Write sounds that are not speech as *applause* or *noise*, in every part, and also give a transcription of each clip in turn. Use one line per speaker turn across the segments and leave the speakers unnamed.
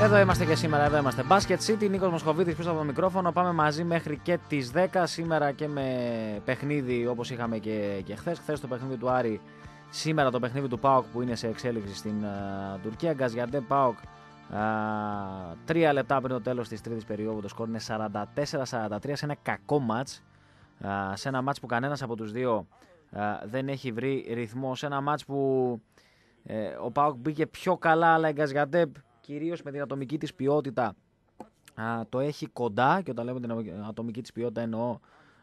Εδώ είμαστε και σήμερα, εδώ είμαστε. Basket City, Νίκος Μοσχοβίδης πίσω από το μικρόφωνο. Πάμε μαζί μέχρι και τις 10 σήμερα και με παιχνίδι όπως είχαμε και, και Χθες Χθες το παιχνίδι του Άρη, σήμερα το παιχνίδι του ΠΑΟΚ που είναι σε εξέλιξη στην Τουρκία. Γκαζιαντέ ΠΑΟΚ, uh, τρία λεπτά πριν το τέλος της τρίτης περίοδου. Το σκορ είναι 44-43 σε ένα κακό μάτς. σε ένα μάτς που κανένας από τους δύο δεν έχει βρει ρυθμό. Σε ένα match που ε, ο ΠΑΟΚ μπήκε πιο καλά αλλά η Γκαζιαντέπ κυρίως με την ατομική της ποιότητα α, το έχει κοντά και όταν λέμε την ατομική της ποιότητα εννοώ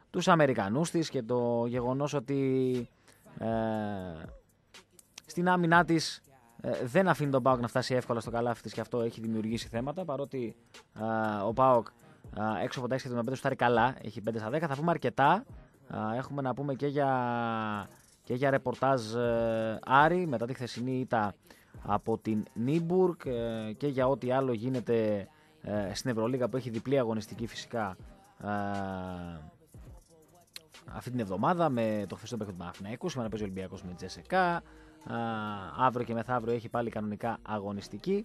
τους Αμερικανούς της και το γεγονός ότι ε, στην άμυνά της ε, δεν αφήνει τον Πάοκ να φτάσει εύκολα στο καλάθι της και αυτό έχει δημιουργήσει θέματα παρότι ο Πάοκ έξω από τα 6 και 5 στάρει καλά, έχει 5 στα 10, θα πούμε αρκετά έχουμε να πούμε και για, και για ρεπορτάζ ε, Άρη μετά τη χθεσινή ήττα από την Νίμπουργκ ε, και για ό,τι άλλο γίνεται ε, στην Ευρωλίγα που έχει διπλή αγωνιστική φυσικά ε, αυτή την εβδομάδα με το χθεσινό παιχνίδι του Παναθηναϊκού. Σήμερα παίζει ο Ολυμπιακός με Τζέσσεκα. Αύριο και μεθαύριο έχει πάλι κανονικά αγωνιστική.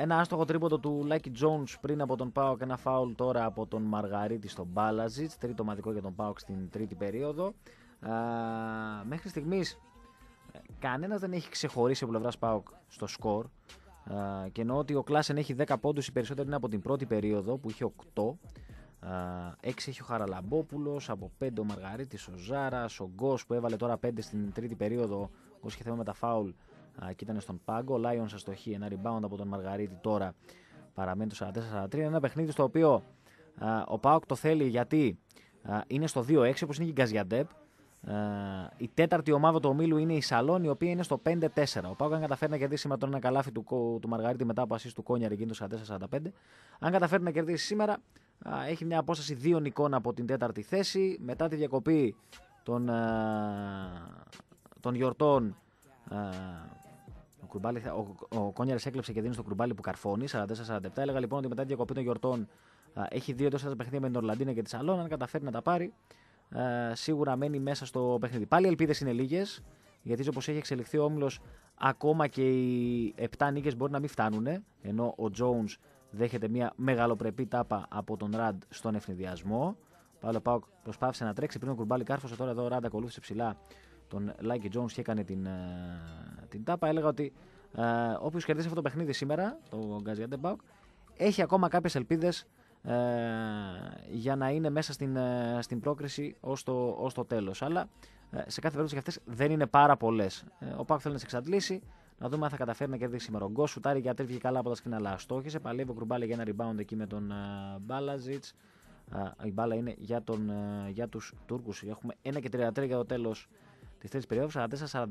Ένα άστοχο τρίποντο του Λάκη Jones πριν από τον Πάοκ. Ένα φάουλ τώρα από τον Μαργαρίτη στον Μπάλαζιτ. Τρίτο μαδικό για τον Πάοκ στην τρίτη περίοδο. Μέχρι στιγμής Κανένας δεν έχει ξεχωρίσει από πλευράς Πάοκ στο σκορ. Και ενώ ότι ο Κλάσεν έχει 10 πόντους, οι περισσότεροι είναι από την πρώτη περίοδο που είχε 8. 6 έχει ο Χαραλαμπόπουλος, από 5 ο Μαργαρίτης, ο Ζάρας, ο Γκος που έβαλε τώρα 5 στην τρίτη περίοδο. Ο είχε θέμα με τα φάουλ και ήταν στον πάγκο. Ο Λάιον ένα rebound από τον Μαργαρίτη τώρα παραμένει το 44-43. Ένα παιχνίδι στο οποίο ο Πάοκ το θέλει γιατί είναι στο 2-6 όπως είναι και η Γκαζιαντέπ. Ε, η τέταρτη ομάδα του ομίλου είναι η Σαλόν, η οποία είναι στο 5-4. Ο Πάουκ, αν καταφέρει να κερδίσει σήμερα τον ένα καλάφι του, του Μαργαρίτη μετά από ασίστ του κονια εκείνη το 44-45. Αν καταφέρει να κερδίσει σήμερα, έχει μια απόσταση δύο νικών από την τέταρτη θέση. Μετά τη διακοπή των, ε, των γιορτών. Ε, ο, Κουρμπάλι, ο, ο Κόνιαρης έκλεψε και δίνει στο κρουμπάλι που καρφώνει 44-47. Έλεγα λοιπόν ότι μετά τη διακοπή των γιορτών έχει δύο τόσα παιχνίδια με την Ορλαντίνα και τη Σαλόνα. Αν καταφέρει να τα πάρει, ε, σίγουρα μένει μέσα στο παιχνίδι. Πάλι οι ελπίδες είναι λίγες, γιατί όπως έχει εξελιχθεί ο όμιλος, ακόμα και οι 7 νίκες μπορεί να μην φτάνουν. Ενώ ο Jones δέχεται μια μεγαλοπρεπή τάπα από τον Ραντ στον ευνηδιασμό. Πάλι ο Πάουκ προσπάθησε να τρέξει πριν ο Κουρμπάλι κάρφωσε. Τώρα εδώ ο Ραντ ακολούθησε ψηλά τον Λάκη Jones και έκανε την, ε, την τάπα. Έλεγα ότι ε, όποιος κερδίσει αυτό το παιχνίδι σήμερα, τον Γκαζιάντε Πάουκ, έχει ακόμα κάποιες ελπίδες ε, για να είναι μέσα στην, ε, στην πρόκριση ως το, ως το τέλος. Αλλά ε, σε κάθε περίπτωση και αυτές δεν είναι πάρα πολλές. Ε, ο Πάκ θέλει να σε εξαντλήσει, να δούμε αν θα καταφέρει να κερδίσει σήμερα. Ο γκόσου σουτάρει για καλά από τα σκηνά, αλλά στόχησε. Παλεύει ο Κρουμπάλη για ένα rebound εκεί με τον Μπάλαζιτ. Η μπάλα είναι για, τον, για τους Τούρκους. Έχουμε 1 και 33 για το τέλος της τρίτης 44-47.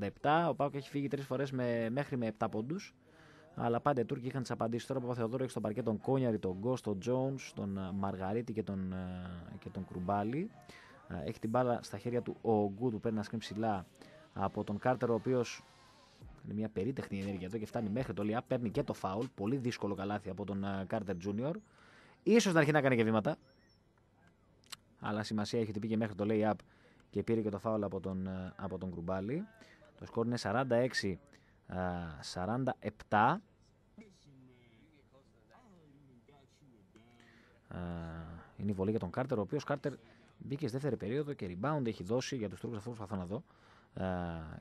Ο Πάκ έχει φύγει τρεις φορές με, μέχρι με 7 πόντους. Αλλά πάντα οι Τούρκοι είχαν τις απαντήσεις τώρα ο Θεοδόρο έχει στον παρκέ τον Κόνιαρη, τον Γκος, τον Τζόουν, τον ε, Μαργαρίτη και τον, ε, και τον Κρουμπάλη. Ε, έχει την μπάλα στα χέρια του ο Γκου, του παίρνει ένα ψηλά από τον Κάρτερ, ο οποίος είναι μια περίτεχνη ενέργεια εδώ και φτάνει μέχρι το Λιά. Παίρνει και το φάουλ. Πολύ δύσκολο καλάθι από τον Κάρτερ Τζούνιορ. σω να αρχίσει να κάνει και βήματα. Αλλά σημασία έχει ότι πήγε μέχρι το lay-up και πήρε και το φάουλ από τον, από τον Κρουμπάλη. Το σκορ είναι 46-47. είναι η βολή για τον Κάρτερ, ο οποίος Κάρτερ μπήκε στη δεύτερη περίοδο και rebound έχει δώσει για τους Τούρκους. Αυτό προσπαθώ να δω.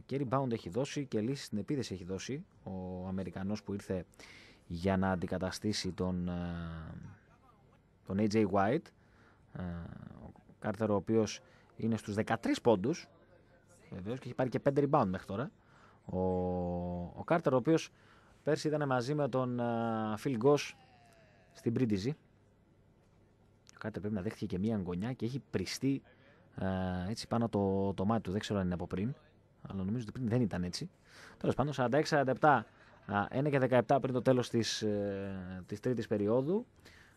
Και rebound έχει δώσει και λύσει στην επίθεση έχει δώσει ο Αμερικανός που ήρθε για να αντικαταστήσει τον, τον AJ White. Ο Κάρτερ, ο οποίος είναι στους 13 πόντους. Βεβαίως και έχει πάρει και 5 rebound μέχρι τώρα. Ο, ο Κάρτερ, ο οποίος πέρσι ήταν μαζί με τον Phil Goss στην Πρίντιζη κάτι πρέπει να δέχτηκε και μία γωνιά και έχει πριστεί ε, έτσι πάνω το, το μάτι του. Δεν ξέρω αν είναι από πριν, αλλά νομίζω ότι πριν δεν ήταν έτσι. Τέλος πάντων, 46-47, 1 και 17 πριν το τέλος της της ε, τρίτη περίοδου.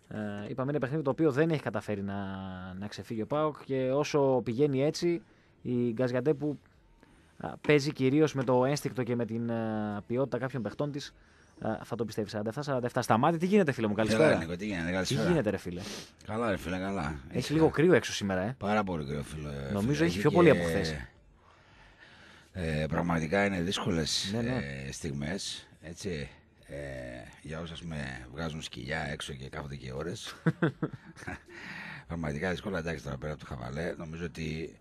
Ε, είπαμε είναι παιχνίδι το οποίο δεν έχει καταφέρει να, να ξεφύγει ο Πάοκ και όσο πηγαίνει έτσι, η Γκαζιαντέ που παίζει κυρίως με το ένστικτο και με την ε, ποιότητα κάποιων παιχτών της, ε, θα το πιστεύεις 47-47 σταμάτη. Τι γίνεται, φίλε μου, καλησπέρα. Νίκο, τι
γίνεται, καλησπέρα. Τι γίνεται, ρε φίλε. Καλά, ρε φίλε, καλά. Έχει Είσαι, λίγο κρύο έξω σήμερα, ε. Πάρα πολύ κρύο, φίλε. Νομίζω φίλε, έχει πιο και... πολύ από χθες. Ε, πραγματικά είναι δύσκολες ναι, ναι. ε, στιγμές. Έτσι. Ε, για όσους με βγάζουν σκυλιά έξω και κάθονται και ώρες. *laughs* πραγματικά δύσκολα. Εντάξει, τώρα πέρα από το χαβαλέ, νομίζω ότι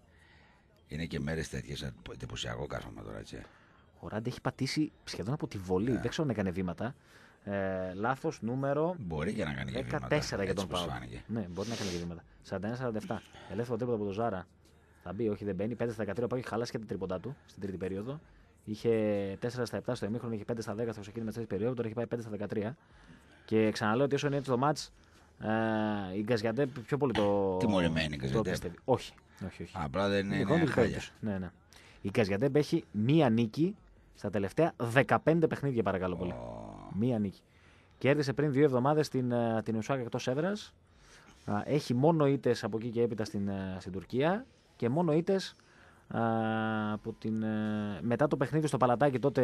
είναι και μέρες τέτοιες εντυπωσιακό κάθομαι τώρα, έτσι. Ο Ράντε έχει πατήσει σχεδόν από τη βολή. Ναι. Δεν ξέρω αν έκανε βήματα.
Ε, Λάθος νούμερο. Μπορεί και να κάνει και βήματα. 14 για τον Πάο. Ναι, μπορεί να κάνει και βήματα. 41-47. Ελεύθερο τρίποτα από τον Ζάρα. Θα μπει, όχι δεν μπαίνει. 5 στα 13 πάει, χαλάσει και την τριποτά του στην τρίτη περίοδο. Είχε 4 στα 7 στο εμίχρονο, είχε 5 στα 10 στο ξεκίνημα της τρίτης τώρα έχει πάει 5 στα 13. Και ξαναλέω ότι όσο είναι έτσι το μάτ, ε, η Γκαζιαντέπ πιο πολύ το. Τιμωρημένη η Όχι, όχι, όχι. Απλά δεν είναι. Η ναι, ναι. Γκαζιαντέπ έχει μία νίκη στα τελευταία 15 παιχνίδια, παρακαλώ πολύ. Μία νίκη. Κέρδισε πριν δύο εβδομάδες την, ε, την Ουσάκα εκτός έδρας. Έχει μόνο ήττες από εκεί και έπειτα στην, ε, Τουρκία και μόνο ήττες από την, ε, μετά το παιχνίδι στο Παλατάκι τότε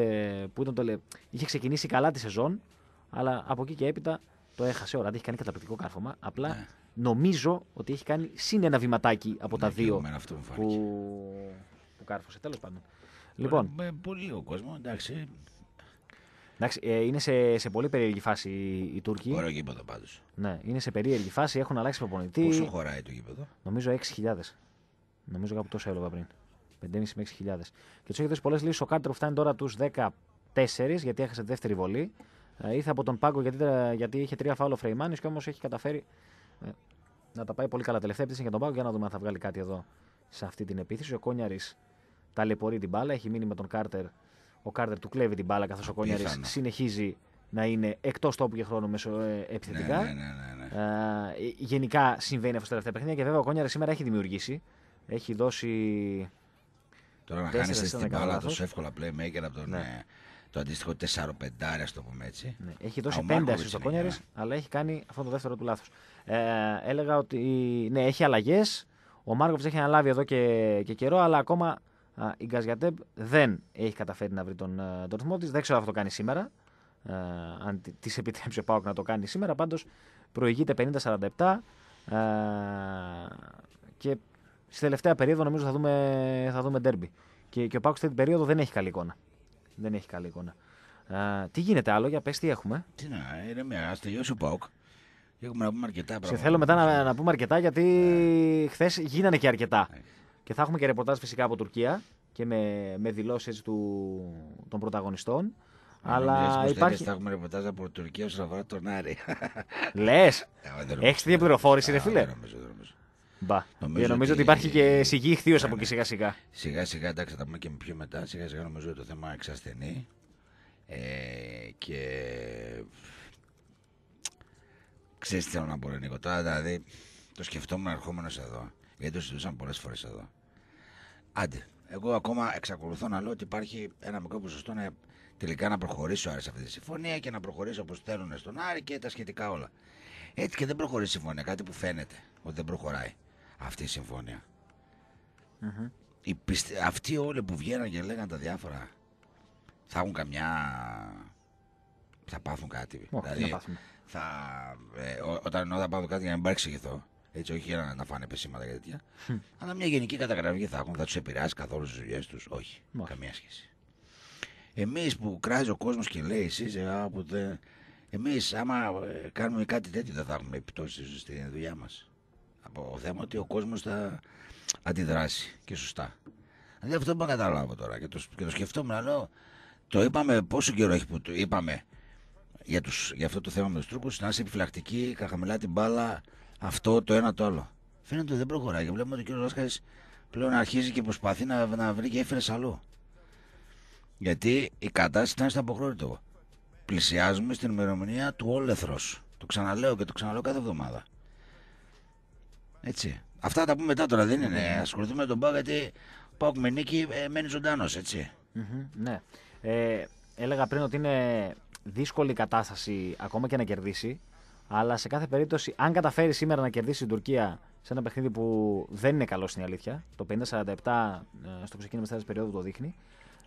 που ήταν το, είχε ξεκινήσει καλά τη σεζόν αλλά από εκεί και έπειτα το έχασε. Ωραία, δηλαδή έχει κάνει καταπληκτικό κάρφωμα. Απλά ναι. νομίζω ότι έχει κάνει συν ένα βηματάκι από τα ναι, δύο
που, που κάρφωσε. Τέλος πάντων. Λοιπόν. Ε, με πολύ λίγο κόσμο, εντάξει.
Εντάξει, ε, είναι σε, σε πολύ περίεργη φάση οι Τούρκοι. Ωραίο γήπεδο πάντως. Ναι, είναι σε περίεργη φάση, έχουν αλλάξει προπονητή. Πόσο χωράει το γήπεδο, Νομίζω 6.000. Νομίζω κάπου τόσο έλογα πριν. 5.500 με 6.000. Και τους έχει δώσει πολλές λύσεις. Ο Κάρτερ φτάνει τώρα τους 14 γιατί έχασε τη δεύτερη βολή. Ε, ήρθε από τον Πάγκο γιατί, ε, γιατί είχε τρία φάλο Φρεϊμάνι και όμως έχει καταφέρει να τα πάει πολύ καλά. Τελευταία επίθεση για τον Πάγκο για να δούμε αν θα βγάλει κάτι εδώ σε αυτή την επίθεση. Ο Κόνιαρης ταλαιπωρεί την μπάλα. Έχει μείνει με τον Κάρτερ. Ο Κάρτερ του κλέβει την μπάλα καθώς ο Κόνιαρη συνεχίζει να είναι εκτός τόπου και χρόνου μέσω ε, επιθετικά. Ναι, ναι, ναι, ναι, ναι. Ε, γενικά συμβαίνει αυτό στα τελευταία παιχνίδια και βέβαια ο Κόνιαρη σήμερα έχει δημιουργήσει. Έχει δώσει. Τώρα να χάνει την μπάλα τόσο
εύκολα playmaker από τον. Ναι. Ε, το αντίστοιχο 4-5, ας το πούμε έτσι. Ναι. Έχει δώσει 5 ασύ στο Κόνιαρη,
αλλά έχει κάνει αυτό το δεύτερο του λάθος. Ε, έλεγα ότι ναι, έχει αλλαγές. Ο Μάρκοβιτ έχει αναλάβει εδώ και, και καιρό, αλλά ακόμα η Γκαζιατέπ δεν έχει καταφέρει να βρει τον, ε, τον ρυθμό της. Δεν ξέρω αν θα το κάνει σήμερα. Ε, αν τη επιτρέψει ο Πάοκ να το κάνει σήμερα. Πάντως προηγείται 50-47. Ε, και στη τελευταία περίοδο νομίζω θα δούμε, θα δούμε ντέρμπι. Και, και ο Πάοκ στην περίοδο δεν έχει καλή εικόνα. Δεν έχει καλή εικόνα. Ε, τι γίνεται άλλο, για πες τι έχουμε.
Τι να, ηρεμία, ας τελειώσει ο Πάοκ. Έχουμε να πούμε αρκετά πράγματα. Σε θέλω μετά
να, να πούμε αρκετά γιατί yeah. Ναι. χθες γίνανε και αρκετά. Και θα έχουμε και ρεπορτάζ φυσικά από Τουρκία και με, με δηλώσεις των πρωταγωνιστών. Αλλά υπάρχει. Θα έχουμε
ρεπορτάζ από Τουρκία όσον αφορά τον Άρη.
*laughs* Λες. Ε, Έχεις την πληροφόρηση, ρε φίλε.
Νομίζω, νομίζω.
Μπα. Νομίζω, ε, νομίζω ότι... υπάρχει και σιγή χθιω
από εκεί ναι, ναι. σιγά σιγά. Σιγά σιγά, εντάξει, θα τα πούμε και πιο μετά. Σιγά σιγά νομίζω ότι το θέμα εξασθενεί. Ε, και. Ξέρεις τι θέλω να πω, Νίκο. Τώρα δηλαδή το σκεφτόμουν ερχόμενος εδώ. Γιατί το συζητούσαν πολλές φορές εδώ. Άντε, εγώ ακόμα εξακολουθώ να λέω ότι υπάρχει ένα μικρό ποσοστό τελικά να προχωρήσει ο σε αυτή τη συμφωνία και να προχωρήσω όπως θέλουν στον Άρη και τα σχετικά όλα. Έτσι και δεν προχωρεί η συμφωνία. Κάτι που φαίνεται ότι δεν προχωράει αυτή η συμφωνια mm-hmm. πιστε... Αυτοί όλοι που βγαίναν και λέγανε τα διάφορα θα έχουν καμιά. θα πάθουν κάτι. Oh, δηλαδή, θα, Ε, όταν εννοώ θα πάθουν κάτι για να μην εξηγηθώ. Έτσι, όχι για να, να φάνε πεσήματα για τέτοια. Αλλά μια γενική καταγραφή θα έχουν, θα τους επηρεάσει καθόλου τι δουλειές τους. Όχι. Μάλιστα. Καμία σχέση. Εμείς που κράζει ο κόσμος και λέει εσεί, ε, εμείς άμα κάνουμε κάτι τέτοιο δεν θα έχουμε επιπτώσεις στη δουλειά μας. Από θέμα ότι ο κόσμος θα αντιδράσει και σωστά. Δηλαδή αυτό δεν μπορώ να καταλάβω τώρα και το, και το σκεφτόμουν αλλά Το είπαμε πόσο καιρό έχει που το είπαμε για, τους, για αυτό το θέμα με τους Τούρκους να είσαι επιφυλακτική, χαμηλά την μπάλα, αυτό, το ένα, το άλλο. Φαίνεται ότι δεν προχωράει και βλέπουμε ότι ο κ. Λάσκαρη πλέον αρχίζει και προσπαθεί να, να βρει και έφερες αλλού. Γιατί η κατάσταση ήταν στο αποχρόνιτο. Πλησιάζουμε στην ημερομηνία του όλεθρος. Το ξαναλέω και το ξαναλέω κάθε εβδομάδα. Έτσι. Αυτά τα πούμε μετά τώρα, δεν είναι. Ναι. Ασχοληθούμε με τον Πάο γιατί πάω με νίκη ε, μένει ζωντανός, έτσι.
Mm-hmm, ναι. Ε, έλεγα πριν ότι είναι δύσκολη η κατάσταση ακόμα και να κερδίσει. Αλλά σε κάθε περίπτωση, αν καταφέρει σήμερα να κερδίσεις η Τουρκία σε ένα παιχνίδι που δεν είναι καλό στην αλήθεια, το 50-47 ε, στο ξεκίνημα της περίοδου το δείχνει,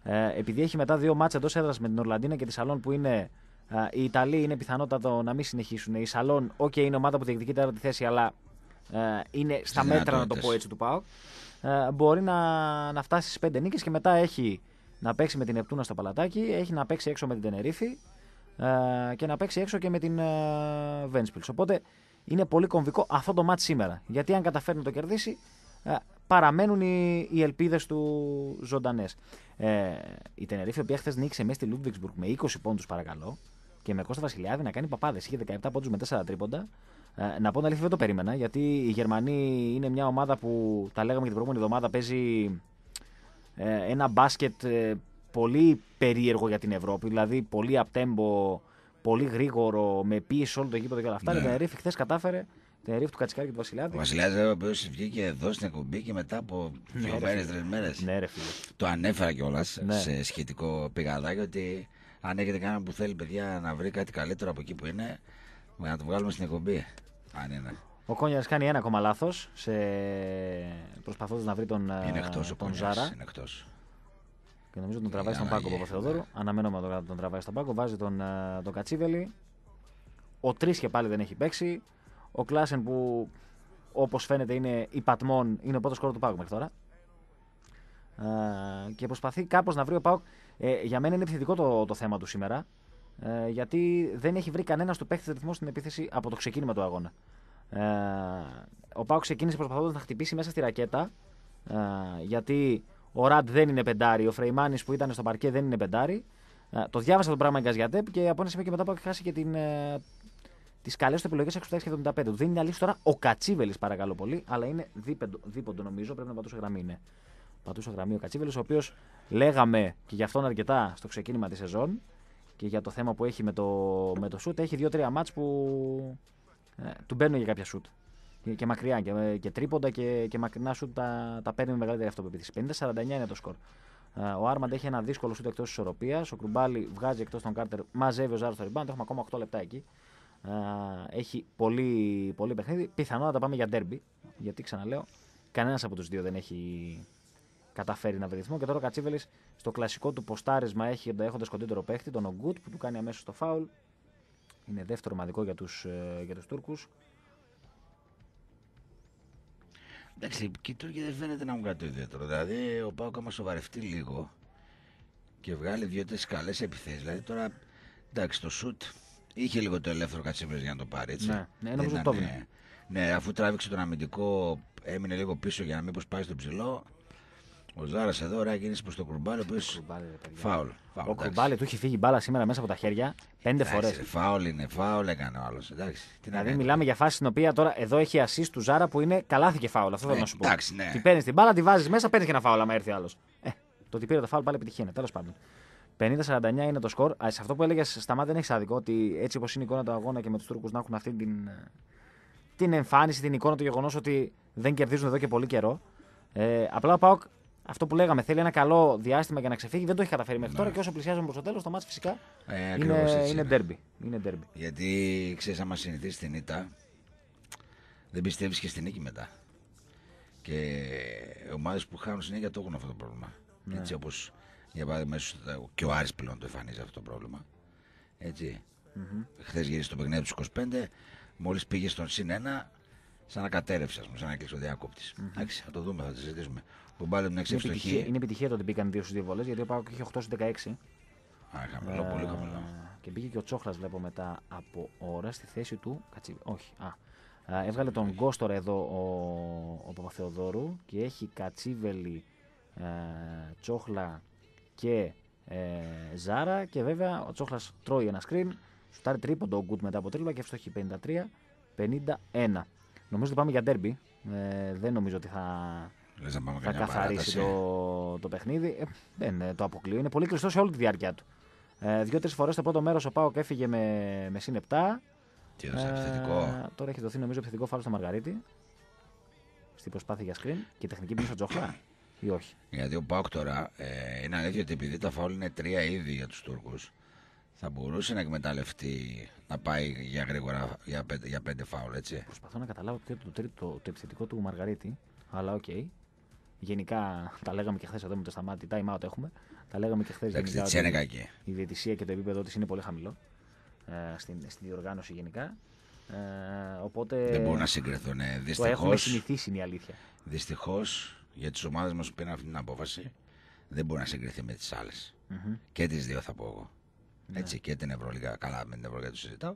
ε, επειδή έχει μετά δύο μάτσα εντός έδρας με την Ορλαντίνα και τη Σαλόν που είναι. Ε, οι Ιταλοί είναι πιθανότατο να μην συνεχίσουν. Η Σαλόν, OK, είναι ομάδα που διεκδικεί τώρα τη θέση, αλλά είναι στα μέτρα, να το πω έτσι, του ΠΑΟΚ. Μπορεί να, να φτάσει στις πέντε νίκες και μετά έχει να παίξει με την Επτούνα στο παλατάκι, έχει να παίξει έξω με την Τενερίφη ε, και να παίξει έξω και με την Βένσπιλ. Ε, Οπότε είναι πολύ κομβικό αυτό το μάτι σήμερα. Γιατί αν καταφέρνει να το κερδίσει, ε, παραμένουν οι, οι ελπίδες του ζωντανές. η Τενερίφη, η οποία χθες νίκησε μέσα στη Λούντβιξμπουργκ με 20 πόντους, παρακαλώ, και με Κώστα Βασιλιάδη να κάνει παπάδες. Είχε 17 πόντους με 4 τρίποντα. να πω την αλήθεια, δεν το περίμενα, γιατί οι Γερμανοί είναι μια ομάδα που τα λέγαμε και την προηγούμενη εβδομάδα παίζει ένα μπάσκετ πολύ περίεργο για την Ευρώπη. Δηλαδή, πολύ απτέμπο,
πολύ γρήγορο, με πίεση όλο το γήπεδο και όλα αυτά. Ναι. Η Τενερίφη
χθες κατάφερε την ερήφη του Κατσικάρη και του Βασιλιάδη.
Ο Βασιλιάδης, ο οποίος βγήκε εδώ στην εκπομπή και μετά από ναι, δύο μέρε, τρεις μέρες. Ναι, ρε φίλε. Το ανέφερα κιόλας ναι. σε σχετικό πηγαδάκι ότι αν έχετε κανένα που θέλει, παιδιά, να βρει κάτι καλύτερο από εκεί που είναι, να το βγάλουμε στην εκπομπή. Αν είναι. Ο Κόνιας κάνει ένα
ακόμα λάθος σε... προσπαθώντας να βρει τον, είναι ε, εκτός τον ο Ζάρα. Είναι εκτός. Και νομίζω τον τραβάει στον από τον Παπαθεοδόρου. Αναμένω να τον τραβάει στον Πάκο. Βάζει τον, ε, τον Κατσίβελη. Ο Τρεις και πάλι δεν έχει παίξει. Ο Κλάσεν που όπως φαίνεται είναι η υπατμόν, είναι ο πρώτος κόρο του Πάκου μέχρι τώρα. Ε, και προσπαθεί κάπως να βρει ο Πάουκ. Ε, για μένα είναι επιθετικό το, το θέμα του σήμερα. γιατί δεν έχει βρει κανένας του παίχτη ρυθμός στην επίθεση από το ξεκίνημα του αγώνα. ο Πάουκ ξεκίνησε προσπαθώντας να χτυπήσει μέσα στη ρακέτα. γιατί ο Ραντ δεν είναι πεντάρι. Ο Φρεϊμάνης που ήταν στο παρκέ δεν είναι πεντάρι. Ε, το διάβασα το πράγμα Γκαζιατέπ και από ένα σημείο και μετά που και χάσει και τις καλές του επιλογε τα 66-75. Του δίνει μια λύση τώρα ο Κατσίβελης, παρακαλώ πολύ, αλλά είναι δίποντο, δίποντο νομίζω. Πρέπει να πατούσε γραμμή. ναι. Πατούσε γραμμή ο Κατσίβελης, ο οποίος λέγαμε και γι' αυτόν αρκετά στο ξεκίνημα της σεζόν και για το θέμα που έχει με το, με το σουτ. Έχει δύο-τρία μάτ που ε, του μπαίνουν για κάποια σουτ. Και μακριά και, ε, και τρίποντα και, και μακρινά σου τα, τα παίρνει με μεγαλύτερη αυτοπεποίθηση. 50-49 είναι το σκορ. Ε, ο Άρμαντ έχει ένα δύσκολο σούτ εκτός ισορροπίας. Ο Κρουμπάλι βγάζει εκτός τον Κάρτερ, μαζεύει ο Ζάρος το Έχουμε ακόμα 8 λεπτά εκεί. Ε, έχει πολύ, πολύ παιχνίδι. Πιθανό να τα πάμε για ντέρμπι. Γιατί ξαναλέω, κανένας από τους δύο δεν έχει καταφέρει να βρει ρυθμό. Και τώρα ο Κατσίβελης στο κλασικό του ποστάρισμα έχει έχοντας κοντύτερο παίχτη, τον Ογκούτ, που του κάνει αμέσως το φάουλ. Είναι δεύτερο μαδικό για τους Τούρκους.
Εντάξει, και οι Τούρκοι δεν φαίνεται να μου κάτι ιδιαίτερο. Δηλαδή, ο Πάοκ άμα σοβαρευτεί λίγο και βγάλει δύο-τρει καλές επιθέσεις. Δηλαδή, τώρα εντάξει, το σουτ είχε λίγο το ελεύθερο κατσίμπρες για να το πάρει. Έτσι. Ναι, ναι, ήταν, το ναι, ε, ναι, αφού τράβηξε τον αμυντικό, έμεινε λίγο πίσω για να μην πάει στο ψηλό. Ο Ζάρας εδώ, ωραία προς το Κουρμπάλε. Ο Φάουλ.
Ο Κουρμπάλε του έχει φύγει μπάλα σήμερα μέσα από τα χέρια πέντε φορέ. Φάουλ είναι, φάουλ έκανε ο άλλος. Δηλαδή, μιλάμε για φάση στην οποία τώρα εδώ έχει ασή του Ζάρα που είναι καλάθι και φάουλ. Αυτό θέλω να ε, σου πω. Ναι. Τη παίρνεις την μπάλα, τη βάζεις μέσα, παίρνεις και ένα φάουλ άμα έρθει άλλος. Ε, το ότι πήρε το φάουλ πάλι επιτυχία Τέλος πάντων. 50-49 είναι το σκορ. Σε αυτό που έλεγες, σταμάτησε δεν έχεις άδικο ότι έτσι όπως είναι η εικόνα του αγώνα και με τους Τούρκους να έχουν αυτή την, την εμφάνιση, την εικόνα του γεγονός ότι δεν κερδίζουν εδώ και πολύ καιρό. Ε, απλά ο Πάοκ αυτό που λέγαμε, θέλει ένα καλό διάστημα για να ξεφύγει. Δεν το έχει καταφέρει μέχρι ναι. τώρα και όσο πλησιάζουμε προς το τέλος, το μάτι φυσικά ε, είναι,
ντέρμπι. είναι, είναι Γιατί ξέρεις, άμα συνηθίσεις την ήττα, δεν πιστεύεις και στην νίκη μετά. Και οι ομάδες που χάνουν συνέχεια το έχουν αυτό το πρόβλημα. Ναι. Έτσι όπως για παράδειγμα και ο Άρης πλέον το εμφανίζει αυτό το πρόβλημα. Έτσι. Mm-hmm. Χθες γύρισε το παιχνίδι τους 25, μόλις πήγε στον συν 1, σαν να κατέρευσε, σαν να κλείσει ο διακόπτης. Mm-hmm. θα το δούμε, θα το συζητήσουμε. Που μπάλε είναι επιτυχία, επιτυχία το ότι μπήκαν δύο στι δύο βολέ γιατί ο Πάοκ είχε 8 στι 16. Α, χαμηλό, πολύ ε, χαμηλό. Και μπήκε και ο Τσόχλας, βλέπω
μετά από ώρα στη θέση του. Κατσί, όχι. Α, ε, έβγαλε τον Γκόστορα εδώ ο, ο Παπαθεοδόρου και έχει Κατσίβελη, ε, Τσόχλα και ε, Ζάρα. Και βέβαια ο Τσόχλας τρώει ένα screen, σουτάρει τρίποντο ο Γκουτ μετά από τρίπλα και εχει 53 53-51. Νομίζω ότι πάμε για ντέρμπι. Ε, δεν νομίζω ότι θα να πάμε θα καθαρίσει το, το παιχνίδι. Ε, δεν ε, το αποκλείω. Είναι πολύ κλειστό σε όλη τη διάρκεια του. Ε, Δύο-τρει φορές το πρώτο μέρος ο Πάοκ έφυγε με, με συν 7. ε, επιθετικό. Τώρα έχει δοθεί νομίζω επιθετικό φάρο στο Μαργαρίτη.
Στην προσπάθεια για screen και τεχνική πίσω τζοχλά. Ή όχι. Γιατί ο Πάοκ τώρα ε, είναι αλήθεια ότι επειδή τα φάουλ είναι τρία ήδη για τους Τούρκους, θα μπορούσε να εκμεταλλευτεί να πάει για γρήγορα για πέντε, για πέντε φάουλ, έτσι. Προσπαθώ να καταλάβω το τρίτο
το επιθετικό του Μαργαρίτη, αλλά οκ. Okay. Γενικά τα λέγαμε και χθες εδώ με το σταμάτη. Time out έχουμε. Τα λέγαμε και χθες. Γενικά η διαιτησία και το επίπεδο της είναι πολύ χαμηλό ε,
στην, στην διοργάνωση γενικά. Ε, οπότε δεν μπορούν να συγκριθούν. Ναι. το έχουμε συνηθίσει είναι η αλήθεια. Δυστυχώς για τις ομάδες μας που πήραν αυτή την απόφαση δεν μπορεί να συγκριθεί με τις άλλες. Mm-hmm. Και τις δύο θα πω εγώ. Ναι. Έτσι, και την Ευρωλίγα. Καλά, με την Ευρωλίγα το συζητάω.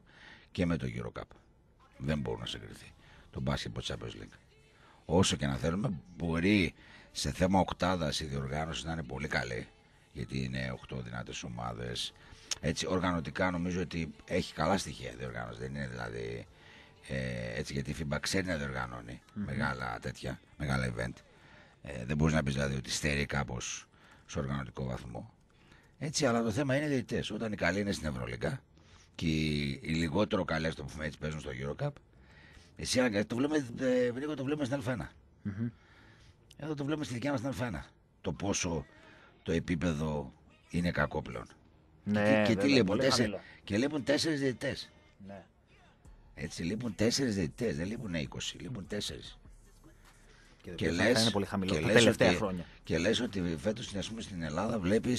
Και με το Eurocup. Δεν μπορούν να συγκριθεί. Το μπάσκετ από Champions League όσο και να θέλουμε, μπορεί σε θέμα οκτάδας η διοργάνωση να είναι πολύ καλή. Γιατί είναι 8 δυνατές ομάδες. Έτσι, οργανωτικά νομίζω ότι έχει καλά στοιχεία η διοργάνωση. Δεν είναι δηλαδή. Ε, έτσι, γιατί η FIBA ξέρει να διοργανώνει mm -hmm. μεγάλα τέτοια, μεγάλα event. Ε, δεν μπορείς να πεις δηλαδή ότι στερεί κάπως σε οργανωτικό βαθμό. Έτσι, αλλά το θέμα είναι διαιτητές. Όταν οι καλοί είναι στην Ευρωλίγκα και οι, λιγότερο καλέ, το πούμε έτσι, παίζουν στο Eurocup, εσύ ε, το ε, το βλέπουμε στην Αλφάνα. Mm-hmm. Εδώ το βλέπουμε στη δικιά μας την Αλφάνα. Το πόσο το επίπεδο είναι κακό πλέον. Ναι, και, και τι λείπουν, τέσσερι, και λείπουν τέσσερις διαιτητές. Ναι. Έτσι, λείπουν τέσσερις διαιτητές, δεν λείπουν 20, λείπουν τέσσερις. Και, και λες, είναι πολύ χαμηλό και τα τελευταία ότι, χρόνια. Και λες ότι φέτος ας πούμε, στην Ελλάδα βλέπεις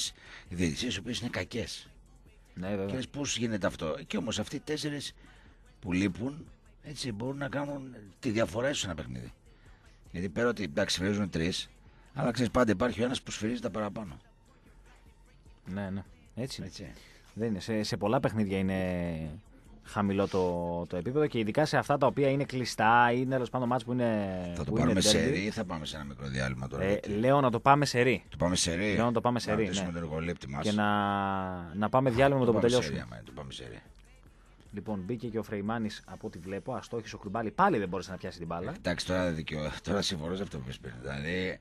διαιτησίες οι οποίες είναι κακές. Ναι, βέβαια. Και λες πώς γίνεται αυτό. Και όμως αυτοί οι τέσσερις που λείπουν έτσι μπορούν να κάνουν τη διαφορά σε ένα παιχνίδι. Γιατί πέρα ότι εντάξει, σφυρίζουν τρεις, αλλά ξέρεις πάντα υπάρχει ο ένας που σφυρίζει τα παραπάνω. Ναι, ναι. Έτσι. Είναι. Έτσι. Δεν είναι. Σε, σε πολλά παιχνίδια είναι
χαμηλό το, το επίπεδο και ειδικά σε αυτά τα οποία είναι κλειστά ή τέλος πάντων μάτς που είναι. Θα το πάρουμε σε ρί ή θα πάμε σε ένα
μικρό διάλειμμα τώρα. Ε,
Λέω να το πάμε σε
ρί. Το πάμε σε Λέω να το πάμε σε ρί. Να ναι. μας. Και να,
να πάμε διάλειμμα με το, που τελειώσουμε. το πάμε σε Λοιπόν, μπήκε και ο Φρεϊμάνης από ό,τι βλέπω. Αστόχη ο Κρουμπάλη πάλι δεν μπόρεσε να πιάσει την μπάλα.
Εντάξει, τώρα, δικαιώ, τώρα συμφωνώ σε αυτό που πει. Δηλαδή.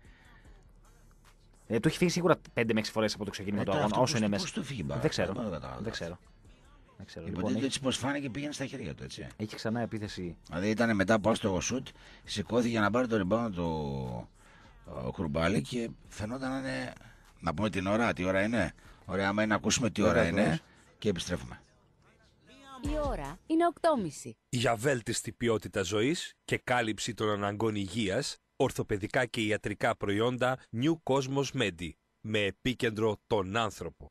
Ε, του έχει φύγει σίγουρα 5 με 6 φορές από το ξεκίνημα ε, του αγώνα. Όσο είναι μέσα. του φύγει μπάλα. Δεν ξέρω. Δεν ξέρω. Δεν ξέρω. Λοιπόν, έτσι πώς φάνηκε πήγαινε στα χέρια του. Έτσι. Έχει ξανά επίθεση. Δηλαδή ήταν μετά από το σουτ, σηκώθηκε για να πάρει το ριμπάνο του Κρουμπάλη και φαινόταν να είναι. Να πούμε την ώρα, τι ώρα είναι. Ωραία, άμα είναι να ακούσουμε τι ώρα είναι και επιστρέφουμε.
Η ώρα είναι 8.30.
Για βέλτιστη ποιότητα ζωής και κάλυψη των αναγκών υγείας, ορθοπαιδικά και ιατρικά προϊόντα New Cosmos Medi, με επίκεντρο τον άνθρωπο.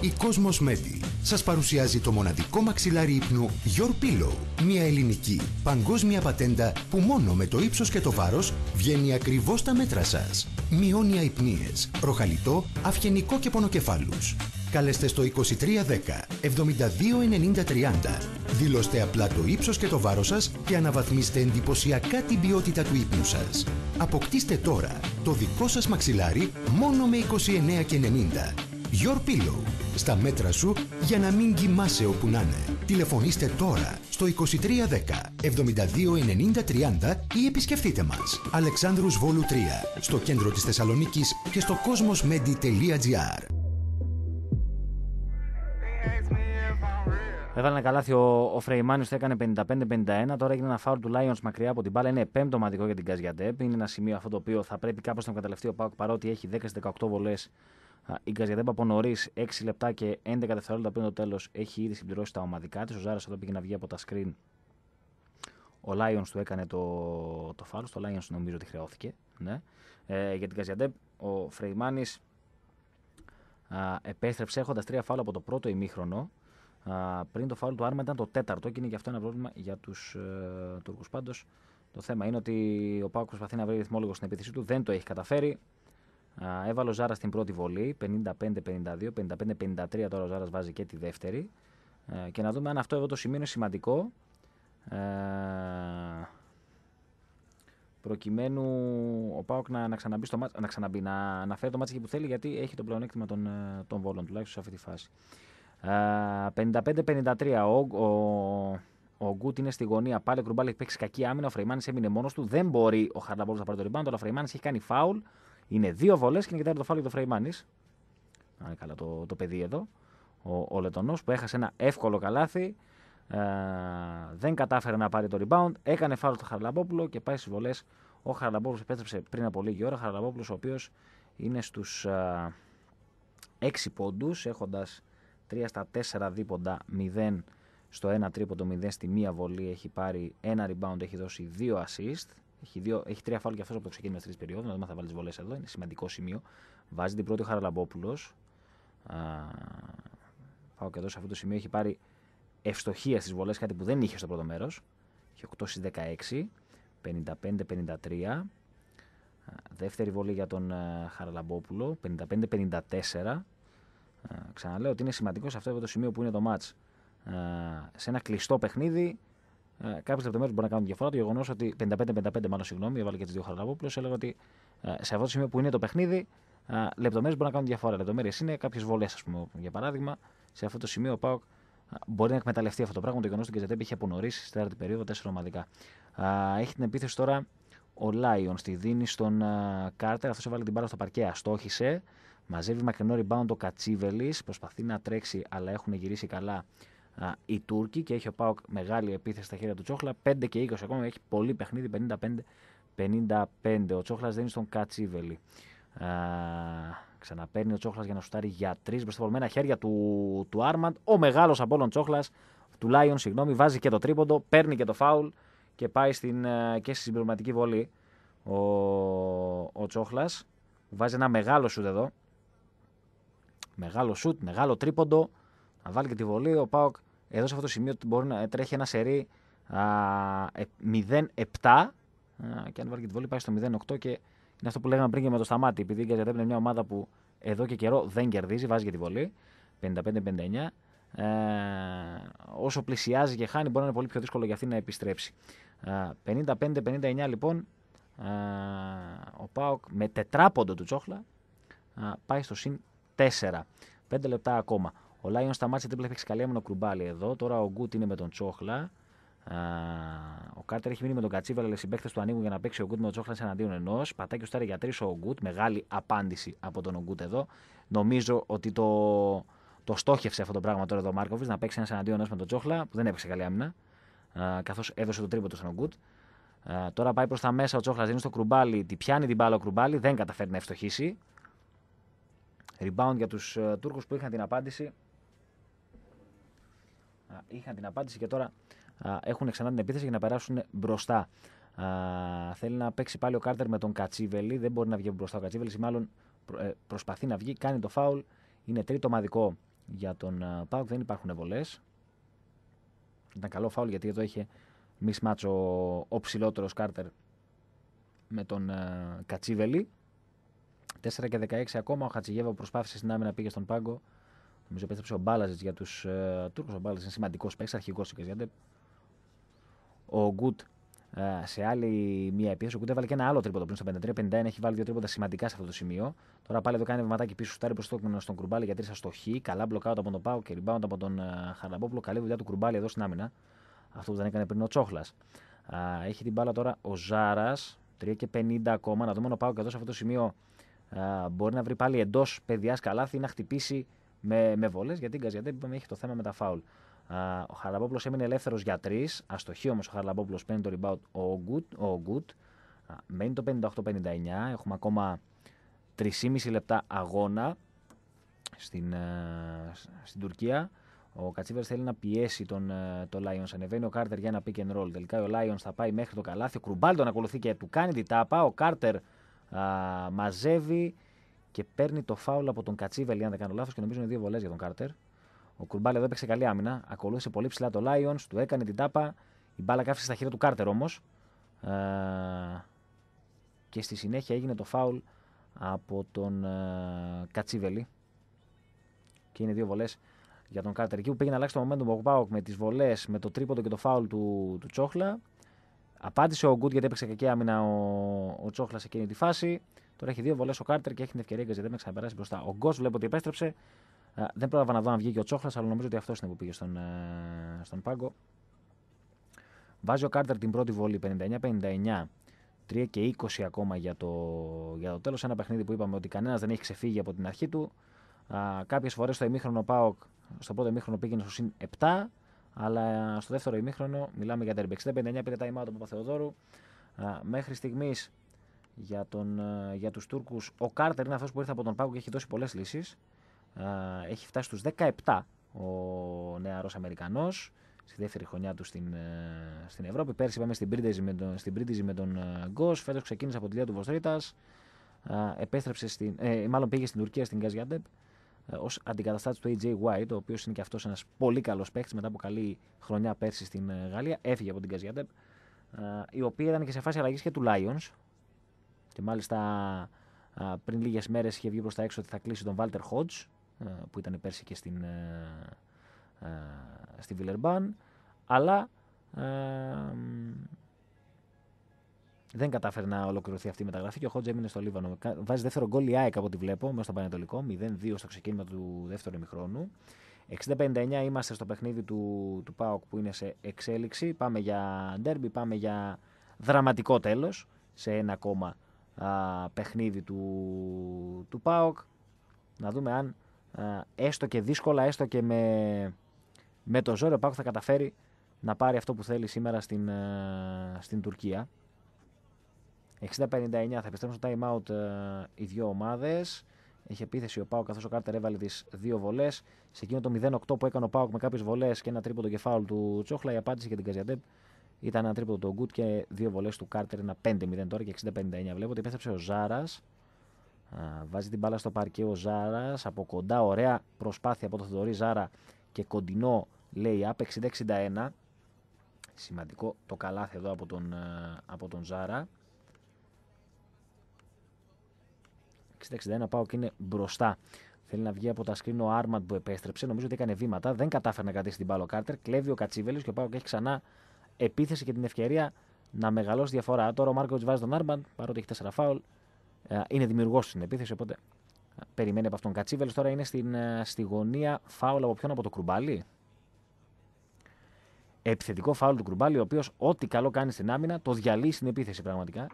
Η Cosmos Medi σας παρουσιάζει το μοναδικό μαξιλάρι ύπνου Your Pillow, μια ελληνική παγκόσμια πατέντα που μόνο με το ύψος και το βάρος βγαίνει ακριβώς τα μέτρα σας. Μειώνει αϊπνίες, ροχαλιτό, αυγενικό και πονοκεφάλους. Καλέστε στο 2310 72 729030. Δηλώστε απλά το ύψος και το βάρος σας και αναβαθμίστε εντυπωσιακά την ποιότητα του ύπνου σας. Αποκτήστε τώρα το δικό σας μαξιλάρι μόνο με 29,90. Your Pillow. Στα μέτρα σου για να μην κοιμάσαι όπου να είναι. Τηλεφωνήστε τώρα στο 2310 729030 ή επισκεφτείτε μας. Αλεξάνδρους Βόλου 3 στο κέντρο της Θεσσαλονίκης και στο κόσμος
Έβαλε ένα καλάθι ο, ο Φρεϊμάνιος, το έκανε 55-51. Τώρα έγινε ένα φάουλ του Lions μακριά από την μπάλα. Είναι πέμπτο μαδικό για την Καζιαντέπ. Είναι ένα σημείο αυτό το οποίο θα πρέπει κάπως να καταλευτεί ο Πάουκ παρότι έχει 10-18 βολέ. Η Καζιαντέπ από νωρίς 6 λεπτά και 11 δευτερόλεπτα πριν το τέλος έχει ήδη συμπληρώσει τα ομαδικά της. Ο Ζάρας εδώ πήγε να βγει από τα screen, ο Lions του έκανε το, το φάουλ. Στο Lions νομίζω ότι χρεώθηκε. Ναι. Ε, για την Καζιαντέπ ο Φρεϊμάνης επέστρεψε έχοντας τρία φάουλα από το πρώτο ημίχρονο. Α, πριν το φάουλ του Άρμα ήταν το τέταρτο και είναι και αυτό ένα πρόβλημα για τους ε, Τούρκους. Πάντως το θέμα είναι ότι ο Πάουκ προσπαθεί να βρει ρυθμό στην επίθεση του, δεν το έχει καταφέρει. Α, έβαλε ο Ζάρας στην πρώτη βολή, 55-52, 55-53 τώρα ο Ζάρας βάζει και τη δεύτερη. Ε, και να δούμε αν αυτό εδώ το σημείο είναι σημαντικό. Ε, προκειμένου ο Πάοκ να, να ξαναμπεί να, να, φέρει το μάτσο εκεί που θέλει γιατί έχει το πλεονέκτημα των, ε, των βόλων τουλάχιστον σε αυτή τη φάση. 55-53 ο, ο, ο Γκούτ είναι στη γωνία. Πάλι ο Κρουμπάλ έχει παίξει κακή άμυνα. Ο Φρεϊμάνης έμεινε μόνος του. Δεν μπορεί ο Χαρλαμπόπουλο να πάρει το rebound. Αλλά ο Φρεϊμάνης έχει κάνει φάουλ. Είναι δύο βολές και είναι το φάουλ για του Φρεϊμάνη. είναι καλά το, το παιδί εδώ. Ο, ο Λετωνός που έχασε ένα εύκολο καλάθι. Ε, δεν κατάφερε να πάρει το rebound. Έκανε φάρο το Χαραλαμπόπουλο και πάει στις βολές. Ο Χαραλαμπόπουλος επέστρεψε πριν από λίγη ώρα. Χαραλαμπόπουλος ο οποίος είναι στους 6 ε, πόντους, έχοντας 3 στα 4 δίποντα, 0 στο 1 τρίποντο, 0 στη μία βολή. Έχει πάρει ένα rebound, έχει δώσει 2 assist. Έχει, δύο, έχει τρία φάουλ και αυτός από το ξεκίνημα της τρίτης περίοδου. Να δούμε αν θα βάλει βολές εδώ. Είναι σημαντικό σημείο. Βάζει την πρώτη ο Χαραλαμπόπουλος. Πάω και εδώ σε αυτό το σημείο. Έχει πάρει ευστοχία στις βολές, κάτι που δεν είχε στο πρώτο μέρος. Εχει 8 στις 16, 55-53. Δεύτερη βολή για τον ε, Χαραλαμπόπουλο, 55-54. Ξαναλέω ότι είναι σημαντικό σε αυτό το σημείο που είναι το μάτς. Σε ένα κλειστό παιχνίδι, ε, κάποιες λεπτομέρειες μπορεί να κάνουν διαφορά. Το γεγονός ότι 55-55, μάλλον συγγνώμη, έβαλε και τι δύο Χαραλαμπόπουλο, έλεγα ότι ε, σε αυτό το σημείο που είναι το παιχνίδι, λεπτομέρειες μπορεί να κάνουν διαφορά. Λεπτομέρειες είναι κάποιες βολές, ας πούμε, για παράδειγμα. Σε αυτό το σημείο ο Πάοκ μπορεί να εκμεταλλευτεί αυτό το πράγμα. Το γεγονός ότι ο έχει είχε απονορίσει στην τέταρτη περίοδο τέσσερα ομαδικά. Α, έχει την επίθεση τώρα ο Λάιον. Στη δίνει στον Κάρτερ. Αυτός έβαλε την μπάλα στο παρκέ. Αστόχησε. Μαζεύει μακρινό rebound το Κατσίβελης. Προσπαθεί να τρέξει, αλλά έχουν γυρίσει καλά α, οι Τούρκοι. Και έχει ο Πάοκ μεγάλη επίθεση στα χέρια του Τσόχλα. 5 και 20 ακόμα. Έχει πολύ παιχνίδι. 55-55. Ο Τσόχλας δίνει στον Κατσίβελη. Ξαναπαίρνει ο Τσόχλας για να σουτάρει για τρεις μπροσταβολμένα χέρια του, του Άρμαντ. Ο μεγάλος από όλων Τσόχλας, του Λάιον, συγγνώμη, βάζει και το τρίποντο, παίρνει και το φάουλ και πάει στην, ε, και στη συμπληρωματική βολή ο, ο Τσόχλας. Βάζει ένα μεγάλο σουτ εδώ. Μεγάλο σουτ, μεγάλο τρίποντο. Να βάλει και τη βολή. Ο Πάοκ εδώ σε αυτό το σημείο μπορεί να τρέχει ένα σερί 0-7. Ε, και αν βάλει και τη βολή πάει στο 0-8 και είναι αυτό που λέγαμε πριν και με το σταμάτη. Επειδή η Γκαζιαντέπ είναι μια ομάδα που εδώ και καιρό δεν κερδίζει, βάζει για την βολή. 55-59. Ε, όσο πλησιάζει και χάνει, μπορεί να είναι πολύ πιο δύσκολο για αυτή να επιστρέψει. 55-59 ε, λοιπόν, ε, ο Πάοκ με τετράποντο του Τσόχλα πάει στο συν 4. 5 λεπτά ακόμα. Ο Λάιον σταμάτησε την πλέον καλή Κρουμπάλι εδώ. Τώρα ο Γκούτ είναι με τον Τσόχλα ο Κάρτερ έχει μείνει με τον Κατσίβα αλλά οι συμπαίκτες του ανοίγουν για να παίξει ο Γκουτ με τον Τσόχλαν εναντίον ενός. Πατάει και Στάρι για τρεις ο Γκουτ. Μεγάλη απάντηση από τον Γκουτ εδώ. Νομίζω ότι το, το στόχευσε αυτό το πράγμα τώρα εδώ ο Μάρκοβιτ να παίξει ένας εναντίον ενός με τον Τσόχλα που δεν έπαιξε καλή άμυνα. Καθώς έδωσε το τρίπο του στον Γκουτ. Τώρα πάει προς τα μέσα ο Τσόχλα, δίνει στο κρουμπάλι, τη πιάνει την μπάλα ο κρουμπάλι, δεν καταφέρει να ευστοχήσει. Rebound για τους ε, Τούρκους που είχαν την απάντηση. Είχαν την απάντηση και τώρα έχουν ξανά την επίθεση για να περάσουν μπροστά. Α, θέλει να παίξει πάλι ο Κάρτερ με τον Κατσίβελη. Δεν μπορεί να βγει μπροστά ο Κατσίβελης. Μάλλον ε, προσπαθεί να βγει, κάνει το φάουλ. Είναι τρίτο μαδικό για τον Πάουκ. Δεν υπάρχουν βολές. Ήταν καλό φάουλ γιατί εδώ είχε μισμάτσο ο, ο ψηλότερος Κάρτερ με τον α, Κατσίβελη. 4 και 16 ακόμα. Ο Χατσιγεύα προσπάθησε στην άμυνα, πήγε στον πάγκο. Νομίζω επέστρεψε ο Μπάλαζιτ για τους Τούρκους. Ο Μπάλαζιτ είναι σημαντικός παίκτης, αρχηγός του ο Γκουτ ε, σε άλλη μία επίθεση. Ο Γκουτ έβαλε και ένα άλλο τρίποδο πριν στο 53-51. Έχει βάλει δύο τρίποντα σημαντικά σε αυτό το σημείο. Τώρα πάλι εδώ κάνει βηματάκι πίσω στάρι προ τον στον Κουρμπάλη για στο αστοχή. Καλά μπλοκάουτα από τον Πάο και rebound από τον ε, Χαραμπόπουλο. Καλή δουλειά του Κουρμπάλη εδώ στην άμυνα. Αυτό που δεν έκανε πριν ο Τσόχλας. Έχει την μπάλα τώρα ο Ζάρας. 3 και 50 ακόμα. Να δούμε αν ο Πάο και εδώ σε αυτό το σημείο ε, μπορεί να βρει πάλι εντός παιδιάς καλάθι να χτυπήσει με, με βολέ. Γιατί η είπαμε έχει το θέμα με τα φάουλ. Ο Χαραλαμπόπουλος έμεινε ελεύθερος για τρεις. Αστοχή όμως ο Χαραλαμπόπουλος παίρνει το rebound. Ο Ογκούτ, ο Ογκούτ μένει το 58-59. Έχουμε ακόμα 3,5 λεπτά αγώνα στην, ε, στην Τουρκία. Ο Κατσίβερ θέλει να πιέσει τον ε, το Lions. Ανεβαίνει ο Κάρτερ για ένα pick and roll. Τελικά ο Lions θα πάει μέχρι το καλάθι. Ο Κρουμπάλ τον ακολουθεί και του κάνει την τάπα. Ο Κάρτερ α, μαζεύει και παίρνει το φάουλ από τον Κατσίβελ, αν δεν κάνω λάθος, και νομίζω είναι δύο βολές για τον Κάρτερ. Ο Κουρμπάλ εδώ έπαιξε καλή άμυνα. Ακολούθησε πολύ ψηλά το Lions, του έκανε την τάπα. Η μπάλα κάφησε στα χέρια του Κάρτερ όμως. Ε, και στη συνέχεια έγινε το φάουλ από τον ε, Κατσίβελη. Και είναι δύο βολές για τον Κάρτερ. Εκεί που πήγε να αλλάξει το momentum ο Πάοκ με τις βολές, με το τρίποντο και το φάουλ του, του Τσόχλα. Απάντησε ο Γκουτ γιατί έπαιξε κακή άμυνα ο, ο Τσόχλα σε εκείνη τη φάση. Τώρα έχει δύο βολές ο Κάρτερ και έχει την ευκαιρία έπαιξε να ξαναπεράσει μπροστά. Ο Γκος βλέπω ότι επέστρεψε. Ε, δεν πρόλαβα να δω αν βγήκε ο Τσόχλας, αλλά νομίζω ότι αυτός είναι που πήγε στον, ε, στον πάγκο. Βάζει ο Κάρτερ την πρώτη βολή 59-59. 3 και 20 ακόμα για το, για το τέλος. Ένα παιχνίδι που είπαμε ότι κανένας δεν έχει ξεφύγει από την αρχή του. Α, κάποιες φορές στο ημίχρονο ΠΑΟΚ, στο πρώτο ημίχρονο πήγαινε στο συν 7, αλλά στο δεύτερο ημίχρονο μιλάμε για τα 60-59 πήρε τα ημάτα του Παπαθεοδόρου. Α, μέχρι στιγμής για, τον, ε, για τους Τούρκους ο Κάρτερ είναι αυτός που ήρθε από τον ΠΑΟΚ και έχει δώσει πολλές λύσεις έχει φτάσει στους 17 ο νεαρός Αμερικανός στη δεύτερη χρονιά του στην, ε, στην Ευρώπη. Πέρσι πάμε στην Πρίτιζη με τον, στην με τον ε, Γκος, φέτος ξεκίνησε από τη Λία του Βοστρίτας, επέστρεψε στην, ε, μάλλον πήγε στην Τουρκία στην Καζιαντέπ ε, ως αντικαταστάτης του AJ White, ο οποίος είναι και αυτός ένας πολύ καλός παίκτης μετά από καλή χρονιά πέρσι στην Γαλλία. Έφυγε από την Καζιαντέπ η οποία ήταν και σε φάση αλλαγής και του Lions. Και μάλιστα πριν λίγες μέρες είχε βγει προς τα έξω ότι θα κλείσει τον Walter Hodge, ε, που ήταν πέρσι και στην, ε, ε, στην Βιλερμπάν, αλλά δεν κατάφερε να ολοκληρωθεί αυτή η μεταγραφή και ο Χότζε έμεινε στο Λίβανο. Βάζει δεύτερο γκολ η ΑΕΚ από ό,τι βλέπω, μέσα στο Πανετολικό, 0-2 στο ξεκίνημα του δεύτερου ημιχρόνου. 60-59 είμαστε στο παιχνίδι του, του ΠΑΟΚ που είναι σε εξέλιξη. Πάμε για ντέρμπι, πάμε για δραματικό τέλος σε ένα ακόμα α, παιχνίδι του, του ΠΑΟΚ. Να δούμε αν έστω και δύσκολα, έστω και με, με το ο Πάκου θα καταφέρει να πάρει αυτό που θέλει σήμερα στην, ε, στην Τουρκία. 60-59 θα επιστρέψουν στο time out ε, οι δύο ομάδες. Έχει επίθεση ο Πάουκ καθώς ο Κάρτερ έβαλε τις δύο βολές. Σε εκείνο το 0-8 που έκανε ο Πάουκ με κάποιες βολές και ένα τρίπο το κεφάλου του Τσόχλα, η απάντηση για την Καζιαντέπ ήταν ένα τρίπο του Γκουτ και δύο βολές του Κάρτερ. Ένα 5-0 τώρα και 60-59. Βλέπω ότι επέστρεψε ο Ζάρας Βάζει την μπάλα στο παρκέ ο Ζάρας. Από κοντά, ωραία προσπάθεια από το Θεοδωρή Ζάρα και κοντινό λέει up 60-61. Σημαντικό το καλάθι εδώ από τον, ε, από τον Ζάρα. 60-61 πάω και είναι μπροστά. Θέλει να βγει από τα σκρίνο ο Άρμαντ που επέστρεψε. Νομίζω ότι έκανε βήματα. Δεν κατάφερε να κρατήσει την μπάλα ο Κάρτερ. Κλέβει ο Κατσίβελης και πάω και έχει ξανά επίθεση και την ευκαιρία να μεγαλώσει διαφορά. Τώρα ο Μάρκος βάζει τον Άρμαντ παρότι έχει 4 φάουλ. Ε, είναι δημιουργός στην επίθεση, οπότε ε, περιμένει από αυτόν. Κατσίβελ τώρα είναι στην, ε, στη γωνία φάουλ από ποιον, από το κρουμπάλι. Επιθετικό φάουλ του κρουμπάλι, ο οποίος ό,τι καλό κάνει στην άμυνα το διαλύει στην επίθεση πραγματικά.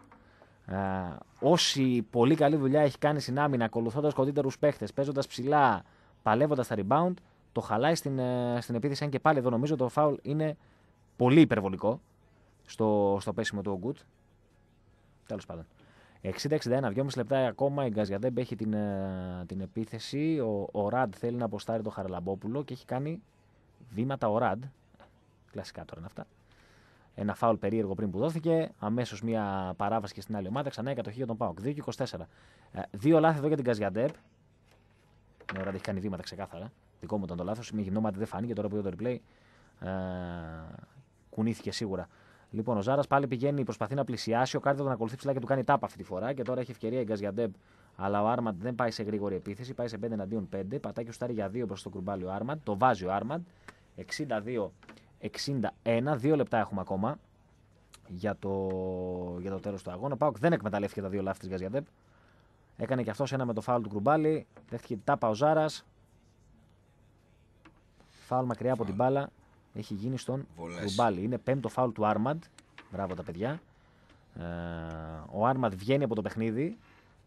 Uh, όση πολύ καλή δουλειά έχει κάνει στην άμυνα, ακολουθώντας κοντύτερους παίχτες, παίζοντας ψηλά, παλεύοντας τα rebound, το χαλάει στην, στην επίθεση. Αν και πάλι εδώ νομίζω το foul είναι πολύ υπερβολικό στο, στο πέσιμο του Ογκούτ. Τέλος πάντων. 60-61, 2,5 λεπτά ακόμα η Γκαζιαντέμπ έχει την, ε, την επίθεση. Ο, ο Ραντ θέλει να αποστάρει τον Χαραλαμπόπουλο και έχει κάνει βήματα ο Ραντ. Κλασικά τώρα είναι αυτά. Ένα φάουλ περίεργο πριν που δόθηκε. Αμέσως μια παράβαση και στην άλλη ομάδα. Ξανά η κατοχή για τον Πάοκ. 2 και 24. Ε, δύο λάθη εδώ για την Γκαζιαντέπ. Ναι, ο Ραντ έχει κάνει βήματα ξεκάθαρα. Δικό μου ήταν το λάθος. Με γυμνό δεν φάνηκε τώρα που είδα το replay. Ε, κουνήθηκε σίγουρα Λοιπόν, ο Ζάρας πάλι πηγαίνει, προσπαθεί να πλησιάσει. Ο Κάρτερ τον ακολουθεί ψηλά και του κάνει τάπα αυτή τη φορά. Και τώρα έχει ευκαιρία η Γκαζιαντέμπ. Αλλά ο Άρμαντ δεν πάει σε γρήγορη επίθεση, πάει σε 5 εναντίον 5. πατακι και για 2 προ το κουμπάλι ο Άρμαντ. Το βάζει ο Άρμαντ. 62-61. Δύο λεπτά έχουμε ακόμα για το, για το τέλος του αγώνα. Ο Πάοκ δεν εκμεταλλεύτηκε τα δύο λάθη της Γκαζιαντέπ. Έκανε και αυτός ένα με το φάουλ του κουμπάλι, Δέχτηκε τάπα ο Ζάρας. Φάουλ μακριά από την μπάλα. Έχει γίνει στον κουμπάλι. Είναι πέμπτο φάουλ του Άρμαντ. Μπράβο τα παιδιά. Ε, ο Άρμαντ βγαίνει από το παιχνίδι.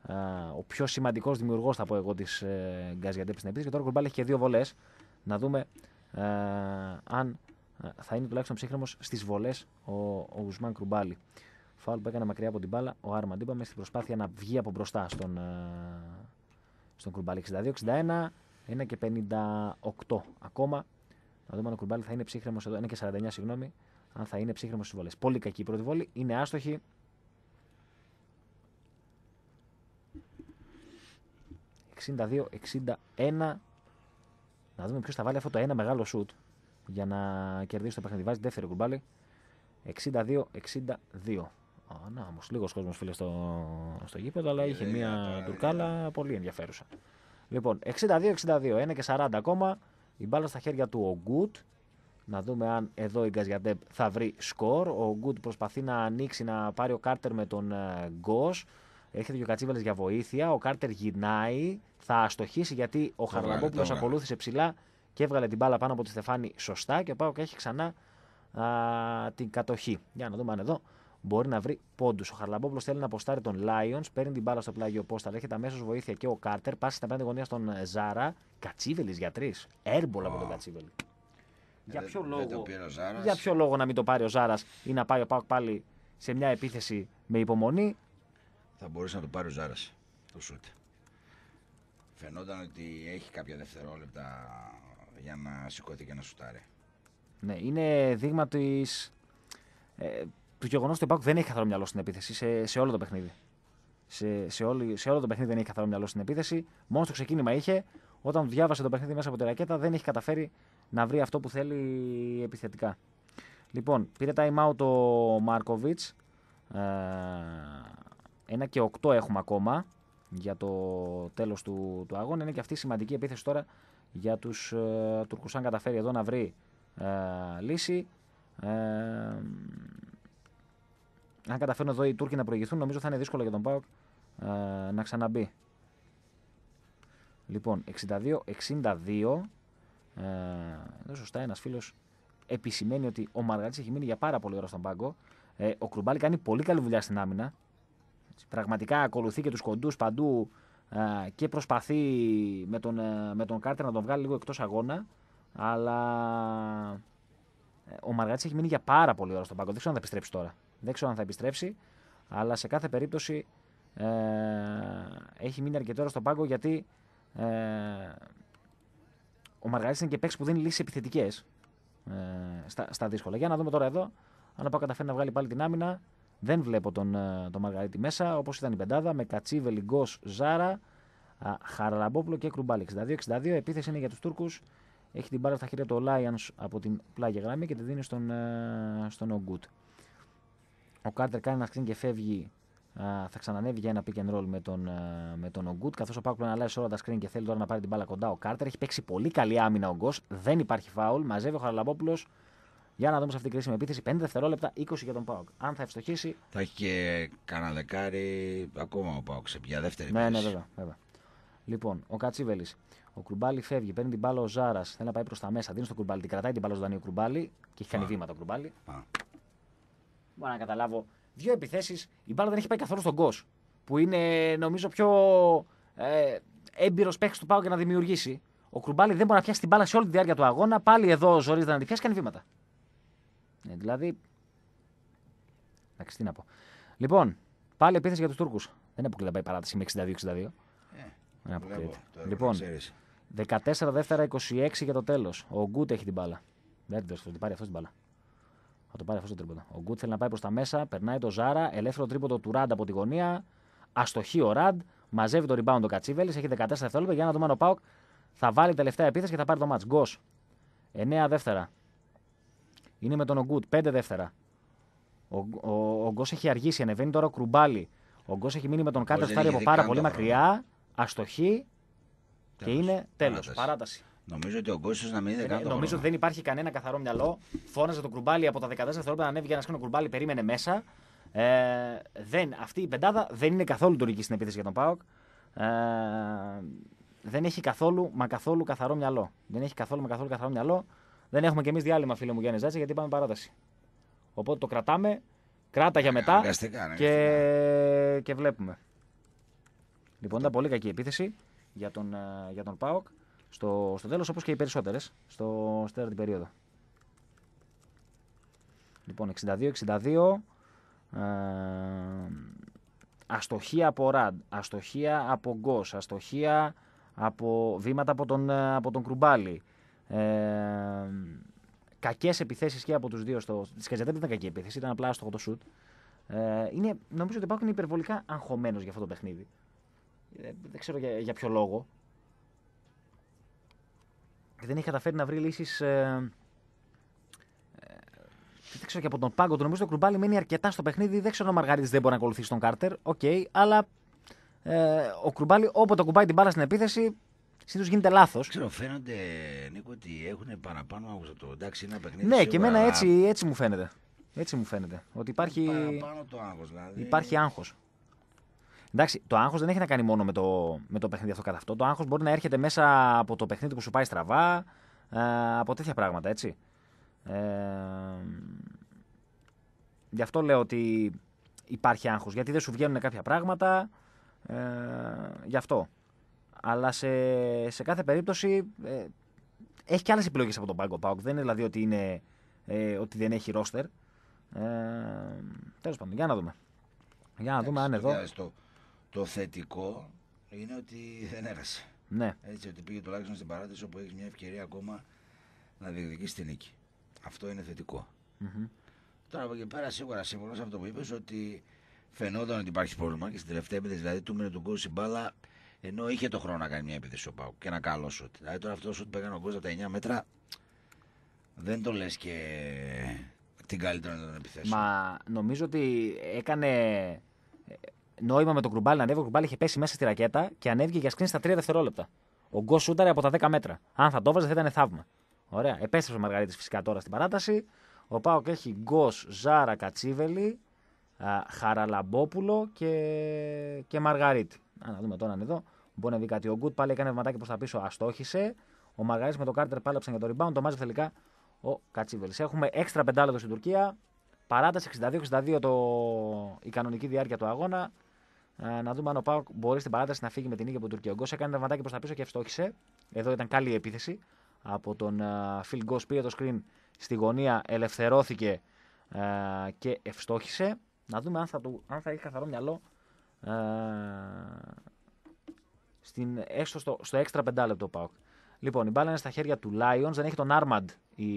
Ε, ο πιο σημαντικός δημιουργός, θα πω εγώ, της ε, Γκαζιαντέπη στην επίθεση. Και τώρα ο Κρουμπάλη έχει και δύο βολές. Να δούμε ε, αν ε, θα είναι τουλάχιστον ψύχρεμος στις βολές ο, ο Ουσμάν Κρουμπάλι. Φάουλ που έκανε μακριά από την μπάλα ο Άρμαντ. Είπαμε στην προσπάθεια να βγει από μπροστά στον, ε, στον κουμπαλι 62 62-61, 1 και 58 ακόμα. Να δούμε αν ο Κουρμπάλη θα είναι ψύχρεμος εδώ. Είναι και 49, συγγνώμη. Αν θα είναι ψύχρεμος στις βολέ. Πολύ κακή η πρώτη βολή. Είναι άστοχη. Να δούμε ποιος θα βάλει αυτό το ένα μεγάλο σουτ για να κερδίσει το παιχνίδι. Βάζει δεύτερο κουμπάλι. 62-62. Α, να, όμως λίγος κόσμος φίλε στο, στο γήπεδο, αλλά είχε μια τουρκάλα πολύ ενδιαφέρουσα. Λοιπόν, 62-62, 1 και 40 ακόμα. Η μπάλα στα χέρια του ο Γκουτ. Να δούμε αν εδώ η Γκαζιαντέπ θα βρει σκορ. Ο Γκουτ προσπαθεί να ανοίξει, να πάρει ο Κάρτερ με τον ε, Γκος. Έρχεται και ο Κατσίβαλης για βοήθεια. Ο Κάρτερ γυρνάει. Θα αστοχήσει γιατί ο Χαρλαμπόπουλο ναι. ακολούθησε ψηλά και έβγαλε την μπάλα πάνω από τη Στεφάνη σωστά. Και ο Πάοκ έχει ξανά την κατοχή. Για να δούμε αν εδώ μπορεί να βρει πόντους. Ο Χαρλαμπόπουλος θέλει να αποστάρει τον Lions, παίρνει την μπάλα στο πλάγιο πόστα, δέχεται αμέσως βοήθεια και ο Κάρτερ, Πάσει στα πέντε γωνία στον Ζάρα. Κατσίβελης για τρεις. Έρμπολα από τον Κατσίβελη.
Ε, για ποιο, λόγο, για
ποιο λόγο να μην το πάρει ο Ζάρας ή να πάει ο Πάουκ πάλι σε μια επίθεση με υπομονή.
Θα μπορούσε να το πάρει ο Ζάρας το σουτ. Φαινόταν ότι έχει κάποια δευτερόλεπτα για να σηκώθει και να σουτάρει.
Ναι, είναι δείγμα της ε, του γεγονός ότι ο Πάουκ δεν έχει καθαρό μυαλό στην επίθεση σε, σε όλο το παιχνίδι. Σε, σε, όλη, σε όλο το παιχνίδι δεν έχει καθαρό μυαλό στην επίθεση. Μόνος στο ξεκίνημα είχε. Όταν διάβασε το παιχνίδι μέσα από τη ρακέτα, δεν έχει καταφέρει να βρει αυτό που θέλει επιθετικά. Λοιπόν, πήρε time out ο Μάρκοβιτ. Ε, ένα και 8 έχουμε ακόμα για το τέλος του, του αγώνα. Είναι και αυτή η σημαντική επίθεση τώρα για τους ε, αν καταφέρει εδώ να βρει ε, λύση. Ε, αν καταφέρουν εδώ οι Τούρκοι να προηγηθούν, νομίζω θα είναι δύσκολο για τον Πάοκ ε, να ξαναμπεί. Λοιπόν, 62-62. Ε, εδώ σωστά ένας φίλος επισημαίνει ότι ο Μαργαρίτη έχει μείνει για πάρα πολύ ώρα στον πάγκο. Ε, ο Κρουμπάλη κάνει πολύ καλή δουλειά στην άμυνα. Πραγματικά ακολουθεί και τους κοντούς παντού ε, και προσπαθεί με τον, ε, τον Κάρτερ να τον βγάλει λίγο εκτός αγώνα. Αλλά ε, ο Μαργαρίτη έχει μείνει για πάρα πολύ ώρα στον πάγκο. Δεν ξέρω αν θα επιστρέψει τώρα. Δεν ξέρω αν θα επιστρέψει, αλλά σε κάθε περίπτωση ε, έχει μείνει αρκετό ώρα στον πάγκο γιατί ε, ο Μαργαρίτης είναι και παίξ που δίνει λύσεις επιθετικές ε, στα, στα δύσκολα. Για να δούμε τώρα εδώ αν πάω καταφέρει να βγάλει πάλι την άμυνα. Δεν βλέπω τον, ε, τον Μαργαρίτη μέσα όπως ήταν η πεντάδα με Κατσίβε, Λιγκός, Ζάρα, Χαραλαμπόπουλο και Κρουμπάλη. 62-62 επίθεση είναι για τους Τούρκους. Έχει την μπάλα στα χέρια του ο από την πλάγια γραμμή και τη δίνει στον, ε, στον Ογκούτ. Ο Κάρτερ κάνει ένα screen και φεύγει. Α, θα ξανανεύει για ένα pick and roll με τον, με τον Ογκούτ. Καθώς ο Πάκου αλλάζει όλα τα screen και θέλει τώρα να πάρει την μπάλα κοντά. Ο Κάρτερ έχει παίξει πολύ καλή άμυνα ο Γκος. Δεν υπάρχει φάουλ. Μαζεύει ο Χαραλαμπόπουλος. Για να δούμε σε αυτή την κρίσιμη επίθεση. 5 δευτερόλεπτα, 20 για τον Πάοκ. Αν θα ευστοχήσει.
Θα έχει και κανένα δεκάρι ακόμα ο Πάοκ σε μια δεύτερη ναι, επίθεση. Ναι, βέβαια, βέβαια. Λοιπόν, ο
Κατσίβελης. Ο Κρουμπάλι φεύγει, παίρνει την μπάλα ο Ζάρας. Θέλει να πάει προς τα μέσα. Δίνει στο Κρουμπάλι, την κρατάει την μπάλα ο Κρουμπάλι. Και έχει κάνει βήματα ο Κρουμπάλι. Α μπορώ να καταλάβω. Δύο επιθέσεις. Η μπάλα δεν έχει πάει καθόλου στον κόσμο. Που είναι νομίζω πιο ε, έμπειρος παίχτη του πάγου για να δημιουργήσει. Ο Κρουμπάλη δεν μπορεί να πιάσει την μπάλα σε όλη τη διάρκεια του αγώνα. Πάλι εδώ ζορίζεται να τη πιάσει, κάνει βήματα. Ε, δηλαδή. Εντάξει, τι να πω. Λοιπόν, πάλι επίθεση για τους Τούρκους. Δεν αποκλείται να πάει παράταση με 62-62. Ε, αποκλείται. Λοιπόν, 14 26 για το τέλος. Ο Γκούτ έχει την μπάλα. Δεν την πάρει αυτός την μπάλα. Θα το πάρει αυτό το Ο Γκουτ θέλει να πάει προς τα μέσα, περνάει το Ζάρα, ελεύθερο τρίποντο του Ραντ από τη γωνία. Αστοχή ο Ραντ, μαζεύει το rebound ο Κατσίβελης, έχει 14 δευτερόλεπτα για να δούμε αν ο Πάουκ θα βάλει τελευταία επίθεση και θα πάρει το match. Γκος. 9 δεύτερα. Είναι με τον Ογκούτ, 5 δεύτερα. Ο, ο, ο έχει αργήσει, ανεβαίνει τώρα ο Κρουμπάλι. Ο Γκος έχει μείνει με τον Κάτερ Στάρι από πάρα πολύ μακριά. Αστοχή.
Και είναι τέλος. Παράταση. Νομίζω ότι ο Κώστα να είναι ε, Νομίζω ότι
δεν υπάρχει κανένα καθαρό μυαλό. Φώναζε το κουμπάλι από τα 14 δευτερόλεπτα να ανέβει για να σκάνε τον περίμενε μέσα. Ε, δεν, αυτή η πεντάδα δεν είναι καθόλου λειτουργική στην επίθεση για τον Πάοκ. Ε, δεν έχει καθόλου μα καθόλου καθαρό μυαλό. Δεν έχει καθόλου μα καθόλου καθαρό μυαλό. Δεν έχουμε και εμείς διάλειμμα, φίλε μου Γιάννη Ζάτσε, γιατί πάμε παράταση. Οπότε το κρατάμε, κράτα για ε, μετά Και, και βλέπουμε. Λοιπόν, ήταν πολύ κακή επίθεση για τον, ε, για τον Πάοκ στο, στο τέλος όπως και οι περισσότερες στο, στην τέταρτη περίοδο. Λοιπόν, 62-62. Ε, αστοχία από Ραντ, αστοχία από Γκος, αστοχία από βήματα από τον, ε, από τον Κρουμπάλι. Ε, κακές επιθέσεις και από τους δύο. Στο, της δεν ήταν κακή επίθεση, ήταν απλά στο το Ε, είναι, νομίζω ότι υπάρχουν υπερβολικά αγχωμένος για αυτό το παιχνίδι. Ε, δεν ξέρω για, για ποιο λόγο και δεν έχει καταφέρει να βρει λύσεις. Ε, ε, δεν ξέρω και από τον πάγκο του. Νομίζω το κρουμπάλι μένει αρκετά στο παιχνίδι. Δεν ξέρω αν ο Μαργαρίτη δεν μπορεί να ακολουθήσει τον Κάρτερ. Οκ, αλλά ε, ο κρουμπάλι όποτε κουμπάει την μπάλα στην επίθεση Συνήθως γίνεται λάθος. Ξέρω,
φαίνονται Νίκο ότι έχουν παραπάνω από το εντάξει, ένα παιχνίδι. Ναι, σίγουρα... και εμένα έτσι,
έτσι μου φαίνεται. Έτσι μου φαίνεται. Ότι υπάρχει. Παραπάνω
το άγχος, δηλαδή. Υπάρχει
άγχος. Εντάξει, το άγχος δεν έχει να κάνει μόνο με το, με το παιχνίδι αυτό καθ' αυτό. Το άγχος μπορεί να έρχεται μέσα από το παιχνίδι που σου πάει στραβά, ε, από τέτοια πράγματα, έτσι. Ε, γι' αυτό λέω ότι υπάρχει άγχος γιατί δεν σου βγαίνουν κάποια πράγματα, ε, γι' αυτό. Αλλά σε, σε κάθε περίπτωση ε, έχει και άλλες επιλογές από τον Πάγκο Πάουκ. Δεν είναι δηλαδή ότι, είναι, ε, ότι δεν έχει ρόστερ. Τέλο ε, τέλος πάντων, για να δούμε. Για
να δούμε αν εδώ... Το θετικό είναι ότι δεν έχασε. Ναι. Έτσι ότι πήγε τουλάχιστον στην παράτηση όπου έχεις μια ευκαιρία ακόμα να διεκδικήσεις την νίκη. Αυτό είναι θετικό. Τώρα από εκεί πέρα σίγουρα συμφωνώ σε αυτό που είπες ότι φαινόταν ότι υπάρχει πρόβλημα και στην τελευταία επίθεση δηλαδή του μείνε τον κόλλο μπάλα ενώ είχε το χρόνο να κάνει μια επίθεση ο Πάουκ και ένα καλό σου. Δηλαδή τώρα αυτό σου που έκανε ο από τα 9 μέτρα δεν το λες και την καλύτερη να τον επιθέσεις. Μα
νομίζω ότι έκανε ε, νόημα με τον Κρουμπάλ να ανέβει. Ο κουμπάλ είχε πέσει μέσα στη ρακέτα και ανέβηκε για σκρίνη στα 3 δευτερόλεπτα. Ο Γκο σούταρε από τα 10 μέτρα. Αν θα το βάζε θα ήταν θαύμα. Ωραία. Επέστρεψε ο Μαργαρίτης φυσικά τώρα στην παράταση. Ο Πάοκ έχει Γκος, Ζάρα, Κατσίβελη, Χαραλαμπόπουλο και, και Μαργαρίτη. Α, να δούμε τώρα αν εδώ. Μπορεί να δει κάτι. Ο Γκουτ πάλι έκανε βηματάκι προς τα πίσω, αστόχησε. Ο Μαργαρίτης με το Κάρτερ πάλεψαν για το rebound. Το μάζε τελικά ο Κατσίβελης. Έχουμε έξτρα πεντάλεπτο στην Τουρκία. Παράταση 62-62 το... η κανονική διάρκεια του αγώνα να δούμε αν ο Πάοκ μπορεί στην παράταση να φύγει με την ίδια από τον Τουρκιογκό. Έκανε ταυματάκι προς τα πίσω και ευστόχησε. Εδώ ήταν καλή η επίθεση από τον Φιλ Γκο. Πήρε το screen στη γωνία, ελευθερώθηκε και ευστόχησε. Να δούμε αν θα, του, αν θα έχει καθαρό μυαλό στην, έστω στο, στο έξτρα πεντάλεπτο Πάοκ. Λοιπόν, η μπάλα είναι στα χέρια του Lions. Δεν έχει τον Armand η,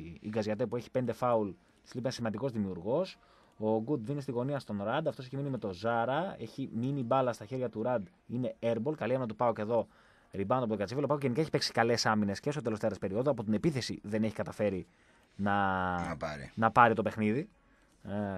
η Γκαζιατέ που έχει 5 φάουλ. Στην σημαντικός δημιουργός. Ο Γκουτ δίνει στη γωνία στον Ραντ. Αυτός έχει μείνει με το Ζάρα. Έχει μείνει μπάλα στα χέρια του Ραντ. Είναι airball. Καλή να του πάω και εδώ. Ριμπάνω από τον Κατσίβελο. Πάω και γενικά έχει παίξει καλές άμυνες και στο τέλο τέρα περίοδο. Από την επίθεση δεν έχει καταφέρει να, να, πάρει. να πάρει το παιχνίδι.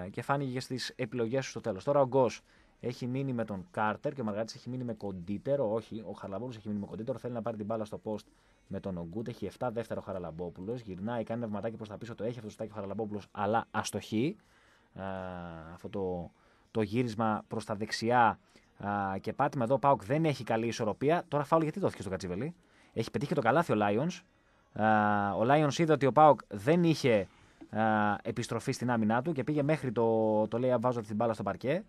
Ε, και φάνηκε στις επιλογές σου στο τέλος. Τώρα ο Γκος έχει μείνει με τον Κάρτερ και ο Μαργάτης έχει μείνει με κοντύτερο. Όχι, ο Χαλαμπόπουλο έχει μείνει με κοντύτερο. Θέλει να πάρει την μπάλα στο post με τον Ογκούτ. Έχει 7 δεύτερο Χαραλαμπόπουλος. Γυρνάει, κάνει νευματάκι προς τα πίσω. Το έχει αυτό το στάκι ο Χαραλαμπόπουλος, αλλά αστοχή αυτό το, το γύρισμα προς τα δεξιά και πάτημα εδώ. Ο Πάουκ δεν έχει καλή ισορροπία. Τώρα φάουλ γιατί δόθηκε στο Κατσίβελη. Έχει πετύχει το καλάθι ο Λάιον. Ο Λάιον είδε ότι ο Πάουκ δεν είχε επιστροφή στην άμυνά του και πήγε μέχρι το, το λέει βάζω την μπάλα στο παρκέ.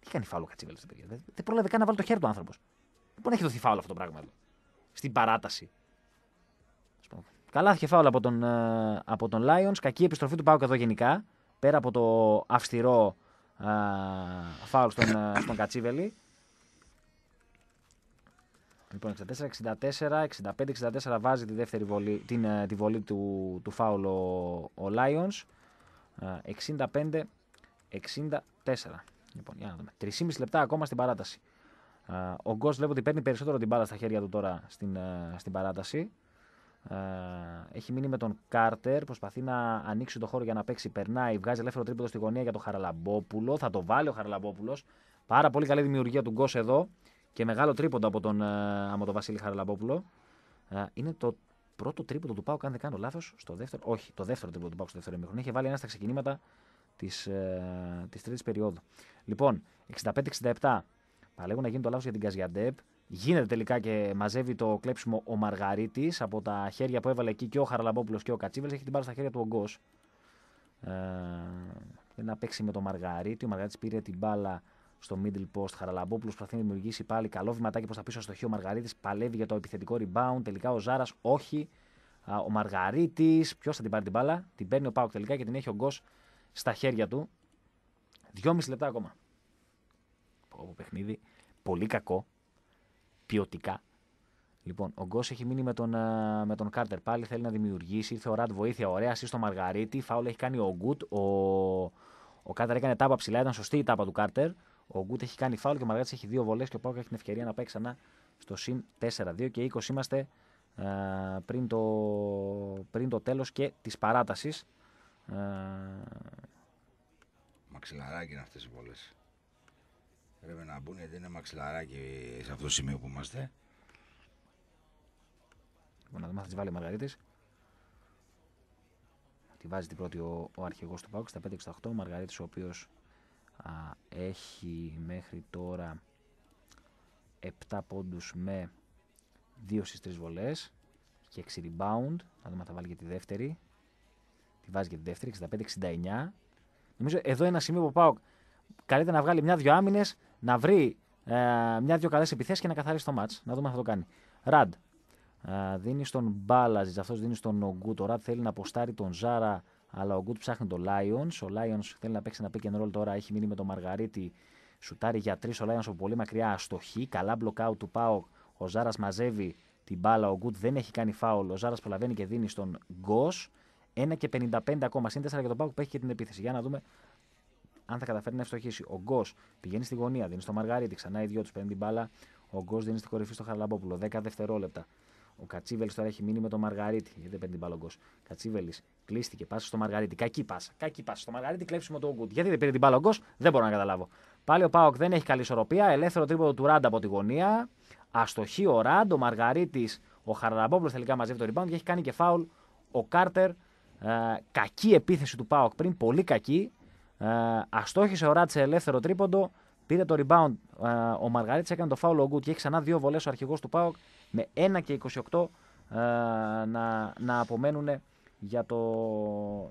Τι κάνει φάουλ ο Κατσίβελη στην παιδιά. Δεν, πρόλαβε καν να βάλει το χέρι του άνθρωπο. Δεν λοιπόν, μπορεί να έχει δοθεί φάουλ αυτό το πράγμα εδώ. Στην παράταση. Καλάθι και από τον, από τον Κακή επιστροφή του Πάουκ εδώ γενικά πέρα από το αυστηρό α, φάουλ στον, στον Κατσίβελη. Λοιπόν, 64-64, 65-64 βάζει τη δεύτερη βολή, την, ε, τη βολή του, του φάουλ ο, ο Lions. 65-64. Λοιπόν, για να δούμε. 3,5 λεπτά ακόμα στην παράταση. Ο Γκος βλέπω ότι παίρνει περισσότερο την μπάλα στα χέρια του τώρα στην, ε, στην παράταση. Ε, έχει μείνει με τον Κάρτερ, προσπαθεί να ανοίξει το χώρο για να παίξει. Περνάει, βγάζει ελεύθερο τρίποντο στη γωνία για τον Χαραλαμπόπουλο. Θα το βάλει ο Χαραλαμπόπουλος. Πάρα πολύ καλή δημιουργία του Γκος εδώ και μεγάλο τρίποντο από τον, ε, από τον Βασίλη Χαραλαμπόπουλο. Ε, είναι το πρώτο τρίποντο του Πάου, αν δεν κάνω λάθος, στο δεύτερο. Όχι, το δεύτερο τρίποντο του Πάου στο δεύτερο μήχρο. Έχει βάλει ένας στα ξεκινήματα της ε, τρίτης περίοδου. Λοιπόν, 65-67. Παλέγουν να γίνει το λάθος για την Καζιαντέπ γίνεται τελικά και μαζεύει το κλέψιμο ο Μαργαρίτης από τα χέρια που έβαλε εκεί και ο Χαραλαμπόπουλος και ο Κατσίβελ. Έχει την πάρει στα χέρια του ο Γκος. Ε, να παίξει με τον Μαργαρίτη. Ο Μαργαρίτης πήρε την μπάλα στο middle post. Χαραλαμπόπουλος προσπαθεί να δημιουργήσει πάλι καλό βηματάκι προς τα πίσω στο χείο. Ο Μαργαρίτης παλεύει για το επιθετικό rebound. Τελικά ο Ζάρας όχι. Ο Μαργαρίτης, ποιος θα την πάρει την μπάλα, την παίρνει ο Πάουκ τελικά και την έχει ο Γκος στα χέρια του. Δυόμιση λεπτά ακόμα. Πω, παιχνίδι. Πολύ κακό ποιοτικά. Λοιπόν, ο Γκος έχει μείνει με τον, με τον Κάρτερ πάλι, θέλει να δημιουργήσει. Ήρθε ο Ραντ βοήθεια, ωραία, εσύ στο Μαργαρίτη. Φάουλ έχει κάνει ο Γκουτ. Ο, ο Κάρτερ έκανε τάπα ψηλά, ήταν σωστή η τάπα του Κάρτερ. Ο Γκουτ έχει κάνει φάουλ και ο Μαργαρίτη έχει δύο βολές και ο Πάουκ έχει την ευκαιρία να παίξει ξανά στο συν 4-2 και 20 είμαστε πριν, το, πριν το τέλος και της παράτασης.
Α, Μαξιλαράκι είναι αυτές οι βολές. Πρέπει να μπουν γιατί είναι μαξιλαράκι σε αυτό το σημείο που είμαστε. Λοιπόν, να δούμε αν θα τη βάλει ο Μαργαρίτης.
Τη βάζει την πρώτη ο, ο αρχηγός του Πάουκ στα 5-68. Ο Μαργαρίτης, ο οποίος έχει μέχρι τώρα 7 πόντους με 2 στις 3 βολε και 6 rebound. Να δούμε αν θα βάλει και τη δεύτερη. Τη βάζει και τη δεύτερη, 65-69. Νομίζω εδώ ένα σημείο που πάω. Καλύτερα να βγάλει μια-δυο άμυνες να βρει ε, μια-δυο καλές επιθέσεις και να καθαρίσει το μάτ. Να δούμε αν θα το κάνει. Ραντ. Ε, δίνει στον Μπάλαζιτ, αυτός δίνει στον Ογκούτ. Ο Ραντ θέλει να αποστάρει τον Ζάρα, αλλά ο Ογκούτ ψάχνει τον Λάιον. Ο Λάιον θέλει να παίξει ένα pick and roll τώρα. Έχει μείνει με τον Μαργαρίτη. Σουτάρει για τρεις ο Λάιον από πολύ μακριά. Αστοχή. Καλά μπλοκάου του Πάο. Ο Ζάρας μαζεύει την μπάλα. Ο Γκουτ δεν έχει κάνει φάουλ. Ο Ζάρας προλαβαίνει και δίνει στον Γκος. 1 και 55 ακόμα. Συν 4 για τον Πάο που έχει και την επίθεση. Για να δούμε αν θα καταφέρει να ευστοχήσει. Ο Γκος πηγαίνει στη γωνία, δίνει στο Μαργαρίτη, ξανά οι δυο τους παίρνει την μπάλα. Ο Γκος δίνει στην κορυφή στο Χαρλαμπόπουλο. 10 δευτερόλεπτα. Ο Κατσίβελης τώρα έχει μείνει με το Μαργαρίτη. Γιατί δεν παίρνει την μπάλα ο Γκος. Κατσίβελης κλείστηκε, πάσα στο Μαργαρίτη. Κακή πάσα. Κακή πάσα. Στο Μαργαρίτη κλέψιμο το Γκουτ. Γιατί δεν πήρε την μπάλα ο Γκος, δεν μπορώ να καταλάβω. Πάλι ο Πάοκ δεν έχει καλή ισορροπία. Ελεύθερο τρίποδο του Ράντα από τη γωνία. Αστοχή ο Ράντ, ο Μαργαρίτης, ο Χαραλαμπόπουλος τελικά μαζεύει το rebound και έχει κάνει και φάουλ ο Κάρτερ. Ε, κακή επίθεση του Πάοκ πριν, πολύ κακή. Ε, αστόχησε ο Ράτσε ελεύθερο τρίποντο. Πήρε το rebound ε, ο Μαργαρίτης, έκανε το foul ο Γκουτ και έχει ξανά δύο βολές ο αρχηγός του Πάοκ με 1 και 28 ε, να, να απομένουν για το,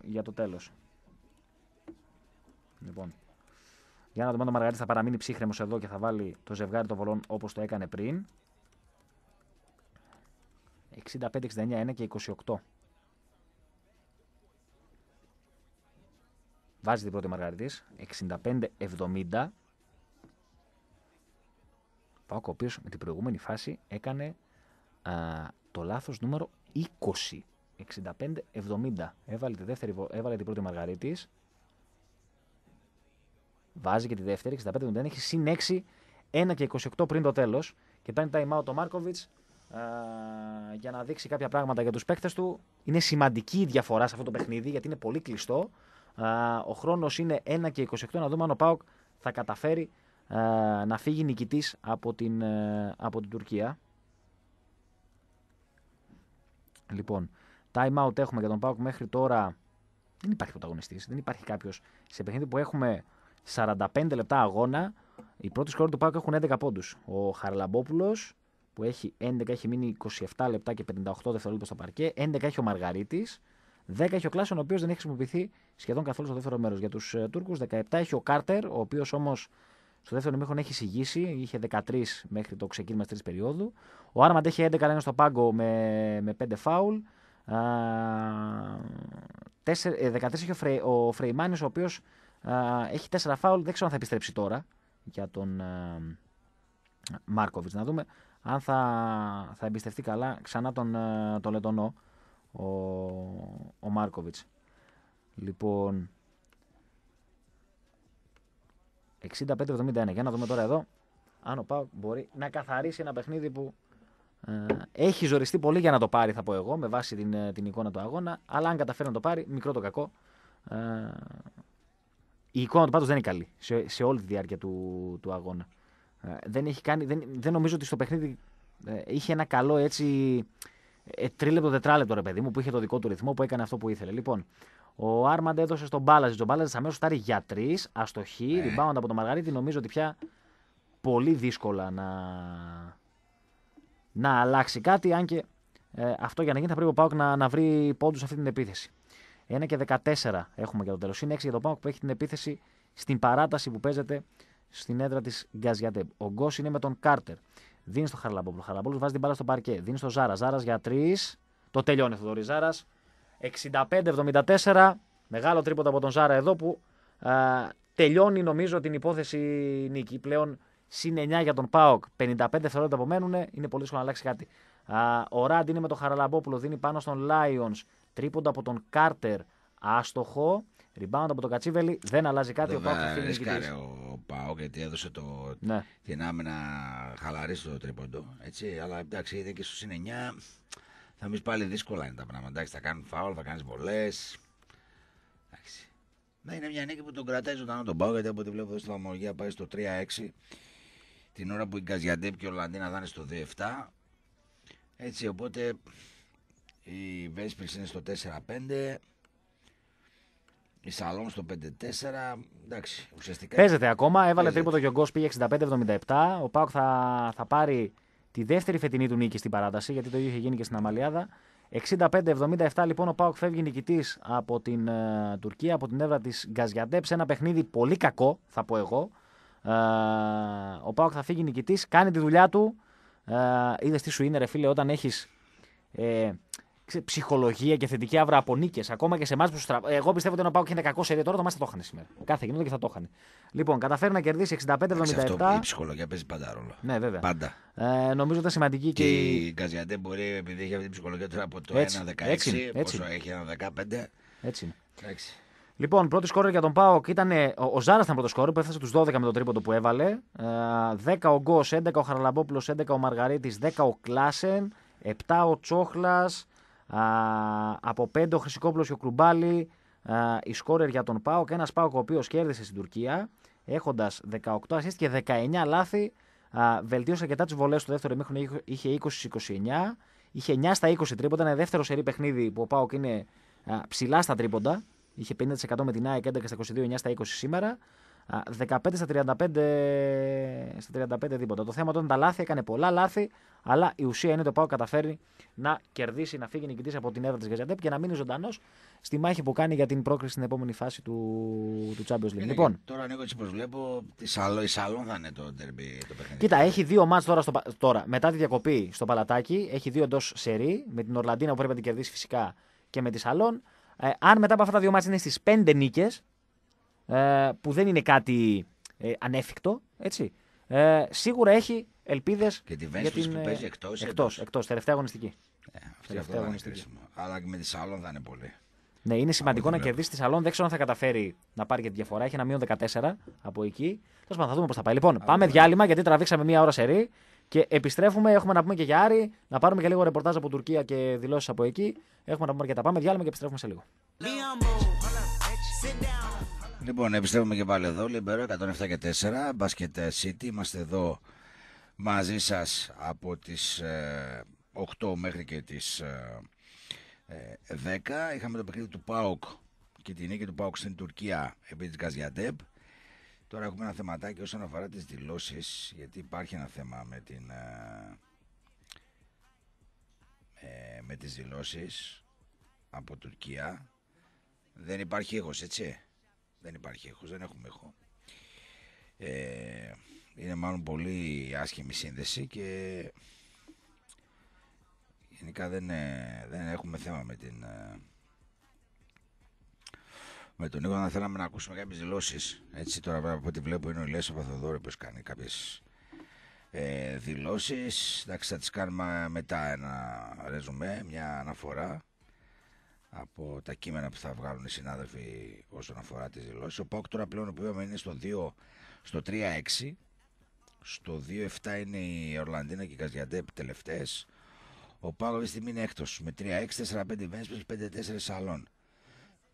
για το τέλος. Λοιπόν. Για να δούμε το Μαργαρίτης θα παραμείνει ψύχρεμος εδώ και θα βάλει το ζευγάρι των βολών όπως το έκανε πριν. 65-69, 1 και 28. Βάζει την πρώτη Μαργαρίτης. 65-70. Πάω ο οποίο με την προηγούμενη φάση έκανε α, το λάθος νούμερο 20. 65-70. Έβαλε, τη δεύτερη, έβαλε την πρώτη Μαργαρίτης. Βάζει και τη δεύτερη. 65-70. Έχει συν 1 και 28 πριν το τέλος. Και παίρνει τα out ο Μάρκοβιτ για να δείξει κάποια πράγματα για τους παίκτες του. Είναι σημαντική η διαφορά σε αυτό το παιχνίδι γιατί είναι πολύ κλειστό. Ο χρόνος είναι 1 και 28. Να δούμε αν ο Πάοκ θα καταφέρει να φύγει νικητής από την, ε, από την Τουρκία. Λοιπόν, time out έχουμε για τον Πάοκ μέχρι τώρα. Δεν υπάρχει πρωταγωνιστής. Δεν υπάρχει κάποιος σε παιχνίδι που έχουμε 45 λεπτά αγώνα. Οι πρώτοι σκόροι του Πάοκ έχουν 11 πόντους. Ο Χαρλαμπόπουλο που έχει 11, έχει μείνει 27 λεπτά και 58 δευτερόλεπτα στο παρκέ. 11 έχει ο Μαργαρίτης. 10 έχει ο Κλάσον, ο οποίος δεν έχει χρησιμοποιηθεί σχεδόν καθόλου στο δεύτερο μέρος. Για τους ε, Τούρκους, 17 έχει ο Κάρτερ, ο οποίος όμως στο δεύτερο μήχον έχει συγγύσει, είχε 13 μέχρι το ξεκίνημα της τρίτης περίοδου. Ο Άρμαντ έχει 11 αλλά στο πάγκο με, με 5 φάουλ. 4, 13 ε, έχει ο, Φρε, ο Φρεϊμάνης, ο οποίος έχει 4 φάουλ. Δεν ξέρω αν θα επιστρέψει τώρα για τον Μάρκοβιτ. Να δούμε αν θα, θα εμπιστευτεί καλά ξανά τον, τον Λετωνό ο, ο Μάρκοβιτς. Λοιπόν, 65-71. Για να δούμε τώρα εδώ αν ο Παου μπορεί να καθαρίσει ένα παιχνίδι που ε, έχει ζοριστεί πολύ για να το πάρει, θα πω εγώ, με βάση την, ε, την εικόνα του αγώνα. Αλλά αν καταφέρει να το πάρει, μικρό το κακό. Ε, η εικόνα του πάντως δεν είναι καλή σε, σε όλη τη διάρκεια του, του αγώνα. Ε, δεν, έχει δεν, δεν νομίζω ότι στο παιχνίδι είχε ένα καλό έτσι ε, τρίλεπτο, τετράλεπτο ρε παιδί μου που είχε το δικό του ρυθμό που έκανε αυτό που ήθελε. Λοιπόν, ο Άρμαντ έδωσε στον Μπάλαζη. Τον Μπάλαζη αμέσω φτάρει για τρεις, αστοχή, ναι. rebound από τον Μαργαρίτη. Νομίζω ότι πια πολύ δύσκολα να, να αλλάξει κάτι. Αν και ε, αυτό για να γίνει θα πρέπει ο Πάουκ να, να βρει πόντους σε αυτή την επίθεση. 1 και 14 έχουμε για το τέλος. Είναι 6 για το Πάουκ που έχει την επίθεση στην παράταση που παίζεται στην έδρα της Γκαζιατέμπ. Ο Γκος είναι με τον Κάρτερ. Δίνει στο Χαραλαμπόπουλο. Χαραλαμπόπουλος βάζει την μπάλα στο παρκέ. Δίνει στο Ζάρα. Ζάρας για τρεις. Το τελειώνει ο Θοδωρή Ζάρας. 65-74. Μεγάλο τρύποντα από τον Ζάρα εδώ που α, τελειώνει νομίζω την υπόθεση νίκη. Πλέον συν 9 για τον Πάοκ. 55 δευτερόλεπτα απομένουνε. Είναι πολύ δύσκολο να αλλάξει κάτι. Α, ο Ράντ είναι με τον Χαραλαμπόπουλο. Δίνει πάνω στον Λάιον. Τρίποντα από τον Κάρτερ. Άστοχο. Rebound από το Κατσίβελη. Δεν αλλάζει κάτι. Δεν ο Πάοκ
ο Πάο γιατί έδωσε το... Ναι. την άμυνα χαλαρή στο τρίποντο. Έτσι, αλλά εντάξει, είδε και στους 9. Θα μπει πάλι δύσκολα είναι τα πράγματα. Εντάξει, θα κάνουν φάουλ, θα κάνεις βολές. Εντάξει. Να είναι μια νίκη που τον κρατάει ζωντανό τον Πάο γιατί από ό,τι βλέπω εδώ στη Λαμοργία πάει στο 3-6. Την ώρα που η Γκαζιαντέπ και ο Λαντίνα θα είναι στο 2-7. Έτσι, οπότε η Βέσπιλ είναι στο 4-5. Η Σαλόν στο 5-4. Εντάξει, ουσιαστικά. Παίζεται ακόμα. Έβαλε τρύπο
και ο πήγε 65-77. Ο Πάουκ θα, θα πάρει τη δεύτερη φετινή του νίκη στην παράταση, γιατί το ίδιο είχε γίνει και στην Αμαλιάδα. 65-77 λοιπόν ο Πάουκ φεύγει νικητής από την ε, Τουρκία, από την έδρα της Γκαζιαντέπ. Ένα παιχνίδι πολύ κακό, θα πω εγώ. Ε, ο Πάουκ θα φύγει νικητής, κάνει τη δουλειά του. Ε, Είδες τι σου είναι, ρε φίλε, όταν έχεις ε, ψυχολογία και θετική αύρα από νίκες. Ακόμα και σε εμάς που στρα... Εγώ πιστεύω ότι να πάω και είναι κακός σε τώρα, το μα θα το είχαν σήμερα. Κάθε γινόταν και θα το είχαν. Λοιπόν, καταφέρει να κερδίσει 65-77. Η
ψυχολογία παίζει πάντα ρόλο.
Ναι, βέβαια. Πάντα. Ε, νομίζω ότι σημαντική και. και... Η
Καζιαντέ μπορεί, επειδή έχει αυτή την ψυχολογία τώρα από το 1-16, πόσο έχει, ένα 15. Έτσι
είναι. Λοιπόν, πρώτη σκόρη για τον Πάοκ ήταν ο, Ζάρας ήταν πρώτο σκόρη που έφτασε τους 12 με το τρίποντο που έβαλε. 10 ε, ο Γκος, 11 ο Χαραλαμπόπουλος, 11 ο Μαργαρίτης, 10 ο Κλάσεν, 7 ο Τσόχλας, από πέντε ο Χρυσικόπουλος και ο Κρουμπάλη η σκόρερ για τον Πάοκ. Ένας Πάοκ ο οποίος κέρδισε στην Τουρκία έχοντας 18 assist και 19 λάθη. βελτίωσε αρκετά τις βολές του δεύτερο ημίχρονο, είχε 20-29. Είχε 9 στα 20 τρίποντα. είναι δεύτερο σερή παιχνίδι που ο Πάοκ είναι ψηλά στα τρίποντα. Είχε 50% με την ΑΕΚ 11 στα 22, 9 στα 20 σήμερα. 15 στα 35, στα 35 δίποτα. Το θέμα ήταν τα λάθη, έκανε πολλά λάθη, αλλά η ουσία είναι το Πάο καταφέρει να κερδίσει, να φύγει νικητής από την έδρα της Γαζιαντέπ και να μείνει ζωντανός στη μάχη που κάνει για την πρόκριση στην επόμενη φάση του, του Champions League. Λοιπόν,
τώρα Νίκο, έτσι όπως βλέπω, η Σαλόν θα είναι το τερμπι το
Κοίτα, έχει δύο μάτς τώρα, στο, τώρα μετά τη διακοπή στο Παλατάκι. Έχει δύο εντός σερή με την Ορλαντίνα που πρέπει να την κερδίσει φυσικά και με τη Σαλόν. Ε, αν μετά από αυτά τα δύο μάτς είναι στις 5 νίκες, ε, που δεν είναι κάτι ε, ανέφικτο. Έτσι. Ε, σίγουρα έχει ελπίδες. Και τη την... που ε, παίζει εκτός. Εκτός, εκτός, τελευταία αγωνιστική. Ε, αυτή τελευταία αγωνιστική.
Αλλά και με τη Σαλόν θα είναι πολύ.
Ναι, είναι σημαντικό να κερδίσει τη Σαλόν. Δεν ξέρω αν θα καταφέρει να πάρει και τη διαφορά. Έχει ένα μείον 14 από εκεί. Τέλος πάντων, θα δούμε πώς θα πάει. Λοιπόν, πάμε διάλειμμα γιατί τραβήξαμε μία ώρα σερή. Και επιστρέφουμε, έχουμε να πούμε και για Άρη, να πάρουμε και λίγο ρεπορτάζ από Τουρκία και δηλώσεις από εκεί. Έχουμε να πούμε αρκετά. Πάμε διάλειμμα και επιστρέφουμε σε λίγο.
Λοιπόν, επιστρέφουμε και πάλι εδώ. Λιμπερό 107 και 4. Μπασκετ City. Είμαστε εδώ μαζί σας από τις 8 ε, μέχρι και τις 10. Ε, ε, Είχαμε το παιχνίδι του ΠΑΟΚ και την νίκη του ΠΑΟΚ στην Τουρκία επί της Γκαζιαντέπ. Τώρα έχουμε ένα θεματάκι όσον αφορά τις δηλώσεις γιατί υπάρχει ένα θέμα με, την, με τις δηλώσεις από Τουρκία. Δεν υπάρχει ήχος, έτσι. Δεν υπάρχει ήχος, δεν έχουμε ήχο. Ε, είναι μάλλον πολύ άσχημη σύνδεση και γενικά δεν, ε, δεν έχουμε θέμα με την... Ε, με τον ήχο, θα θέλαμε να ακούσουμε κάποιες δηλώσεις. Έτσι τώρα από ό,τι βλέπω είναι ο Ηλίας Παθοδόρη που κάνει κάποιες ε, δηλώσεις. Εντάξει θα τις κάνουμε μετά ένα ρεζουμέ, μια αναφορά από τα κείμενα που θα βγάλουν οι συνάδελφοι όσον αφορά τις δηλώσεις. Ο ΠΑΟΚ τώρα πλέον που είπαμε είναι στο, 2, στο 3-6, στο 2-7 είναι η Ορλαντίνα και η Καζιαντέπ τελευταίες. Ο ΠΑΟΚ αυτή τη στιγμή είναι έκτος με 3-6, 4-5 Βένσπες, 5-4 Σαλόν.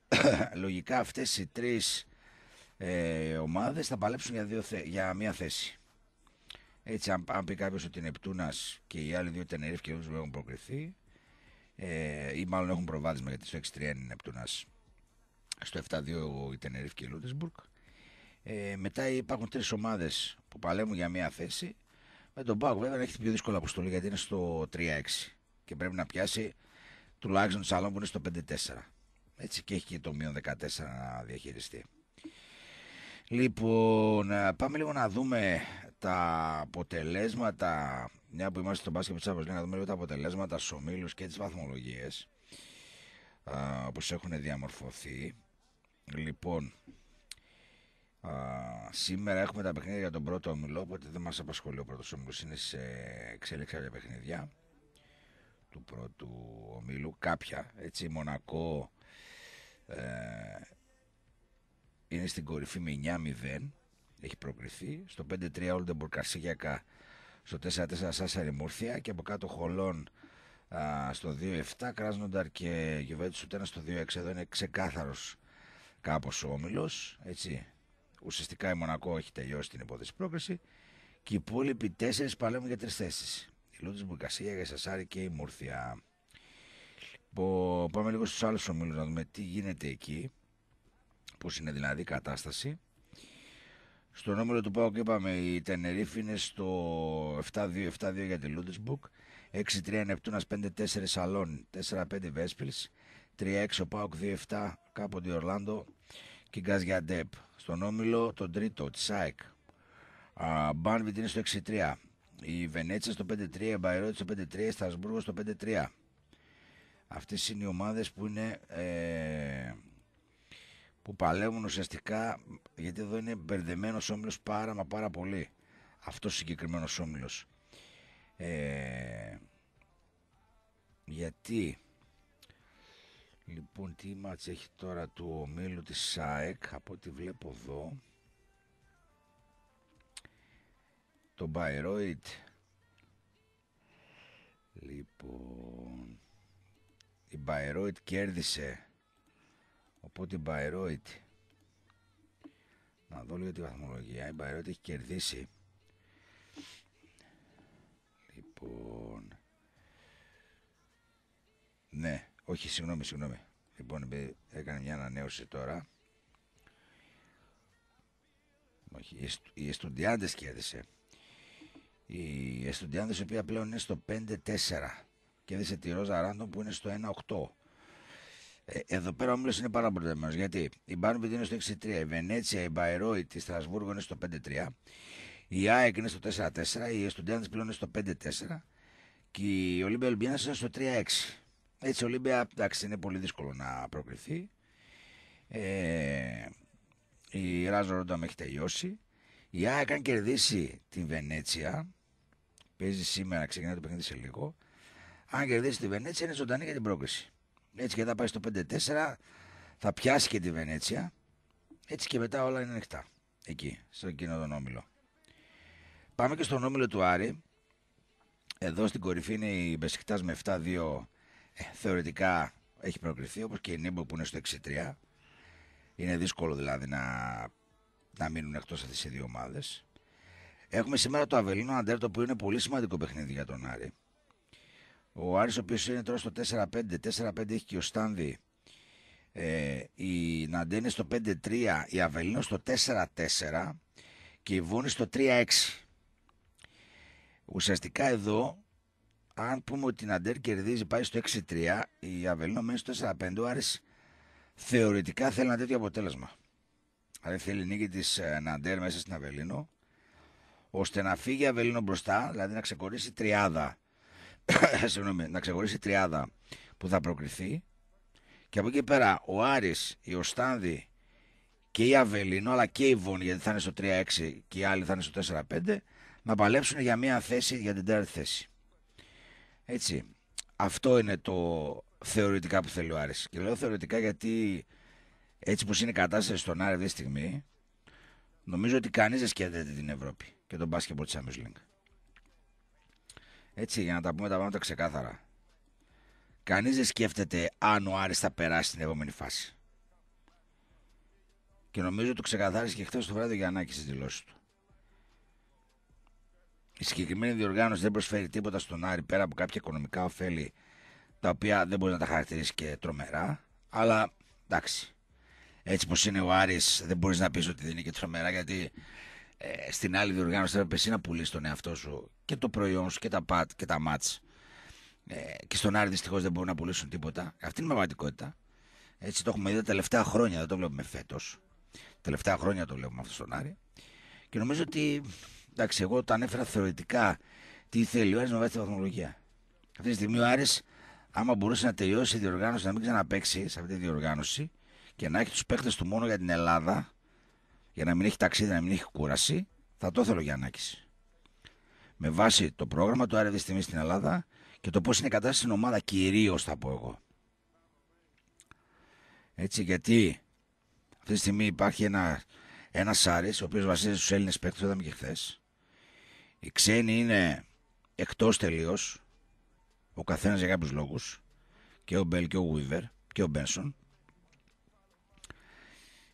*coughs* Λογικά αυτές οι τρεις ε, ομάδες θα παλέψουν για, δύο, για μία θέση. Έτσι, αν, αν πει κάποιος ότι είναι Νεπτούνας και οι άλλοι δύο Τενερίφ και που έχουν προκριθεί, ε, ή μάλλον έχουν προβάδισμα γιατί στο 6-3 είναι Νεπτούνας στο 7-2 η Τενερίφ και η Λούντεσμπουργκ Ε, μετά υπάρχουν τρεις ομάδες που παλεύουν για μία θέση. Με τον Πάκο βέβαια έχει την πιο δύσκολη αποστολή γιατί είναι στο 3-6 και πρέπει να πιάσει τουλάχιστον του άλλων που είναι στο 5-4. Έτσι και έχει και το μείον 14 να διαχειριστεί. Λοιπόν, ε, πάμε λίγο να δούμε τα αποτελέσματα μια που είμαστε στο μπάσκετ τη να δούμε λίγο τα αποτελέσματα στους ομίλους και τις βαθμολογίες όπω έχουν διαμορφωθεί. Λοιπόν, α, σήμερα έχουμε τα παιχνίδια για τον πρώτο ομιλό, οπότε δεν μας απασχολεί ο πρώτος ομιλός. Είναι σε εξέλιξη για παιχνίδια του πρώτου ομίλου. Κάποια έτσι, Μονακό ε, είναι στην κορυφή με 9-0. Έχει προκριθεί. Στο 5-3 τα Καρσίγιακα στο 4-4 Σάσαρη Μουρθία και από κάτω Χολών στο 2-7 Κράσνονταρ και Γιουβέντους Ουτένα στο 2-6 εδώ είναι ξεκάθαρος κάπως ο όμιλος έτσι ουσιαστικά η Μονακό έχει τελειώσει την υπόθεση πρόκριση και οι υπόλοιποι τέσσερις παλεύουν για τρεις θέσεις. η Λούτζη Μπουκασία, η Σασάρη και η Μουρθία Πο... Λοιπόν, πάμε λίγο στους άλλους ομίλους να δούμε τι γίνεται εκεί Πώς είναι δηλαδή η κατάσταση στον όμιλο του Πάουκ είπαμε η Τενερίφη είναι στο 7-2-7-2 για τη Λούντεσμπουκ. 6-3 Νεπτούνας 5-4 Σαλόν, 4-5 Βέσπιλς, 3-6 ο Πάουκ, 2-7 κάποτε Ορλάντο και Ντέπ. Στον όμιλο τον τρίτο, Τσάικ. Μπάνβιτ είναι στο 6-3. Η Βενετσα στο 5-3, η Μπαϊρότη στο 5-3, η Στασβούργο στο 5-3. Αυτές είναι οι ομάδες που είναι ε, που παλεύουν ουσιαστικά γιατί εδώ είναι μπερδεμένος όμιλος πάρα μα πάρα πολύ. Αυτός ο συγκεκριμένος όμιλος. Ε, γιατί λοιπόν τι μάτς έχει τώρα του ομίλου της ΣΑΕΚ από ό,τι βλέπω εδώ το Bayreuth λοιπόν η Bayreuth κέρδισε Οπότε η Bayreuth να δω λίγο τη βαθμολογία. Η Bayreuth έχει κερδίσει. Λοιπόν. Ναι, όχι, συγγνώμη, συγγνώμη. Λοιπόν, έκανε μια ανανέωση τώρα. Όχι, η Estudiantes κέρδισε. Η Estudiantes, η οποία πλέον είναι στο 5-4. Κέρδισε τη Ρόζα Ράντον που είναι στο 1-8. Ε, εδώ πέρα ο Όμιλο είναι πάρα πολύ δεμένο. Γιατί η Μπάνμπιτ είναι στο 6-3, η Βενέτσια, η Μπαϊρόη της Στρασβούργο είναι στο 5-3, η ΑΕΚ είναι στο 4-4, η Εστοντιάντη πλέον είναι στο 5-4 και η Ολύμπια Ολυμπιάνα είναι στο 3-6. Έτσι η Ολύμπια εντάξει, είναι πολύ δύσκολο να προκριθεί. Ε, η Ράζο Ρόνταμ έχει τελειώσει. Η ΑΕΚ αν κερδίσει την Βενέτσια, παίζει σήμερα, ξεκινάει το παιχνίδι σε λίγο. Αν κερδίσει τη Βενέτσια είναι ζωντανή για την πρόκληση. Έτσι και θα πάει στο 5-4, θα πιάσει και τη Βενέτσια. Έτσι και μετά όλα είναι ανοιχτά. Εκεί, στον εκείνο τον όμιλο. Πάμε και στον όμιλο του Άρη. Εδώ στην κορυφή είναι η Μπεσικτάς με 7-2. Ε, θεωρητικά έχει προκριθεί, όπως και η Νίμπο που είναι στο 6-3. Είναι δύσκολο δηλαδή να, να μείνουν εκτός αυτές οι δύο ομάδες. Έχουμε σήμερα το Αβελίνο Αντέρτο που είναι πολύ σημαντικό παιχνίδι για τον Άρη. Ο Άρης ο οποίος είναι τώρα στο 4-5, 4-5 έχει και ο Στάνδη. Ε, η είναι στο 5-3, η Αβελίνο στο 4-4 και η Βούνη στο 3-6. Ουσιαστικά εδώ, αν πούμε ότι η Ναντέρ κερδίζει πάει στο 6-3, η Αβελίνο μένει στο 4-5, ο Άρης θεωρητικά θέλει ένα τέτοιο αποτέλεσμα. Δηλαδή θέλει νίκη της ε, Ναντέρ μέσα στην Αβελίνο, ώστε να φύγει η Αβελίνο μπροστά, δηλαδή να ξεκορίσει τριάδα *coughs* να ξεχωρίσει η τριάδα που θα προκριθεί. Και από εκεί πέρα ο Άρης, η Οστάνδη και η Αβελίνο, αλλά και η Βόνη γιατί θα είναι στο 3-6 και οι άλλοι θα είναι στο 4-5, να παλέψουν για μια θέση, για την τέταρτη θέση. Έτσι. Αυτό είναι το θεωρητικά που θέλει ο Άρης. Και λέω θεωρητικά γιατί έτσι που είναι η κατάσταση στον Άρη αυτή τη στιγμή, νομίζω ότι κανείς δεν σκέφτεται την Ευρώπη και τον μπάσκετ της αμιουσλίνγκ έτσι, για να τα πούμε τα πράγματα ξεκάθαρα. Κανείς δεν σκέφτεται αν ο Άρης θα περάσει στην επόμενη φάση. Και νομίζω το ξεκαθάρισε και χθες το βράδυ για ανάγκη στις δηλώσεις του. Η συγκεκριμένη διοργάνωση δεν προσφέρει τίποτα στον Άρη πέρα από κάποια οικονομικά ωφέλη τα οποία δεν μπορεί να τα χαρακτηρίσει και τρομερά. Αλλά εντάξει. Έτσι πως είναι ο Άρης δεν μπορείς να πεις ότι δεν είναι και τρομερά γιατί ε, στην άλλη διοργάνωση έπρεπε εσύ να πουλήσει τον εαυτό σου και το προϊόν σου και τα πατ και τα μάτς ε, και στον Άρη δυστυχώς δεν μπορούν να πουλήσουν τίποτα. Αυτή είναι η πραγματικότητα. Έτσι το έχουμε δει τα τελευταία χρόνια, δεν το βλέπουμε φέτος. Τελευταία χρόνια το βλέπουμε αυτό στον Άρη. Και νομίζω ότι εντάξει, εγώ το ανέφερα θεωρητικά τι θέλει ο Άρης να βάζει τη βαθμολογία. Αυτή τη στιγμή ο Άρης, άμα μπορούσε να τελειώσει η διοργάνωση, να μην ξαναπέξει σε αυτή τη διοργάνωση και να έχει τους παίχτε του μόνο για την Ελλάδα, για να μην έχει ταξίδι, να μην έχει κούραση, θα το θέλω για ανάκηση. Με βάση το πρόγραμμα του τη στιγμή στην Ελλάδα και το πώς είναι η κατάσταση στην ομάδα, κυρίως θα πω εγώ. Έτσι, γιατί αυτή τη στιγμή υπάρχει ένα, ένας Άρης, ο οποίος βασίζεται στους Έλληνες παίκτες, το είδαμε και χθες. Οι ξένοι είναι εκτός τελείως, ο καθένας για κάποιους λόγους, και ο Μπέλ και ο και ο Μπένσον.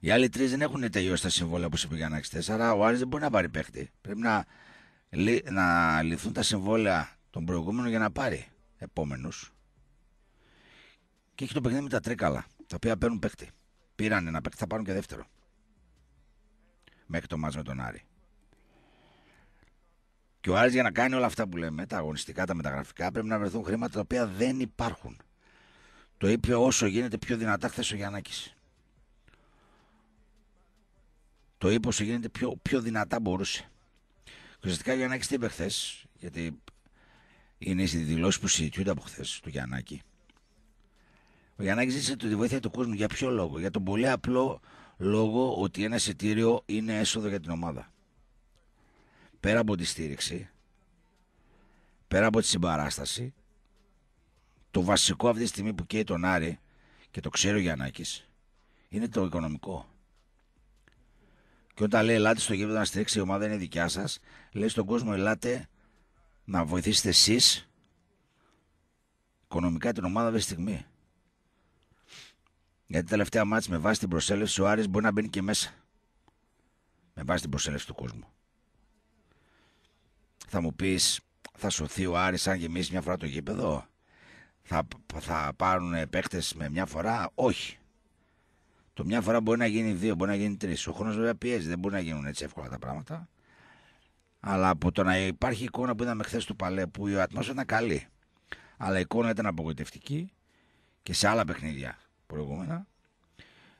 Οι άλλοι τρεις δεν έχουν τελειώσει τα συμβόλαια που είπε ο να τέσσερα. Ο Άρης δεν μπορεί να πάρει παίχτη. Πρέπει να, να λυθούν τα συμβόλαια των προηγούμενων για να πάρει επόμενους. Και έχει το παιχνίδι με τα τρίκαλα, τα οποία παίρνουν παίχτη. Πήραν ένα παίχτη, θα πάρουν και δεύτερο. Μέχρι το Μάζ με τον Άρη. Και ο Άρης για να κάνει όλα αυτά που λέμε, τα αγωνιστικά, τα μεταγραφικά, πρέπει να βρεθούν χρήματα τα οποία δεν υπάρχουν. Το είπε όσο γίνεται πιο δυνατά χθες ο Γιαννάκης το είπε όσο γίνεται πιο, πιο δυνατά μπορούσε. ουσιαστικά ο Γιαννάκη τι είπε χθες, γιατί είναι οι δηλώσεις που συζητιούνται από χθες του Γιαννάκη. Ο Γιαννάκης ζήτησε τη βοήθεια του κόσμου για ποιο λόγο, για τον πολύ απλό λόγο ότι ένα εισιτήριο είναι έσοδο για την ομάδα. Πέρα από τη στήριξη, πέρα από τη συμπαράσταση, το βασικό αυτή τη στιγμή που καίει τον Άρη και το ξέρει ο Γιαννάκης είναι το οικονομικό. Και όταν λέει ελάτε στο γήπεδο να στηρίξετε η ομάδα είναι δικιά σας, λέει στον κόσμο ελάτε να βοηθήσετε εσείς οικονομικά την ομάδα αυτή τη στιγμή. Γιατί τα τελευταία μάτια με βάση την προσέλευση ο Άρης μπορεί να μπαίνει και μέσα. Με βάση την προσέλευση του κόσμου. Θα μου πεις, θα σωθεί ο Άρης αν γεμίσει μια φορά το γήπεδο. Θα, θα πάρουν παίχτες με μια φορά. Όχι. Το μια φορά μπορεί να γίνει δύο, μπορεί να γίνει τρεις. Ο χρόνος βέβαια πιέζει, δεν μπορεί να γίνουν έτσι εύκολα τα πράγματα. Αλλά από το να υπάρχει εικόνα που είδαμε χθες του Παλέ, που η ατμόσφαιρα ήταν καλή, αλλά η εικόνα ήταν απογοητευτική και σε άλλα παιχνίδια προηγούμενα,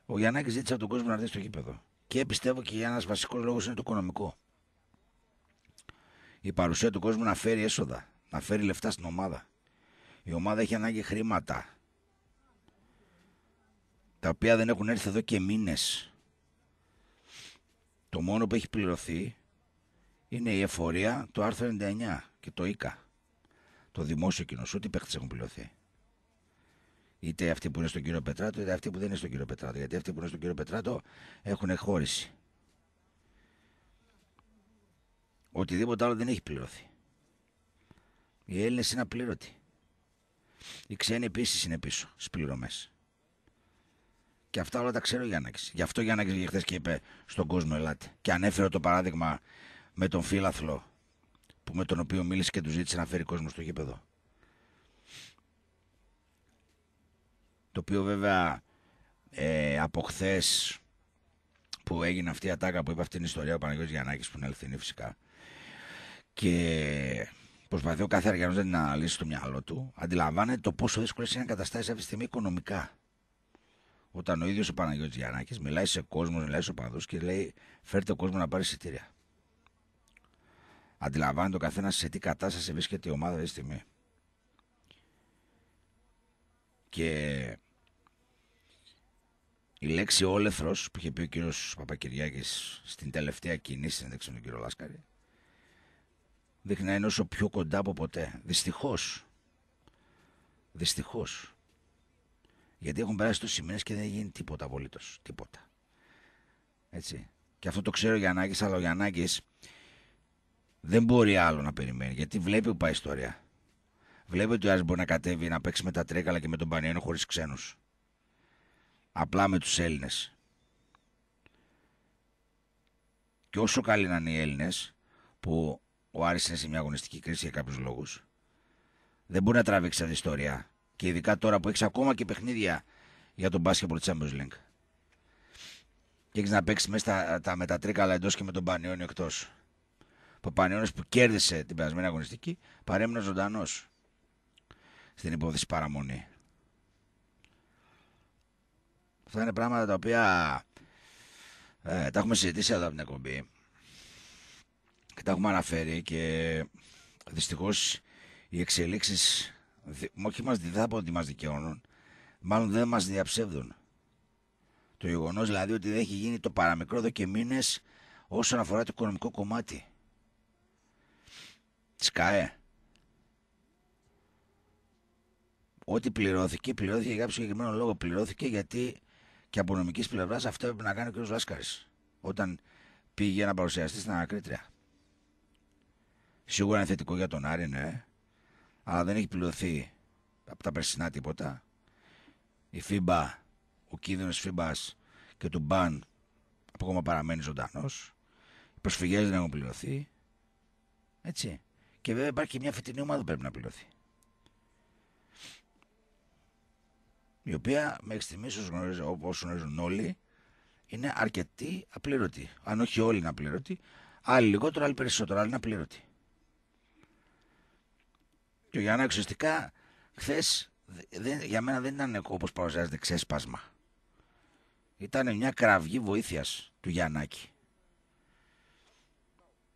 ο Γιάννακη ζήτησε από τον κόσμο να έρθει στο κήπεδο. Και πιστεύω και ένας βασικός λόγος είναι το οικονομικό. Η παρουσία του κόσμου να φέρει έσοδα, να φέρει λεφτά στην ομάδα. Η ομάδα έχει ανάγκη χρήματα τα οποία δεν έχουν έρθει εδώ και μήνες. Το μόνο που έχει πληρωθεί είναι η εφορία του άρθρου 99 και το ΙΚΑ. Το δημόσιο κοινό σου, τι παίχτες έχουν πληρωθεί. Είτε αυτοί που είναι στον κύριο Πετράτο, είτε αυτοί που δεν είναι στον κύριο Πετράτο. Γιατί αυτοί που είναι στον κύριο Πετράτο έχουν χώριση. Οτιδήποτε άλλο δεν έχει πληρωθεί. Οι Έλληνες είναι απλήρωτοι. Οι ξένοι επίσης είναι πίσω στις πληρωμές. Και αυτά όλα τα ξέρει ο Γιάννακης. Γι' αυτό ο Γιάννακης βγήκε χθες και είπε στον κόσμο: Ελάτε. Και ανέφερε το παράδειγμα με τον φίλαθλο που με τον οποίο μίλησε και του ζήτησε να φέρει κόσμο στο γήπεδο. Το οποίο βέβαια ε, από χθες που έγινε αυτή η ατάκα που είπε αυτή την ιστορία ο Παναγιώτης Γιαννάκης που είναι αληθινή φυσικά και προσπαθεί ο κάθε αργιανός να την αναλύσει στο μυαλό του αντιλαμβάνεται το πόσο δύσκολες είναι καταστάσεις αυτή τη στιγμή οικονομικά όταν ο ίδιος ο Παναγιώτης Γιαννάκης μιλάει σε κόσμο, μιλάει σε οπαδούς και λέει: Φέρτε κόσμο να πάρει εισιτήρια. Αντιλαμβάνεται ο καθένας σε τι κατάσταση βρίσκεται η ομάδα αυτή τη στιγμή. Και η λέξη όλεθρος που είχε πει ο κύριος Παπακυριάκης στην τελευταία κοινή συνέντευξη με τον κύριο Λάσκαρη δείχνει να είναι όσο πιο κοντά από ποτέ. Δυστυχώς. Δυστυχώς. Γιατί έχουν περάσει τόσοι μήνες και δεν γίνει τίποτα απολύτως. Τίποτα. Έτσι. Και αυτό το ξέρω για ανάγκη, αλλά ο ανάγκη δεν μπορεί άλλο να περιμένει. Γιατί βλέπει που πάει η ιστορία. Βλέπει ότι ο Άρης μπορεί να κατέβει να παίξει με τα τρέκαλα και με τον Πανιένο χωρίς ξένους. Απλά με τους Έλληνες. Και όσο καλή να είναι οι Έλληνες, που ο Άρης είναι σε μια αγωνιστική κρίση για κάποιους λόγους, δεν μπορεί να τραβήξει η ιστορία και ειδικά τώρα που έχεις ακόμα και παιχνίδια για τον μπάσκετ τη Champions League. Και έχεις να παίξεις μέσα τα, τα αλλά εντός και με τον Πανιόνιο εκτός. Ο Πανιόνιο που κέρδισε την περασμένη αγωνιστική παρέμεινε ζωντανός στην υπόθεση παραμονή. Αυτά είναι πράγματα τα οποία ε, τα έχουμε συζητήσει εδώ από την εκπομπή και τα έχουμε αναφέρει και δυστυχώς οι εξελίξεις όχι μας, δεν θα πω ότι μας δικαιώνουν, μάλλον δεν μας διαψεύδουν. Το γεγονός δηλαδή ότι δεν έχει γίνει το παραμικρό εδώ και μήνες όσον αφορά το οικονομικό κομμάτι. Τη ΚΑΕ. Ό,τι πληρώθηκε, πληρώθηκε για κάποιο συγκεκριμένο λόγο. Πληρώθηκε γιατί και από νομικής πλευράς αυτό έπρεπε να κάνει ο κ. Βάσκαρης. Όταν πήγε να παρουσιαστεί στην ανακρίτρια. Σίγουρα είναι θετικό για τον Άρη, ναι αλλά δεν έχει πληρωθεί από τα περσινά τίποτα. Η ΦΥΜΠΑ, ο κίνδυνος ΦΥΜΠΑ και του μπαν ακόμα παραμένει ζωντανός. Οι προσφυγές δεν έχουν πληρωθεί. Έτσι. Και βέβαια υπάρχει και μια φετινή ομάδα που πρέπει να πληρωθεί. Η οποία μέχρι στιγμής, όπω γνωρίζουν όλοι, είναι αρκετή απληρωτή. Αν όχι όλοι είναι απλήρωτοι, άλλοι λιγότερο, άλλοι περισσότερο, άλλοι είναι απλήρωτοι. Και ο Γιάννα ουσιαστικά χθες για μένα δεν ήταν όπως παρουσιάζεται ξέσπασμα. Ήταν μια κραυγή βοήθειας του Γιαννάκη.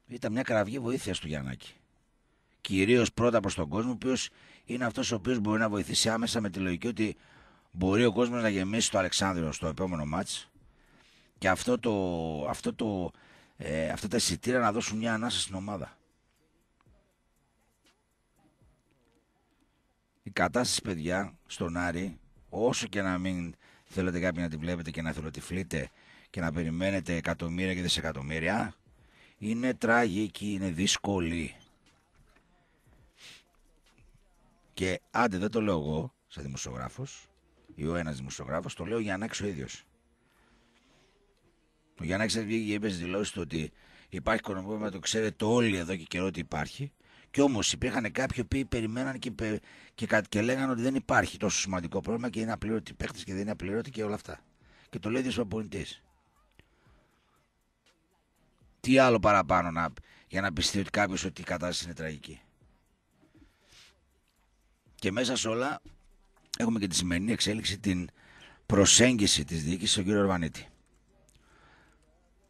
Ήταν μια κραυγή βοήθειας του Γιαννάκη. Κυρίως πρώτα προς τον κόσμο, ο οποίος είναι αυτός ο οποίος μπορεί να βοηθήσει άμεσα με τη λογική ότι μπορεί ο κόσμος να γεμίσει το Αλεξάνδριο στο επόμενο μάτ και αυτό το, αυτό το, ε, αυτά τα εισιτήρια να δώσουν μια ανάσα στην ομάδα. η κατάσταση, παιδιά, στον Άρη, όσο και να μην θέλετε κάποιοι να τη βλέπετε και να θελοτυφλείτε και να περιμένετε εκατομμύρια και δισεκατομμύρια, είναι τραγική, είναι δύσκολη. Και άντε δεν το λέω εγώ, σαν δημοσιογράφος, ή ο ένας δημοσιογράφος, το λέω για να ο ίδιος. Ο Γιαννάκης βγήκε και είπε δηλώσει ότι υπάρχει οικονομικό το ξέρετε όλοι εδώ και καιρό ότι υπάρχει κι όμως υπήρχαν κάποιοι που περιμέναν και, και, και λέγανε ότι δεν υπάρχει τόσο σημαντικό πρόβλημα και είναι απλήρωτοι παίχτε και δεν είναι απλήρωτη και όλα αυτά. Και το λέει ο προπονητή. Τι άλλο παραπάνω να, για να πιστεί ότι κάποιος ότι η κατάσταση είναι τραγική. Και μέσα σε όλα έχουμε και τη σημερινή εξέλιξη την προσέγγιση της διοίκησης στον κύριο Ρωμανίτη.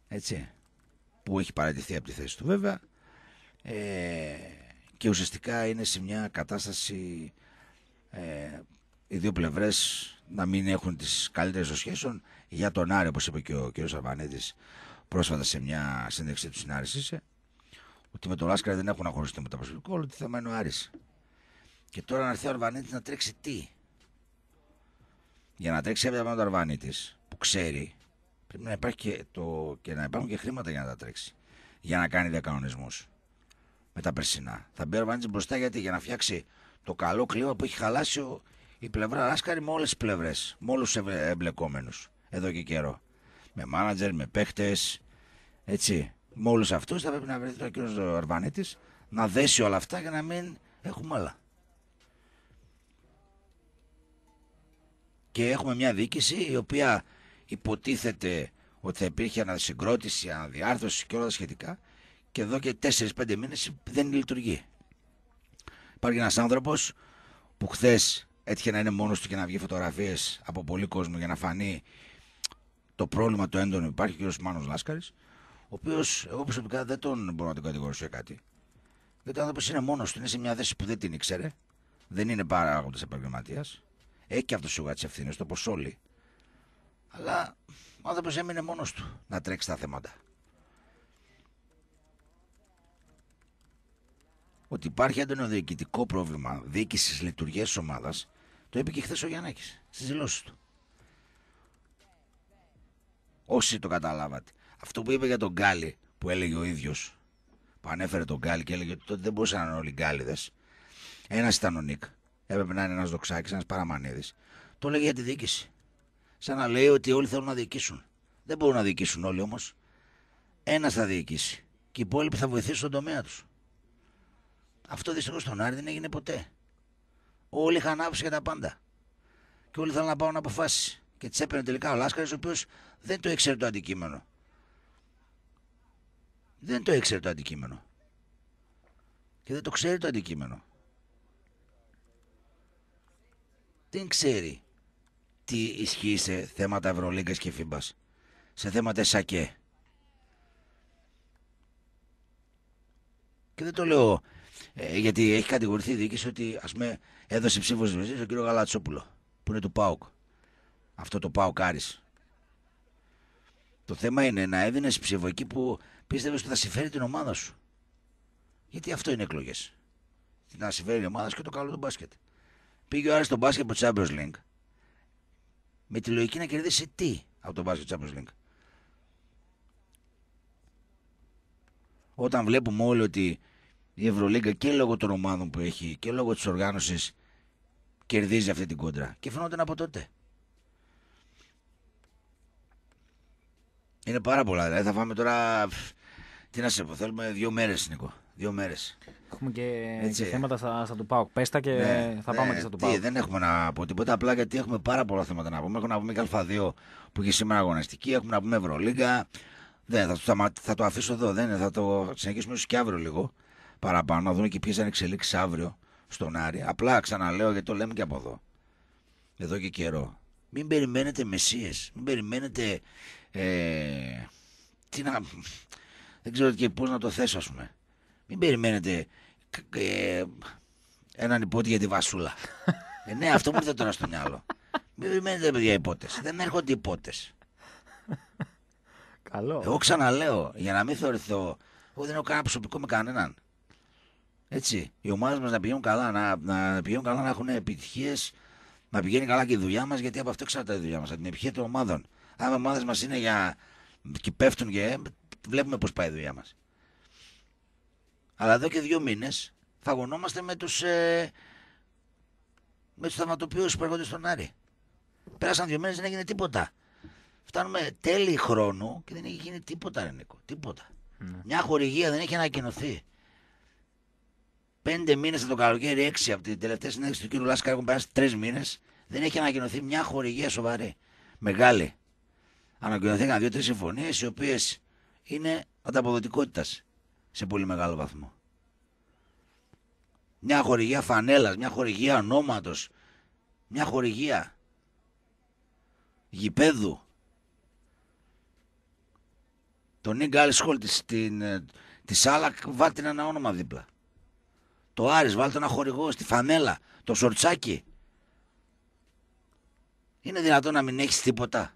Έτσι. Που έχει παρατηθεί από τη θέση του βέβαια. Ε, και ουσιαστικά είναι σε μια κατάσταση ε, οι δύο πλευρές να μην έχουν τις καλύτερες των σχέσεων. Για τον Άρη, όπως είπε και ο κ. Αρβανίδης πρόσφατα σε μια σύνδεξη του συνάρτηση, ότι με τον Λάσκαρη δεν έχουν αγχωριστεί με τα προσωπικό, όλο τι θα είναι ο Άρης. Και τώρα να έρθει ο Αρβανίτης να τρέξει τι. Για να τρέξει έπειτα με τον Αρβανίτης που ξέρει, πρέπει να, υπάρχει και το, και να υπάρχουν και χρήματα για να τα τρέξει. Για να κάνει διακανονισμούς με τα περσινά. Θα μπει ο μπροστά γιατί για να φτιάξει το καλό κλίμα που έχει χαλάσει η πλευρά Ράσκαρη με όλες τις πλευρές, με όλους τους εμπλεκόμενους εδώ και καιρό. Με μάνατζερ, με παίχτες, έτσι. Με όλους αυτούς θα πρέπει να βρεθεί ο κύριος Αρβανίτη να δέσει όλα αυτά για να μην έχουμε άλλα. Και έχουμε μια διοίκηση η οποία υποτίθεται ότι θα υπήρχε ανασυγκρότηση, αναδιάρθρωση και όλα τα σχετικά και εδώ και 4-5 μήνες δεν λειτουργεί. Υπάρχει ένας άνθρωπος που χθες έτυχε να είναι μόνος του και να βγει φωτογραφίες από πολύ κόσμο για να φανεί το πρόβλημα το έντονο υπάρχει, ο κ. Μάνος Λάσκαρης, ο οποίος εγώ προσωπικά δεν τον μπορώ να τον κατηγορήσω για κάτι. Γιατί ο άνθρωπος είναι μόνος του, είναι σε μια θέση που δεν την ήξερε, δεν είναι παράγοντας επαγγελματίας. Έχει και αυτός σίγουρα τις ευθύνες του, όπω όλοι. Αλλά ο άνθρωπος έμεινε μόνος του να τρέξει τα θέματα. ότι υπάρχει έντονο διοικητικό πρόβλημα διοίκησης λειτουργίας της ομάδας, το είπε και χθες ο Γιάννακης στις δηλώσεις του. Όσοι το καταλάβατε. Αυτό που είπε για τον Γκάλι που έλεγε ο ίδιος, που ανέφερε τον Γκάλι και έλεγε ότι τότε δεν μπορούσαν να είναι όλοι Γκάλιδες. Ένας ήταν ο Νίκ. Έπρεπε να είναι ένας δοξάκι, ένας παραμανίδης. Το έλεγε για τη διοίκηση. Σαν να λέει ότι όλοι θέλουν να διοικήσουν. Δεν μπορούν να διοικήσουν όλοι όμως. Ένας θα διοικήσει. Και οι υπόλοιποι θα βοηθήσουν στον τομέα τους. Αυτό δυστυχώς στον Άρη δεν έγινε ποτέ. Όλοι είχαν άποψη για τα πάντα. Και όλοι ήθελαν να πάρουν αποφάσεις. Και τις έπαιρνε τελικά ο Λάσκαρης, ο οποίος δεν το ήξερε το αντικείμενο. Δεν το ήξερε το αντικείμενο. Και δεν το ξέρει το αντικείμενο. Δεν ξέρει τι ισχύει σε θέματα Ευρωλίγκας και Φίμπας. Σε θέματα ΣΑΚΕ. Και δεν το λέω ε, γιατί έχει κατηγορηθεί η διοίκηση ότι ας πούμε, έδωσε ψήφος στον κύριο Γαλατσόπουλο που είναι του ΠΑΟΚ. Αυτό το ΠΑΟΚ Άρης. Το θέμα είναι να έδινες ψήφο εκεί που πίστευες ότι θα συμφέρει την ομάδα σου. Γιατί αυτό είναι εκλογές. Να συμφέρει η ομάδα σου και το καλό του μπάσκετ. Πήγε ο Άρης στο μπάσκετ από το Champions League. Με τη λογική να κερδίσει τι από το μπάσκετ Champions League. Όταν βλέπουμε όλοι ότι η Ευρωλίγκα και λόγω των ομάδων που έχει και λόγω της οργάνωσης κερδίζει αυτή την κόντρα. Και φαινόταν από τότε. Είναι πάρα πολλά. Δηλαδή, θα φάμε τώρα. Τι να σε πω, θέλουμε δύο μέρες, Νίκο. Δύο μέρες.
Έχουμε και, θέματα στα, στα του ΠΑΟΚ. Πέστα και ναι, θα ναι. πάμε και στα του ΠΑΟΚ. Δεν
έχουμε να πω τίποτα. Απλά γιατί έχουμε πάρα πολλά θέματα να πούμε. Έχουμε να πούμε και Α2 που έχει σήμερα αγωνιστική. Έχουμε να πούμε Ευρωλίγκα. Δεν, θα, θα, το αφήσω εδώ. Δεν, θα το συνεχίσουμε ίσως και αύριο λίγο παραπάνω, να δούμε και ποιες θα εξελίξεις αύριο στον Άρη. Απλά ξαναλέω γιατί το λέμε και από εδώ. Εδώ και καιρό. Μην περιμένετε μεσίες, μην περιμένετε. Ε, τι να. Δεν ξέρω και πώς να το θέσω, ας πούμε. Μην περιμένετε. Ε, έναν υπότιτλο για τη βασούλα. ε, ναι, αυτό μου ήρθε τώρα στο μυαλό. Μην περιμένετε, παιδιά, υπότες. Δεν έρχονται υπότες. Καλό. Εγώ ξαναλέω, για να μην θεωρηθώ. Εγώ δεν έχω κανένα προσωπικό με κανέναν. Έτσι, οι ομάδες μας να πηγαίνουν καλά, να, να πηγαίνουν καλά, να έχουν επιτυχίες, να πηγαίνει καλά και η δουλειά μας, γιατί από αυτό εξαρτάται η δουλειά μας, από την επιτυχία των ομάδων. Αν οι ομάδες μας είναι για. και πέφτουν και. βλέπουμε πώς πάει η δουλειά μας. Αλλά εδώ και δύο μήνες θα αγωνόμαστε με τους. Ε, με τους θαυματοποιούς που έρχονται στον Άρη. Πέρασαν δύο μήνες, δεν έγινε τίποτα. Φτάνουμε τέλη χρόνου και δεν έχει γίνει τίποτα, Ρενικό. Τίποτα. Mm. Μια χορηγία δεν έχει ανακοινωθεί πέντε μήνες από το καλοκαίρι, έξι από την τελευταία συνέντευξη του κ. Λάσκα έχουν περάσει τρεις μήνες. Δεν έχει ανακοινωθεί μια χορηγία σοβαρή. Μεγάλη. Ανακοινωθήκαν δύο-τρει συμφωνίες οι οποίες είναι ανταποδοτικότητας σε πολύ μεγάλο βαθμό. Μια χορηγία φανέλας, μια χορηγία ονόματος, μια χορηγία γηπέδου. Το Νίγκ Άλσχολ τη Σάλακ ε, βάτει ένα όνομα δίπλα. Το Άρης, βάλτε ένα χορηγό στη φανέλα, το σορτσάκι. Είναι δυνατόν να μην έχεις τίποτα.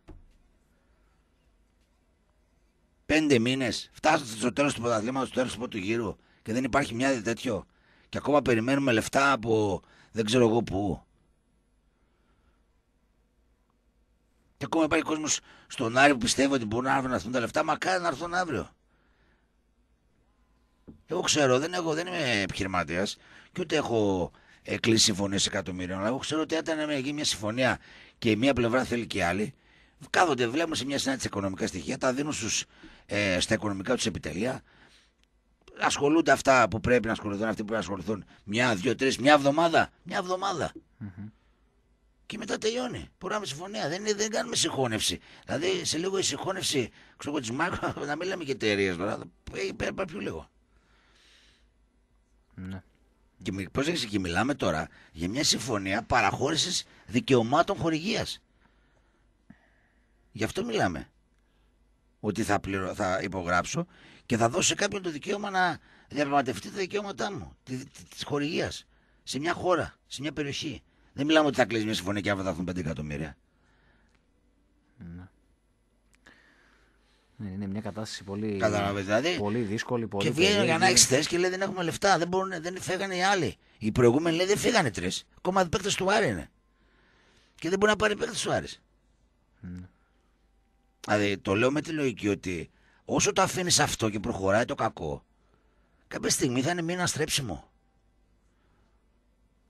Πέντε μήνες, φτάσατε στο τέλος του πρωταθλήματος, στο τέλος του γύρου και δεν υπάρχει μια τέτοιο. Και ακόμα περιμένουμε λεφτά από δεν ξέρω εγώ πού. Και ακόμα υπάρχει κόσμος στον Άρη που πιστεύει ότι μπορούν να έρθουν τα λεφτά. Μακάρι να έρθουν αύριο. Εγώ ξέρω, δεν, έχω, δεν είμαι επιχειρηματίας και ούτε έχω ε, κλείσει συμφωνίες εκατομμυρίων. Αλλά εγώ ξέρω ότι όταν γίνει μια συμφωνία και η μία πλευρά θέλει και η άλλη, κάθονται, βλέπουν σε μια συνάντηση οικονομικά στοιχεία, τα δίνουν στους, ε, στα οικονομικά τους επιτελεία. Ασχολούνται αυτά που πρέπει να ασχοληθούν, αυτοί που πρέπει να ασχοληθούν. Μια, δύο, τρεις, μια εβδομάδα. Μια εβδομαδα mm-hmm. Και μετά τελειώνει. μπορούμε συμφωνία. Δεν, δεν κάνουμε συγχώνευση. Δηλαδή σε λίγο η συγχώνευση, ξέρω εγώ, της Μάκρο, να μην λέμε και εταιρείες, δηλαδή. Πρέπει ε, πιο λίγο. Ναι. Και πρόσεξε και μιλάμε τώρα για μια συμφωνία παραχώρησης δικαιωμάτων χορηγίας. Γι' αυτό μιλάμε. Ότι θα, πληρω... θα υπογράψω και θα δώσω σε κάποιον το δικαίωμα να διαπραγματευτεί τα δικαιώματά μου, τη, τη, χορηγίας, σε μια χώρα, σε μια περιοχή. Δεν μιλάμε ότι θα κλείσει μια συμφωνία και αύριο θα έρθουν 5 εκατομμύρια. Είναι ναι, ναι, μια κατάσταση πολύ, δηλαδή, πολύ δύσκολη. Πολύ και βγαίνει για να έχεις και λέει δεν έχουμε λεφτά. Δεν, μπορούν, δεν οι άλλοι. Οι προηγούμενοι λέει δεν φύγανε τρεις. Ακόμα παίκτες του Άρη είναι. Και δεν μπορεί να πάρει παίκτες του Άρης. Mm. Ναι. Δηλαδή το λέω με τη λογική ότι όσο το αφήνεις αυτό και προχωράει το κακό, κάποια στιγμή θα είναι μήνα στρέψιμο.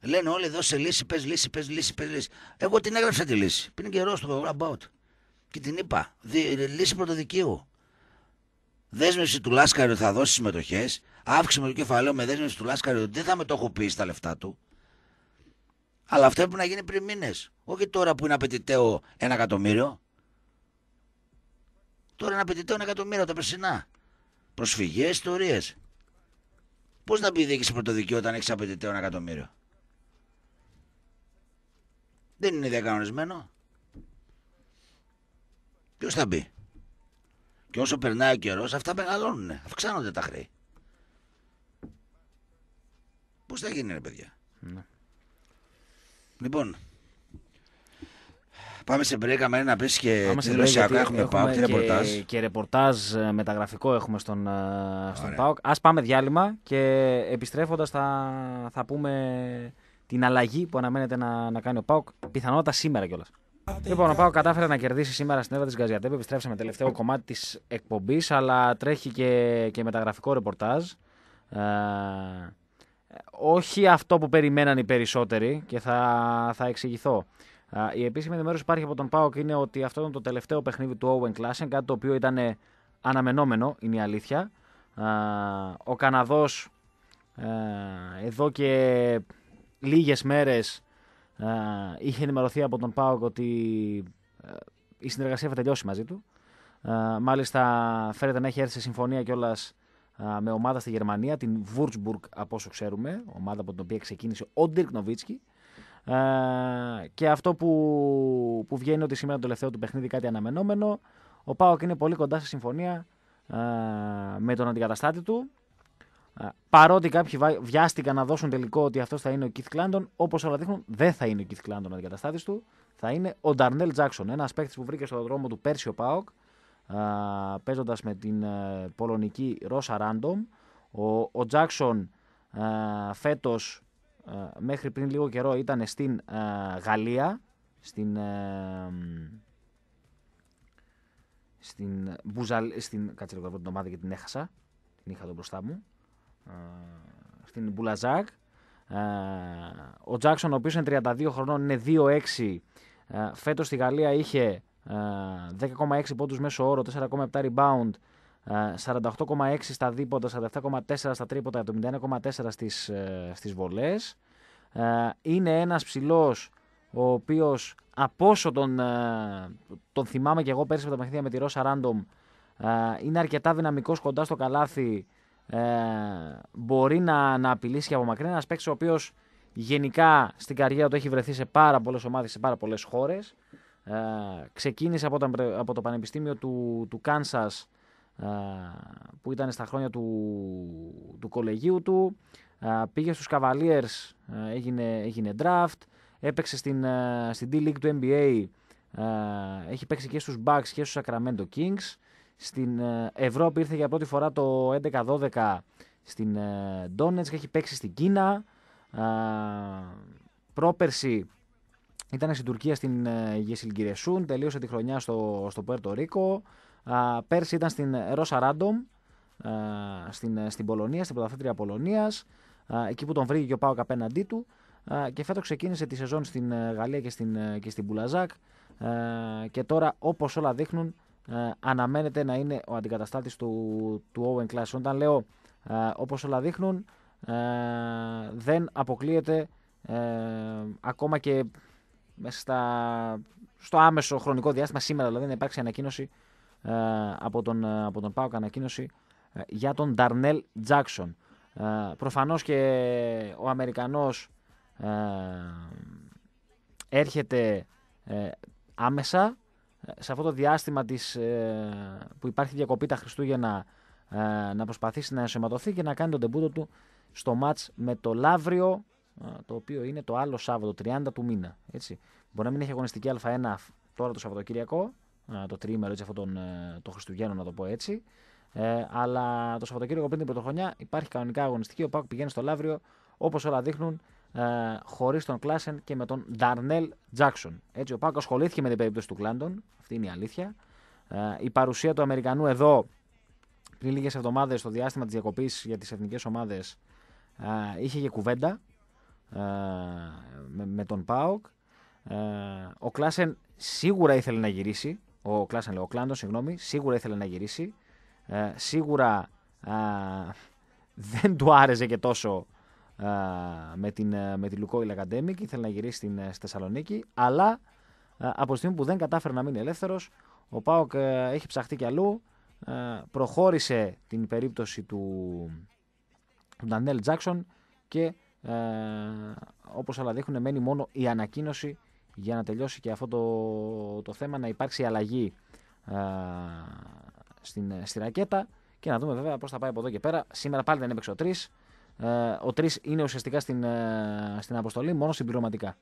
Λένε όλοι δώσε λύση, πες λύση, πες λύση, πες λύση. Εγώ την έγραψα τη λύση. Πριν καιρό στο και την είπα. Ε, λύση πρωτοδικίου. Δέσμευση του Λάσκαρη θα δώσει συμμετοχές. Αύξηση το κεφαλαίο με δέσμευση του Λάσκαρη δεν θα με το έχω πει στα λεφτά του. Αλλά αυτό έπρεπε να γίνει πριν μήνες. Όχι τώρα που είναι απαιτητέο ένα εκατομμύριο. Τώρα είναι απαιτητέο ένα εκατομμύριο τα περσινά. Προσφυγές, ιστορίες. Πώς να πει διοίκηση πρωτοδικείο όταν έχεις απαιτητέο ένα εκατομμύριο. Δεν είναι διακανονισμένο. Ποιος θα μπει. Και όσο περνάει ο καιρός, αυτά μεγαλώνουν. Αυξάνονται τα χρέη. Πώς θα γίνει, ρε παιδιά. Ναι. Λοιπόν, Πάμε σε break, άμα να πεις και δηλωσιακά έχουμε, έχουμε πάω, τι ρεπορτάζ.
Και, ρεπορτάζ ε, μεταγραφικό έχουμε στον, ε, στον ΠΑΟΚ. Ας πάμε διάλειμμα και επιστρέφοντας θα, θα πούμε την αλλαγή που αναμένεται να, να κάνει ο ΠΑΟΚ, πιθανότατα σήμερα κιόλας. Λοιπόν, ο Πάο κατάφερε να κερδίσει σήμερα στην έδρα της Γκαζιαντέπ. Επιστρέψαμε τελευταίο ε. κομμάτι της εκπομπής, αλλά τρέχει και, και μεταγραφικό ρεπορτάζ. Ε, όχι αυτό που περιμέναν οι περισσότεροι και θα, θα εξηγηθώ. Ε, η επίσημη ενημέρωση υπάρχει από τον Πάοκ είναι ότι αυτό ήταν το τελευταίο παιχνίδι του Owen Klassen, κάτι το οποίο ήταν αναμενόμενο, είναι η αλήθεια. Ε, ο Καναδός ε, εδώ και λίγες μέρες είχε ενημερωθεί από τον Πάοκ ότι ε, η συνεργασία θα τελειώσει μαζί του. Ε, μάλιστα φέρεται να έχει έρθει σε συμφωνία κιόλας με ομάδα στη Γερμανία, την Würzburg από όσο ξέρουμε, ομάδα από την οποία ξεκίνησε ο Ντίρκ Νοβίτσκι. Ε, και αυτό που, που βγαίνει ότι σήμερα το τελευταίο του παιχνίδι κάτι αναμενόμενο. Ο Πάοκ είναι πολύ κοντά σε συμφωνία με τον αντικαταστάτη του. Παρότι κάποιοι βιάστηκαν να δώσουν τελικό ότι αυτός θα είναι ο Keith Κλάντον, όπως όλα δείχνουν, δεν θα είναι ο Keith Κιθ ο αντικαταστάτης του. Θα είναι ο Νταρνέλ Jackson, ένας παίκτης που βρήκε στον δρόμο του πέρσι ο Πάοκ, παίζοντας με την ε, πολωνική Rosa Random. Ο Τζάξον ε, φέτος, ε, μέχρι πριν λίγο καιρό, ήταν στην Γαλλία, στην. Στην Μπουζαλ. Στην... Κάτσε λίγο την ομάδα και την έχασα. Την είχα εδώ μπροστά μου στην Μπουλαζάκ. Ο Τζάκσον ο οποίος είναι 32 χρονών, είναι 2-6. Φέτος στη Γαλλία είχε 10,6 πόντους μέσω όρο, 4,7 rebound, 48,6 στα δίποτα, 47,4 στα τρίποτα, 71,4 στις, ε, στις βολές. Είναι ένας ψηλός ο οποίος από όσο τον, τον θυμάμαι και εγώ πέρσι από τα παιχνίδια με τη Ρώσα Ράντομ είναι αρκετά δυναμικός κοντά στο καλάθι ε, μπορεί να, να απειλήσει από μακρύ ένας παίκτης ο οποίος γενικά στην καριέρα του έχει βρεθεί σε πάρα πολλές ομάδες, σε πάρα πολλές χώρες. Ε, ξεκίνησε από, το, από το Πανεπιστήμιο του, του Κάνσας ε, που ήταν στα χρόνια του, του κολεγίου του πήγε στους Cavaliers έγινε, έγινε draft έπαιξε στην, στην D-League του NBA έχει παίξει και στους Bucks και στους Sacramento Kings στην ε, Ευρώπη ήρθε για πρώτη φορά το 11-12 στην ε, και έχει παίξει στην Κίνα. Πρόπερση ήταν στην Τουρκία στην ε, Γεσιλγκυρεσούν, τελείωσε τη χρονιά στο, στο Πέρτο Ρίκο. Πέρσι ήταν στην Ρώσα Ράντομ, στην, Πολωνία, στην πρωταθλήτρια Πολωνίας, εκεί που τον βρήκε και ο Πάοκ απέναντί του. Και φέτος ξεκίνησε τη σεζόν στην Γαλλία και στην, και στην Πουλαζάκ. Και τώρα, όπως όλα δείχνουν, ε, αναμένεται να είναι ο αντικαταστάτης του, του Owen Class. Όταν λέω ε, όπως όλα δείχνουν ε, δεν αποκλείεται ακόμα και μέσα στο άμεσο χρονικό διάστημα σήμερα δηλαδή να υπάρξει ανακοίνωση από τον, από τον ΠΑΟΚ για τον Τάρνελ Τζάκσον. προφανώς και ο Αμερικανός έρχεται άμεσα ε, σε αυτό το διάστημα της, ε, που υπάρχει διακοπή τα Χριστούγεννα ε, να προσπαθήσει να ενσωματωθεί και να κάνει τον τεμπούτο του στο μάτς με το Λαύριο το οποίο είναι το άλλο Σάββατο, 30 του μήνα. Έτσι. Μπορεί να μην έχει αγωνιστική Α1 τώρα το Σαββατοκύριακο, το τρίμερο έτσι, αυτό το Χριστουγέννο να το πω έτσι. αλλά το Σαββατοκύριακο πριν την πρωτοχρονιά υπάρχει κανονικά αγωνιστική. Ο Πάκ πηγαίνει στο Λαύριο, όπως όλα δείχνουν, ε, χωρίς τον Κλάσεν και με τον Νταρνέλ Τζάξον. Έτσι, ο Πάκος ασχολήθηκε με την περίπτωση του Κλάντον. Αυτή είναι η αλήθεια. Ε, η παρουσία του Αμερικανού εδώ πριν λίγες εβδομάδες, στο διάστημα της διακοπής για τις εθνικές ομάδες, ε, είχε και κουβέντα ε, με, τον Πάοκ. ο Κλάσεν σίγουρα ήθελε να γυρίσει. Ο Κλάσεν, λέω, ο Κλάντον, συγγνώμη, σίγουρα ήθελε να γυρίσει. σίγουρα δεν του άρεσε και τόσο με την, ε, με την Λουκόιλ και ήθελε να γυρίσει στην, ε, στη Θεσσαλονίκη, αλλά ε, από στιγμή που δεν κατάφερε να μείνει ελεύθερος, ο Πάοκ έχει ψαχτεί κι αλλού, προχώρησε την περίπτωση του, Ντανέλ Τζάξον και ε, όπως όλα δείχνουν μένει μόνο η ανακοίνωση για να τελειώσει και αυτό το, το θέμα να υπάρξει αλλαγή στην, στη ρακέτα και να δούμε βέβαια πώς θα πάει από εδώ και πέρα σήμερα πάλι δεν έπαιξε ο ε, ο Τρεις είναι ουσιαστικά στην, ε, στην αποστολή μόνο συμπληρωματικά.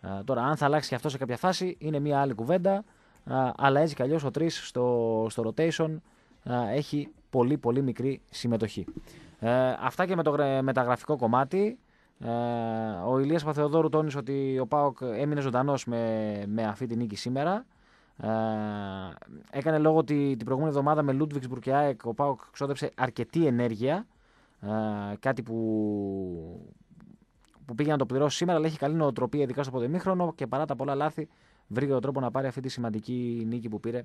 Ε, τώρα, αν θα αλλάξει και αυτό σε κάποια φάση, είναι μια άλλη κουβέντα. αλλά έτσι κι αλλιώς ο Τρεις στο, στο rotation έχει πολύ πολύ μικρή συμμετοχή. αυτά και με το μεταγραφικό κομμάτι. ο Ηλίας Παθεοδόρου τόνισε ότι ο ΠΑΟΚ έμεινε ζωντανός με, με αυτή την νίκη σήμερα. Ε, έκανε λόγο ότι την προηγούμενη εβδομάδα με και Άεκ ο Πάοκ ξόδεψε αρκετή ενέργεια κάτι που, πήγε να το πληρώσει σήμερα, αλλά έχει καλή νοοτροπία, ειδικά στο ποδεμήχρονο και παρά τα πολλά λάθη, βρήκε τον τρόπο να πάρει αυτή τη σημαντική νίκη που πήρε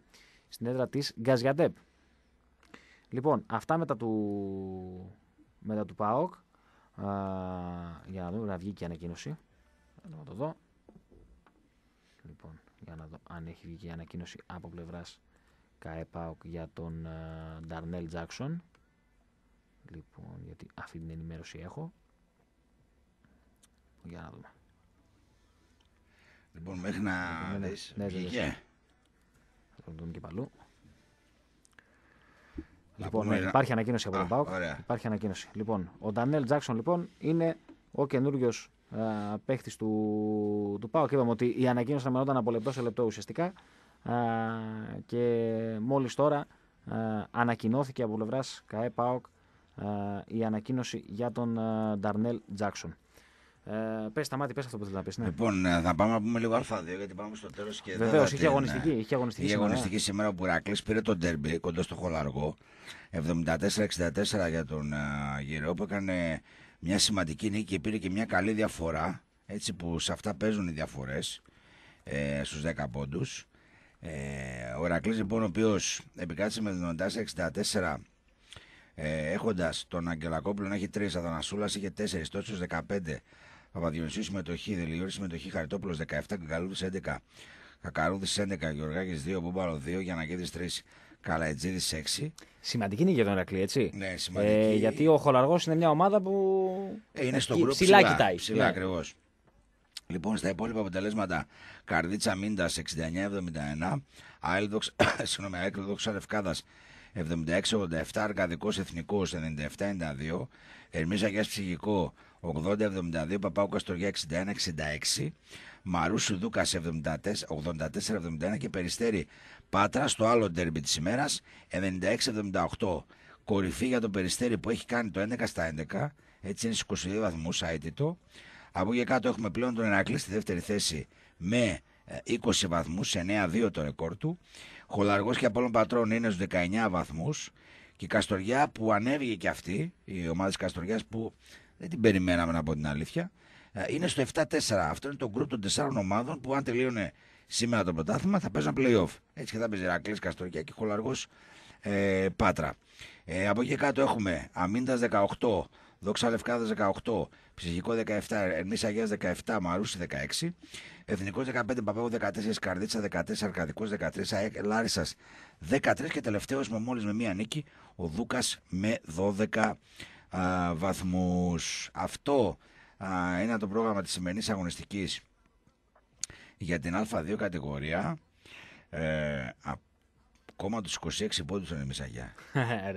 στην έδρα της Γκαζιαντέπ. Λοιπόν, αυτά μετά του, μετά του ΠΑΟΚ. για να δούμε, να βγει και η ανακοίνωση. Να το δω. Λοιπόν, για να δω αν έχει βγει και η ανακοίνωση από πλευράς ΚΑΕ για τον Νταρνέλ Τζάξον. Λοιπόν, γιατί αυτή την ενημέρωση έχω. Για να δούμε. Λοιπόν, μέχρι να λοιπόν, ναι, ναι. δεις, ναι, ναι, βγήκε. Θα το δούμε και παλού. Λοιπόν, ναι, υπάρχει ανακοίνωση από τον Πάοκ. Υπάρχει ανακοίνωση. Λοιπόν, ο Ντανέλ Τζάξον λοιπόν είναι ο καινούριος παίχτης του, του Πάοκ. Είπαμε ότι η ανακοίνωση θα μενόταν από λεπτό σε λεπτό ουσιαστικά α, και μόλις τώρα α, ανακοινώθηκε από πλευράς ΚαΕ Πάοκ ε, η ανακοίνωση για τον ε, Νταρνέλ Τζάξον. Ε, πες τα μάτια, πες αυτό που θέλεις να πεις. Ναι. Λοιπόν, ε, θα πάμε να πούμε λίγο
γιατί πάμε στο τέλος και Βεβαίω, είχε, αγωνιστική, είχε αγωνιστική. σήμερα. Ναι. αγωνιστική σήμερα ο Μπουράκλης πήρε τον τέρμπι κοντά στο χολαργό. 74-64 για τον uh, που έκανε μια σημαντική νίκη και πήρε και μια καλή διαφορά. Έτσι που σε αυτά παίζουν οι διαφορές ε, στους 10 πόντους. Ε, ο Ρακλής λοιπόν ο οποίος επικράτησε με 74 64 ε, έχοντας τον Αγγελακόπουλο να έχει τρεις, Αδανασούλα είχε τέσσερις, Τότσο 15. Παπαδιονυσίου συμμετοχή, Δελιώρη συμμετοχή, Χαριτόπουλος 17, Καλούδη 11. Κακαρούδη 11, Γεωργάκη 2, Μπούμπαρο 2, Γιανακίδη 3, Καλαετζίδη 6. Σημαντική είναι για τον Ερακλή, έτσι. Ναι, σημαντική. Ε, γιατί ο Χολαργός είναι μια ομάδα που. Ε, είναι στο γκρουπ ψηλά, κοιτάει. Ψηλά, ναι. ακριβώς. Λοιπόν, στα υπόλοιπα αποτελέσματα, Καρδίτσα Μίντας 69-71, Αέλδοξ, συγγνώμη, Αέκλδοξ 76-87 Αρκαδικό εθνικο 97 97-92 Ερμίζα Αγιάς Ψυχικό 80-72 Παπάου Καστοριά 61-66 Μαρού Δούκας 84-71 και Περιστέρη Πάτρα στο άλλο ντέρμπι της ημερα 96 96-78 κορυφή για το Περιστέρη που έχει κάνει το 11 στα 11 έτσι είναι στου 22 βαθμούς αίτητο από εκεί κάτω έχουμε πλέον τον Ερακλή στη δεύτερη θέση με 20 ε, βαθμούς 9-2 το ρεκόρ του Χολαργός και Απόλλων Πατρών είναι στους 19 βαθμούς και η Καστοριά που ανέβηκε και αυτή, η ομάδα της Καστοριάς που δεν την περιμέναμε να πω την αλήθεια, ε, είναι στο 7-4. Αυτό είναι το γκρουπ των 4 ομάδων που αν τελείωνε σήμερα το πρωτάθλημα θα παίζουν playoff. Έτσι και θα παίζει Ρακλής, Καστοριά και Χολαργός ε, Πάτρα. Ε, από εκεί κάτω έχουμε Αμίντας 18, Δόξα Λευκάδας 18, Ψυχικό 17, Ερμή Αγία 17, Μαρούση 16, Εθνικό 15, Παπάγο 14, Καρδίτσα 14, Αρκαδικό 13, Λάρισα 13 και τελευταίος με μόλις με μία νίκη, ο Δούκας με 12 βαθμούς. Αυτό είναι το πρόγραμμα της σημερινής αγωνιστικής για την Α2 κατηγορία. Ε, ακόμα τους 26 πόντου στον Εμισαγιά.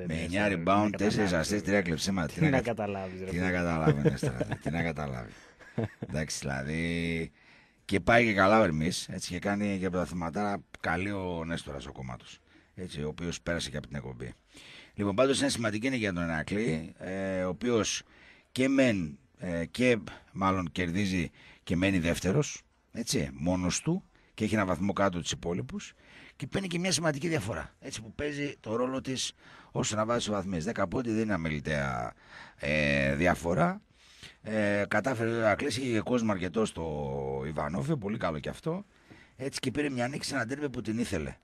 με 9 rebound, 4 αστέ, 3
κλεψίματα. Τι να καταλάβει. Τι να καταλάβει, ναι, *laughs* Τι να καταλάβει. Εντάξει, δηλαδή. Και πάει και καλά ο Ερμής. Έτσι και κάνει και από τα θεματάρα καλή ο Νέστορας ο κομμάτος. ο οποίος πέρασε και από την εκπομπή. Λοιπόν, πάντως είναι σημαντική είναι για τον Ερακλή, ε, ο οποίος και μεν ε, και μάλλον κερδίζει και μένει δεύτερος. Έτσι, μόνος του και έχει ένα βαθμό κάτω τους υπόλοιπους και παίρνει και μια σημαντική διαφορά. Έτσι που παίζει το ρόλο της ώστε να βάζει βαθμίε. 10 πόντι δεν είναι αμεληταία ε, διαφορά. Ε, κατάφερε να κλείσει και κόσμο αρκετό στο Ιβανόφιο, πολύ καλό και αυτό. Έτσι και πήρε μια ανοίξη σε ένα που την ήθελε.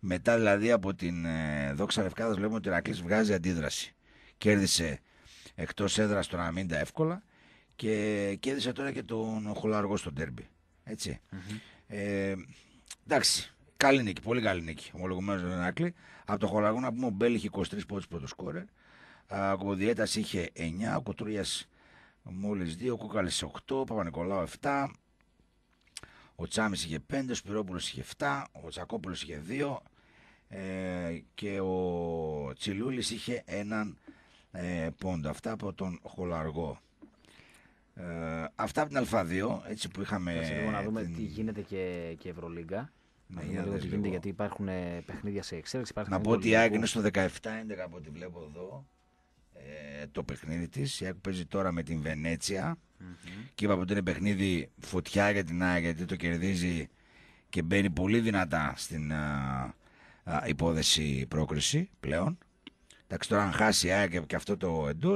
Μετά δηλαδή από την ε, δόξα Λευκάδα βλέπουμε ότι ο Ηρακλή βγάζει αντίδραση. Κέρδισε εκτός έδρας τον Αμίντα εύκολα και κέρδισε τώρα και τον Χολαργό στον τέρμπι. ετσι ε, εντάξει, Καλή νίκη, πολύ καλή νίκη. Ομολογουμένως δεν άκλει. Από το Χολαργό, να πούμε ο Μπέλ είχε 23 πόντου κόρε, Ο Κοδιέτα είχε 9. Ο Κοτρούγια μόλι 2. Ο Κούκαλης 8. Ο Παπα-Νικολάου 7. Ο Τσάμις είχε 5. Ο Σπυρόπουλος είχε 7. Ο Τσακόπουλο είχε 2. Ε, και ο Τσιλούλης είχε έναν ε, πόντο. Αυτά από τον Χολαργό. Ε, αυτά από την Α2, έτσι που είχαμε... να δούμε τι γίνεται και, και Ευρωλίγκα. Να δούμε λίγο τι γίνεται, γιατί υπάρχουν ε, παιχνίδια σε εξέλιξη. Να πω ότι η ΑΕΚ είναι στο 17-11 από ό,τι βλέπω εδώ. Ε, το παιχνίδι της. Η ΑΕΚ παίζει τώρα με την Βενέτσια. Mm-hmm. Και είπαμε ότι είναι παιχνίδι φωτιά για την ΑΕΚ, γιατί το κερδίζει και μπαίνει πολύ δυνατά στην α, υπόθεση πρόκριση πλέον. Εντάξει, τώρα αν χάσει η ΑΕΚ και αυτό το εντός,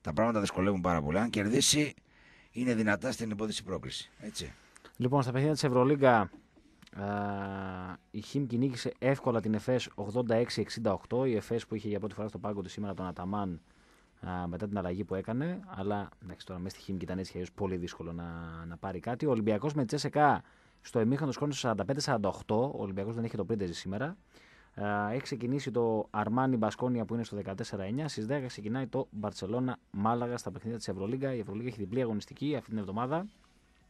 τα πράγματα δυσκολεύουν πάρα πολύ. Αν κερδίσει, είναι δυνατά στην υπόθεση πρόκριση. Έτσι.
Λοιπόν, στα παιχνίδια της Ευρωλίγκα η Χιμ κυνήγησε εύκολα την ΕΦΕΣ 86-68. Η ΕΦΕΣ που είχε για πρώτη φορά στο πάγκο της σήμερα τον Αταμάν μετά την αλλαγή που έκανε. Αλλά εντάξει, τώρα μέσα στη Χιμ ήταν έτσι πολύ δύσκολο να, να πάρει κάτι. Ο Ολυμπιακός με Τσέσεκα στο εμίχρονο του 45 45-48. Ο Ολυμπιακός δεν είχε το πρίτεζι σήμερα. Έχει ξεκινήσει το Αρμάνι Μπασκόνια που είναι στο 14-9. Στι 10 ξεκινάει το Μπαρσελόνα Μάλαγα στα παιχνίδια της Ευρωλίγκα. Η Ευρωλίγκα έχει διπλή αγωνιστική αυτή την εβδομάδα.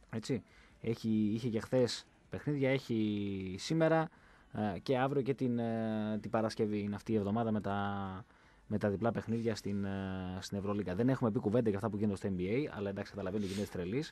Έτσι. Έχει, είχε και χθες παιχνίδια έχει σήμερα ε, και αύριο και την, ε, την Παρασκευή. Είναι αυτή η εβδομάδα με τα, με τα διπλά παιχνίδια στην, ε, στην Ευρωλίγκα. Δεν έχουμε πει κουβέντα για αυτά που γίνονται στο NBA, αλλά εντάξει, καταλαβαίνω ότι γίνεται τρελή.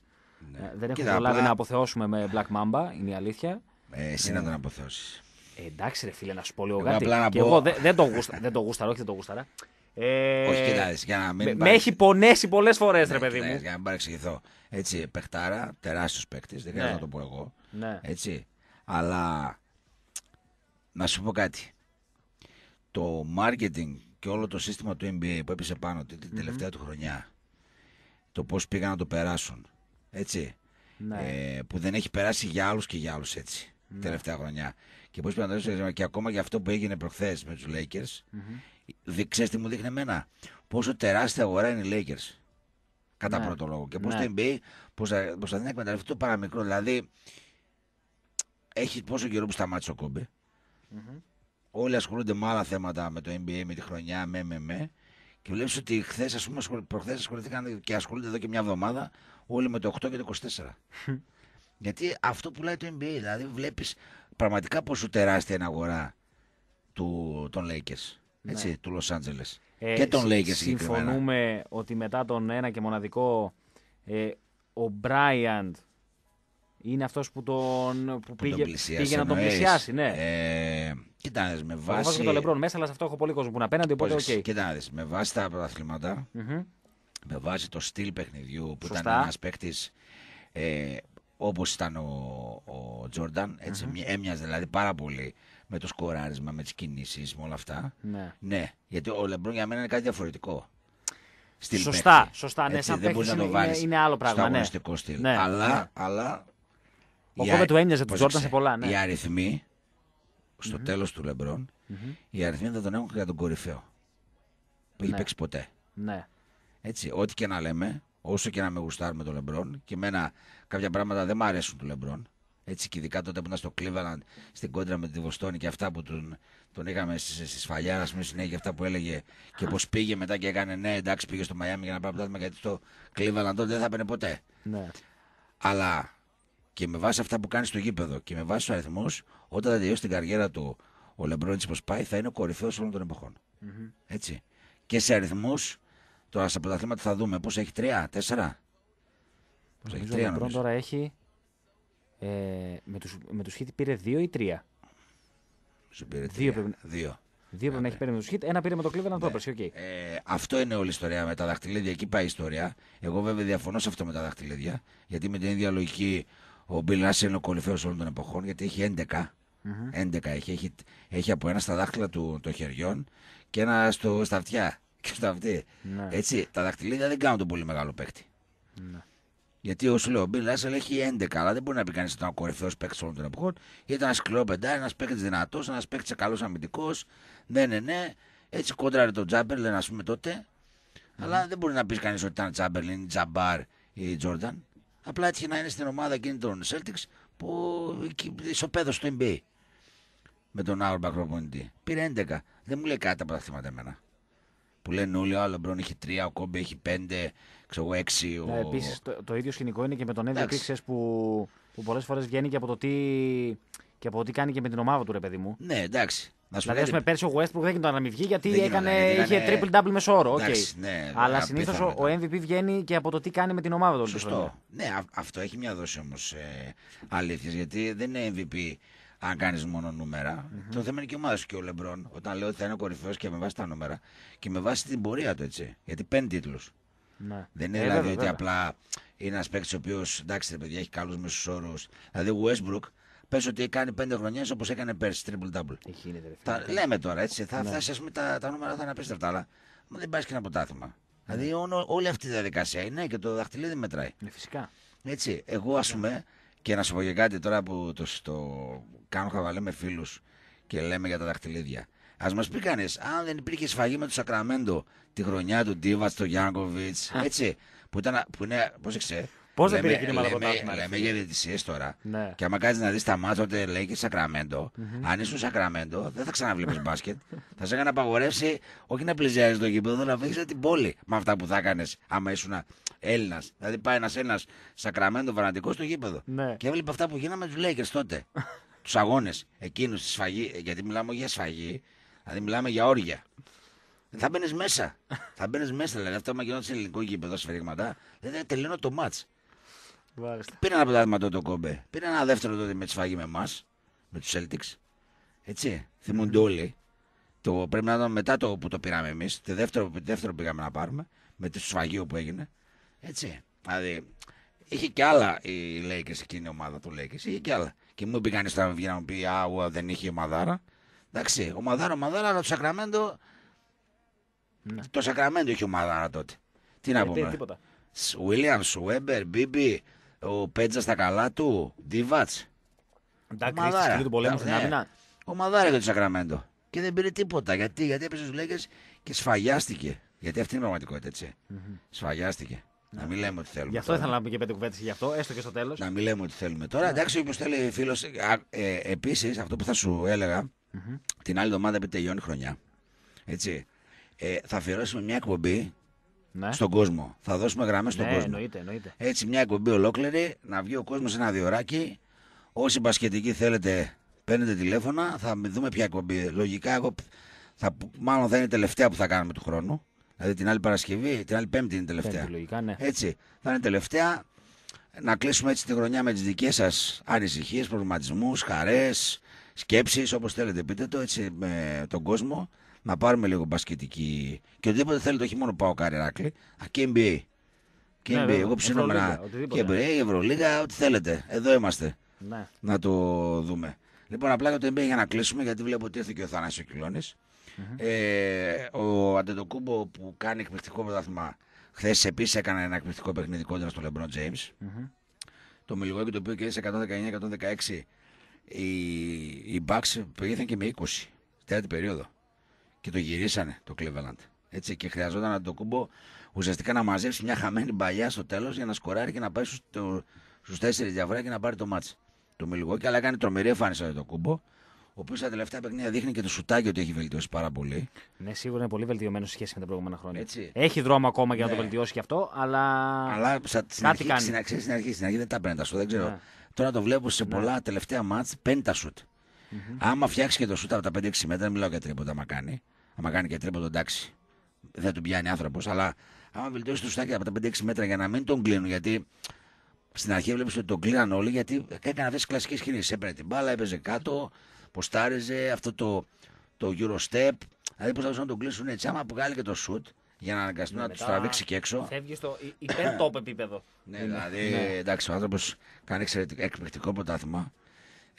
Ναι. δεν έχουμε προλάβει απλά... να αποθεώσουμε με Black Mamba, είναι η αλήθεια. Ε, εσύ να τον αποθεώσεις. εντάξει, ρε φίλε, να σου πω λίγο κάτι. εγώ δεν, δεν, το γούστα, γούσταρα, όχι δεν το γούσταρα.
Ε, όχι, κοιτάξτε, για να μην. Με, με έχει πονέσει πολλές φορές, ρε ναι, παιδί ναι, μου. Για να μην παρεξηγηθώ. Έτσι, παιχτάρα, τεράστιος παίκτης, δεν χρειάζεται να το πω εγώ. Ναι. Έτσι. Αλλά να σου πω κάτι. Το marketing και όλο το σύστημα του NBA που έπεσε πάνω την τελευταια του χρονιά, το πώς πήγαν να το περάσουν, έτσι, ναι. ε, που δεν έχει περάσει για άλλους και για άλλους έτσι, τελευταία χρονιά. Και πώς πήγαν να το περάσουν, και ακόμα για αυτό που έγινε προχθές με τους Lakers, mm-hmm. τι μου δείχνει εμένα, πόσο τεράστια αγορά είναι οι Lakers. Κατά ναι. πρώτο λόγο. Και πώς ναι. το NBA προσπαθεί να εκμεταλλευτεί το παραμικρό. Δηλαδή, έχεις πόσο καιρό που σταμάτησε ο κομπε mm-hmm. Όλοι ασχολούνται με άλλα θέματα, με το NBA, με τη χρονιά, με, με, με. Και βλέπεις ότι χθες, ας πούμε, προχθές ασχολήθηκαν και ασχολούνται εδώ και μια εβδομάδα όλοι με το 8 και το 24. *laughs* Γιατί αυτό που λέει το NBA. Δηλαδή, βλέπεις πραγματικά πόσο τεράστια είναι αγορά του, των Lakers. Ναι. Έτσι, ναι. του Los Angeles. Ε, και των Lakers Συμφωνούμε
ότι μετά τον ένα και μοναδικό ε, ο Bryant είναι αυτός που τον που πήγε, τον πήγε να τον πλησιάσει.
Ναι. Ε, Κοιτάξτε, με βάση. Εγώ Βάζω το λεμπρόν μέσα, αλλά σε αυτό έχω πολύ κόσμο που είναι απέναντι. Οπότε, οκ. okay. Κοιτάξτε, με βάση τα πρωταθλήματα, mm -hmm. με βάση το στυλ παιχνιδιού που Σωστά. ήταν ένας παίκτης ε, όπως ήταν ο, ο Τζόρνταν, έτσι mm -hmm. έμοιαζε δηλαδή πάρα πολύ με το σκοράρισμα, με τις κινήσεις, με όλα αυτά. Ναι. ναι. γιατί ο Λεμπρόν για μένα είναι κάτι διαφορετικό. σωστά, παίκτη. σωστά. Ναι, σαν δεν μπορείς να το βάλεις. Είναι, είναι άλλο πράγμα. Στο ναι. στυλ. Ναι. Αλλά, ναι. αλλά
ο Κόμπε του έμοιαζε του Τζόρνταν σε πολλά. Ναι. Οι
αριθμοί στο mm-hmm. τέλος του λεμπρον mm-hmm. οι αριθμοί δεν τον έχουν για τον κορυφαίο. Που έχει ναι. παίξει ποτέ. Ναι. Έτσι, ό,τι και να λέμε, όσο και να με γουστάρουμε τον Λεμπρόν, και εμένα κάποια πράγματα δεν μου αρέσουν του Λεμπρόν. Έτσι, και ειδικά τότε που ήταν στο Κλίβαλαντ στην κόντρα με τη Βοστόνη και αυτά που τον, τον είχαμε στη, σφαλιά, ας πούμε, συνέχεια αυτά που έλεγε και πώς πήγε μετά και έκανε ναι, εντάξει, πήγε στο Μαϊάμι για να πάει μετά γιατί στο Κλίβαλαντ τότε δεν θα έπαιρνε ποτέ. Ναι. Αλλά και με βάση αυτά που κάνει στο γήπεδο και με βάση τους αριθμούς, όταν θα τελειώσει την καριέρα του ο έτσι πω πάει, θα είναι ο κορυφαίος όλων των εποχων mm-hmm. Έτσι. Και σε αριθμούς, τώρα στα πρωταθλήματα θα δούμε πώς έχει τρία, τέσσερα.
Πώ έχει τρία, νομίζω. τώρα έχει. Ε, με τους με τους Χίτ πήρε δύο ή τρία. Σου πήρε τρία. Δύο πρέπει, δύο.
Δύο πρέπει να έχει ναι, πέρα με τους ναι. Χίτ, ένα πήρε με το ένα ναι. Toppers. Okay. Ε, αυτό είναι όλη η ιστορία με τα δαχτυλίδια. Εκεί πάει η ιστορία. Εγώ βέβαια διαφωνώ σε αυτό με τα δαχτυλίδια. Γιατί με την ίδια λογική ο Μπιλ Ράσελ είναι ο κορυφαίος όλων των εποχών γιατί έχει 11. 11 έχει, έχει, έχει από ένα στα δάχτυλα του, των χεριών και ένα στο, στα αυτιά *laughs* και στα. Ναι. Έτσι, τα δαχτυλίδια δεν κάνουν τον πολύ μεγάλο παίκτη. Ναι. Γιατί σου λέω, ο Μπιλ Ράσελ έχει 11, αλλά δεν μπορεί να πει κανείς ότι ήταν ο κορυφαίος παίκτης όλων των εποχών. ήταν ένας σκληρό πεντάρι, ένας παίκτης δυνατός, ένας παίκτης καλός αμυντικός. Ναι, ναι, ναι. Έτσι κόντραρε τον Τζάμπερλεν, ας πούμε τότε. Αλλά δεν μπορεί να πεις κανείς ότι ήταν Τζάμπερλεν, Τζαμπάρ ή Τζόρνταν. Απλά έτυχε να είναι στην ομάδα εκείνη των Celtics που ισοπαίδωσε το NBA με τον Auerbach προπονητή. Πήρε 11. Δεν μου λέει κάτι από τα θύματα εμένα. Που λένε όλοι, ο Λεμπρόν έχει 3, ο Κόμπε έχει 5, ξέρω εγώ 6. Ο... Ναι, Επίσης,
το, το, ίδιο σκηνικό είναι και με τον Έντζε Πίξε που, που πολλές φορές βγαίνει και από το τι. Και από τι κάνει και με την ομάδα του, ρε παιδί μου. Ναι, εντάξει. Να δηλαδή, πούμε πέρσι ο Westbrook
δεν ήταν αμοιβή γιατί δεν έκανε, είχε triple double μέσω όρο. Okay. ναι, Αλλά συνήθω
ο MVP βγαίνει και από το τι κάνει με την ομάδα του. Σωστό.
Ναι, αυτό έχει μια δόση όμως ε, αλήθειας. Γιατί δεν είναι MVP αν κάνεις μόνο νούμερα. Mm-hmm. Το θέμα είναι και η ομάδα σου και ο Λεμπρόν. Όταν λέω ότι θα είναι ο κορυφαίος και με βάση τα νούμερα και με βάση την πορεία του έτσι. Γιατί παίρνει τίτλους. Ναι. Δεν είναι ε, δηλαδή βέβαια, ότι απλά είναι ένας παίκτης ο οποίος εντάξει, παιδιά, έχει καλούς μέσους όρους. Δηλαδή ο Westbrook Πες ότι κάνει πέντε χρονιές όπως έκανε πέρσι, πέρσι, τρίμπλ-τάμπλ. τα, λέμε τώρα έτσι. Θα ναι. φτάσεις, ας πούμε, τα, τα νούμερα θα είναι απίστευτα, αλλά δεν πάει και ένα ποτάθημα. Ναι. Δηλαδή όλη αυτή η διαδικασία είναι και το δαχτυλίδι μετράει. Ναι, φυσικά. Έτσι. Εγώ, ας ναι. πούμε, και να σου πω και κάτι τώρα που το, το κάνω χαβαλέ με φίλους και λέμε για τα δαχτυλίδια. Ας μας πει κανείς, αν δεν υπήρχε σφαγή με το Σακραμέντο τη χρονιά του Ντίβα, του Γιάνκοβιτ, έτσι. Που, ήταν, που είναι, πώς Πώς δεν πήρε κίνημα λέμε, λέμε, λέμε για διαιτησίες τώρα. Ναι. Και άμα κάνεις να δεις τα μάτια τότε λέει και Σακραμέντο. Mm-hmm. Αν Σακραμέντο, δεν θα ξαναβλέπεις μπάσκετ. *laughs* θα σε έκανε απαγορεύσει όχι να πλησιάζεις το γήπεδο, να βγει την πόλη με αυτά που θα έκανες άμα ήσουν Έλληνας. Δηλαδή πάει ένας Έλληνας Σακραμέντο βανατικό στο γήπεδο. Ναι. Και έβλεπε αυτά που γίναμε τους Λέικερ τότε. *laughs* τους αγώνες εκείνους τη σφαγή. Γιατί μιλάμε για σφαγή, δηλαδή μιλάμε για όρια. Θα μπαίνεις μέσα. *laughs* θα μπαίνεις μέσα. Δηλαδή, αυτό άμα γινόταν σε ελληνικό γήπεδο σφαιρίγματα, δεν δηλαδή, τελειώνω το μάτ. Πήρα Πήρε ένα πρωτάθλημα τότε το Κόμπε. Πήρε ένα δεύτερο τότε με τη σφαγή με εμάς, με τους Celtics. Έτσι. Θυμούνται όλοι. Το, πρέπει να ήταν μετά το που το πήραμε εμείς. Το δεύτερο, το δεύτερο πήγαμε να πάρουμε. Με τη σφαγή που έγινε. Έτσι. Δηλαδή, είχε και άλλα οι Lakers εκείνη η ομάδα του Lakers. Είχε και άλλα. Και μου πήγαν στα βγει να μου πει Α, δεν είχε μαδάρα. Εντάξει, ο Μαδάρα, ο Μαδάρα, αλλά το Σακραμέντο. Ναι. Το Σακραμέντο είχε ο Μαδάρα τότε. Τι να ε, πούμε. Τίποτα. Williams, Weber, Μπίμπι, ο Πέτζας στα καλά του. Ντίβατ. Εντάξει, του πολέμου στην ναι. άμυνα. Ο Μαδάρα για το Σακραμέντο. Και δεν πήρε τίποτα. Γιατί, γιατί έπεσε του Λέγκε και σφαγιάστηκε. Γιατί αυτή είναι η πραγματικότητα, έτσι. Mm-hmm. Σφαγιάστηκε. Να μην λέμε ότι θέλουμε. Γι' αυτό ήθελα να
πούμε και πέντε κουβέντες γι' αυτό, έστω και στο τέλος. Να
μην λέμε ότι θέλουμε. Τώρα, yeah. Ναι. εντάξει, όπως θέλει φίλο, ε, επίσης αυτό που θα σου ελεγα mm-hmm. την άλλη εβδομάδα επειδή τελειώνει χρονιά. Έτσι. Ε, θα αφιερώσουμε μια εκπομπή ναι. στον κόσμο. Θα δώσουμε γραμμές στον ναι, κόσμο. Εννοείται, εννοείται. Έτσι, μια εκπομπή ολόκληρη, να βγει ο κόσμος ένα διωράκι. Όσοι πασχετικοί θέλετε, παίρνετε τηλέφωνα, θα δούμε ποια εκπομπή. Λογικά, εγώ θα, μάλλον θα είναι η τελευταία που θα κάνουμε του χρόνου. Δηλαδή την άλλη Παρασκευή, την άλλη Πέμπτη είναι τελευταία. Πέμπτη, λογικά, ναι. Έτσι. Θα είναι τελευταία. Να κλείσουμε έτσι τη χρονιά με τις δικές σας ανησυχίες, προβληματισμούς, χαρές, σκέψεις, όπως θέλετε πείτε το, έτσι με τον κόσμο να πάρουμε λίγο μπασκετική. Και οτιδήποτε θέλετε, όχι μόνο πάω α και NBA. Και ναι, NBA. Εγώ ψήνω να. Και NBA, Ευρωλίγα, ό,τι θέλετε. Εδώ είμαστε. Ναι. Να το δούμε. Λοιπόν, απλά για το NBA για να κλείσουμε, γιατί βλέπω ότι ήρθε και ο Θανάσιο Κυλώνης. Ε, ο Αντετοκούμπο που κάνει εκπληκτικό πρωτάθλημα. Χθες επίσης έκανε ένα εκπληκτικό παιχνίδι κόντρα στο LeBron James. Mm-hmm. Το Μιλγόκι, το οποίο κέρδισε 119-116. Οι, οι πήγαιναν και με 20. Τέταρτη περίοδο και το γυρίσανε το Cleveland. Έτσι, και χρειαζόταν να το κούμπο ουσιαστικά να μαζέψει μια χαμένη παλιά στο τέλος για να σκοράρει και να πάει στους τέσσερι διαφορά και να πάρει το μάτσο. Το Μιλγόκι, αλλά κάνει τρομερή εμφάνιση το κούμπο. Ο οποίος στα τελευταία παιχνίδια δείχνει και το σουτάκι ότι έχει βελτιώσει πάρα πολύ. Ναι,
σίγουρα είναι πολύ βελτιωμένο σε σχέση με
τα προηγούμενα χρόνια. Έτσι. Έχει δρόμο ακόμα για να το ναι. βελτιώσει και αυτό, αλλά. Αλλά στην, αρχή, αρχή, στην, δεν τα παίρνει τα σουτ, δεν ξέρω. Ναι. Τώρα το βλέπω σε ναι. πολλά τελευταία μάτ παίρνει τα σουτ. Mm-hmm. Άμα φτιάξει και το σούτ από τα 5-6 μέτρα, μιλάω για τρίποτα άμα κάνει. Άμα κάνει και τρίποντα, εντάξει. Δεν του πιάνει άνθρωπος. Αλλά άμα βελτιώσει το σουτάκι από τα 5-6 μέτρα για να μην τον κλείνουν, γιατί στην αρχή βλέπεις ότι τον κλείναν όλοι, γιατί έκανε αυτές τις κλασικές κινήσεις. Έπαιρνε την μπάλα, έπαιζε κάτω, ποστάριζε αυτό το, το Eurostep. Δηλαδή πώς να τον κλείσουν έτσι. Άμα βγάλει και το σουτ, για να αναγκαστεί ναι, να τους τραβήξει και έξω.
Φεύγεις στο υπερ επίπεδο. ναι, δηλαδή ναι.
εντάξει, ο άνθρωπος κάνει εκπληκτικό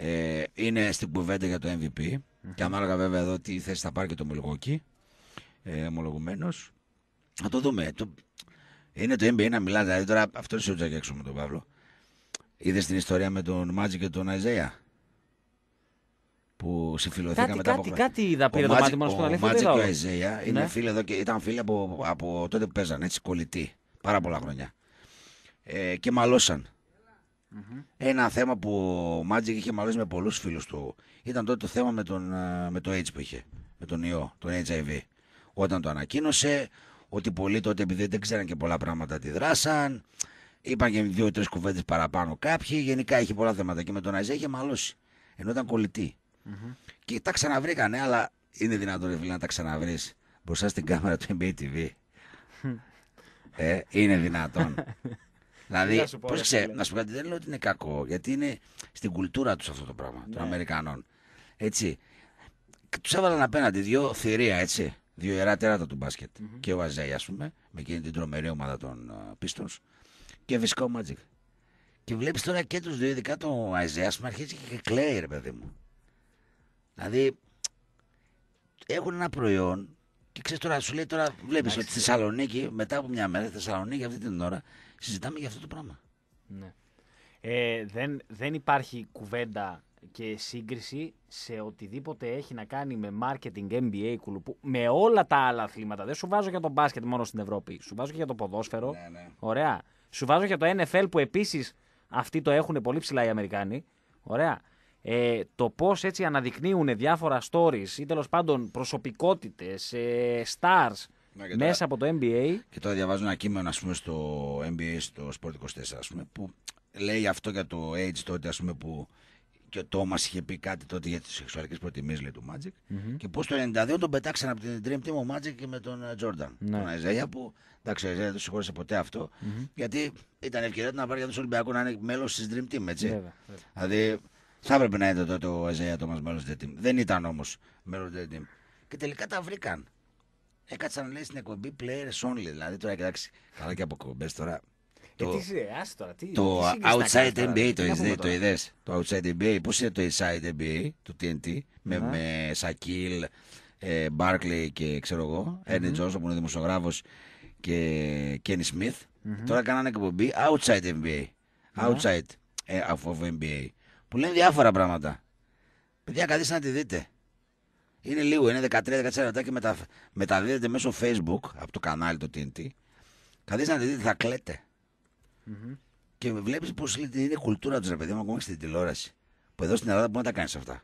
ε, είναι στην κουβέντα για το MVP. Mm-hmm. Και ανάλογα βέβαια εδώ τι θέση θα πάρει και το Μιλγόκι. Ε, ομολογουμένως. Θα το δούμε. Το... Είναι το NBA να μιλάει. Δηλαδή τώρα αυτό είναι ο Τζακέξο με τον Παύλο. Είδες την ιστορία με τον Μάτζι και τον Αιζέα. Που συμφιλωθήκαμε μετά κάτι, από Κάτι είδα πήρε το μάτι Ο Μάτζι και ο Αιζέα ναι. είναι ναι. εδώ ήταν φίλοι από, από τότε που παίζανε. Έτσι κολλητοί. Πάρα πολλά χρόνια. Ε, και μαλώσαν. Mm-hmm. Ένα θέμα που ο Μάτζικ είχε μαλώσει με πολλούς φίλους του ήταν τότε το θέμα με, τον, ε, με το AIDS που είχε, με τον ιό, τον HIV. Όταν το ανακοίνωσε, ότι πολλοί τότε επειδή δεν ξέραν και πολλά πράγματα τη δράσαν, είπαν και δύο-τρει κουβέντες παραπάνω κάποιοι. Γενικά είχε πολλά θέματα και με τον αζε ειχε είχε μαλώσει. Ενώ ήταν κολλητή. Και τα ξαναβρήκανε, αλλά είναι δυνατόν φίλε, να τα ξαναβρεις μπροστά στην κάμερα του NBA TV. ε, είναι δυνατόν. *laughs* Δηλαδή, πώ ξέρει, να σου πω δεν λέω ότι είναι κακό, γιατί είναι στην κουλτούρα τους αυτό το πράγμα, των ναι. Αμερικανών. Έτσι. Τους έβαλαν απέναντι δύο θηρία, έτσι. Δύο ιερά τέρατα του μπάσκετ. Και ο Αζέη, ας πούμε, με εκείνη την τρομερή ομάδα των Πίστων. Uh, και Βυσκό Μάτζικ. Και βλέπεις τώρα και τους δύο, ειδικά τον Αζέη, ας πούμε, αρχίζει και κλαίει, ρε παιδί μου. Δηλαδή, έχουν ένα προϊόν και ξέρεις τώρα, σου λέει τώρα, βλέπεις ότι στη ε. Θεσσαλονίκη, μετά από μια μέρα, στη Θεσσαλονίκη αυτή την ώρα, συζητάμε για αυτό το πράγμα. Ναι. Ε, δεν, δεν υπάρχει
κουβέντα και σύγκριση σε οτιδήποτε έχει να κάνει με marketing, NBA, κουλουπού, με όλα τα άλλα αθλήματα. Δεν σου βάζω για το μπάσκετ μόνο στην Ευρώπη. Σου βάζω και για το ποδόσφαιρο. Ναι, ναι. Ωραία. Σου βάζω για το NFL που επίσης αυτοί το έχουν πολύ ψηλά οι Αμερικάνοι. Ωραία. Ε, το πώς έτσι αναδεικνύουν διάφορα stories ή τέλος πάντων προσωπικότητες, ε, stars,
ναι, μέσα από το NBA. Και τώρα διαβάζω ένα κείμενο ας πούμε, στο NBA, στο Sport 24, ας πούμε, που λέει αυτό για το Age τότε ας πούμε, που και ο Τόμας είχε πει κάτι τότε για τις σεξουαλικές προτιμήσεις του ματζικ Και πώς το 92 τον πετάξαν από την Dream Team ο Μάτζικ και με τον ε, Jordan. Ναι. Τον Αιζέα που εντάξει, ο δεν του συγχώρησε ποτέ Γιατί ήταν ευκαιρία να πάρει για τους Ολυμπιακούς να είναι μέλος της Dream Team. Έτσι. Δηλαδή θα έπρεπε να είναι τότε ο Αιζέα Τόμα μέλος της Dream Team. Δεν ήταν όμως μέλος της Dream Team. Και τελικά τα βρήκαν. Έκατσα να λέει στην εκπομπή players only. Δηλαδή τώρα κοιτάξτε, Καλά και από κομπέ ε, τώρα. Το, το outside NBA το είδε. Το το outside NBA. Πώς είναι το inside NBA του TNT με, με Σακίλ, Μπάρκλεϊ και ξέρω εγώ. Έρνι Τζόσο που είναι δημοσιογράφος και Κένι Σμιθ. Τώρα κάνανε εκπομπή outside NBA. Ναι. Outside ε, of NBA. Που λένε διάφορα πράγματα. Παιδιά, καθίστε να τη δείτε. Είναι λίγο, είναι 13-14 λεπτά και μετα... μεταδίδεται μέσω Facebook από το κανάλι το TNT. Καθίστε να δείτε, θα κλαίτε. Mm-hmm. Και βλέπεις πώς είναι η κουλτούρα τους ρε παιδί μου ακόμα και στην τηλεόραση. Που εδώ στην Ελλάδα μπορεί να τα κάνεις αυτά.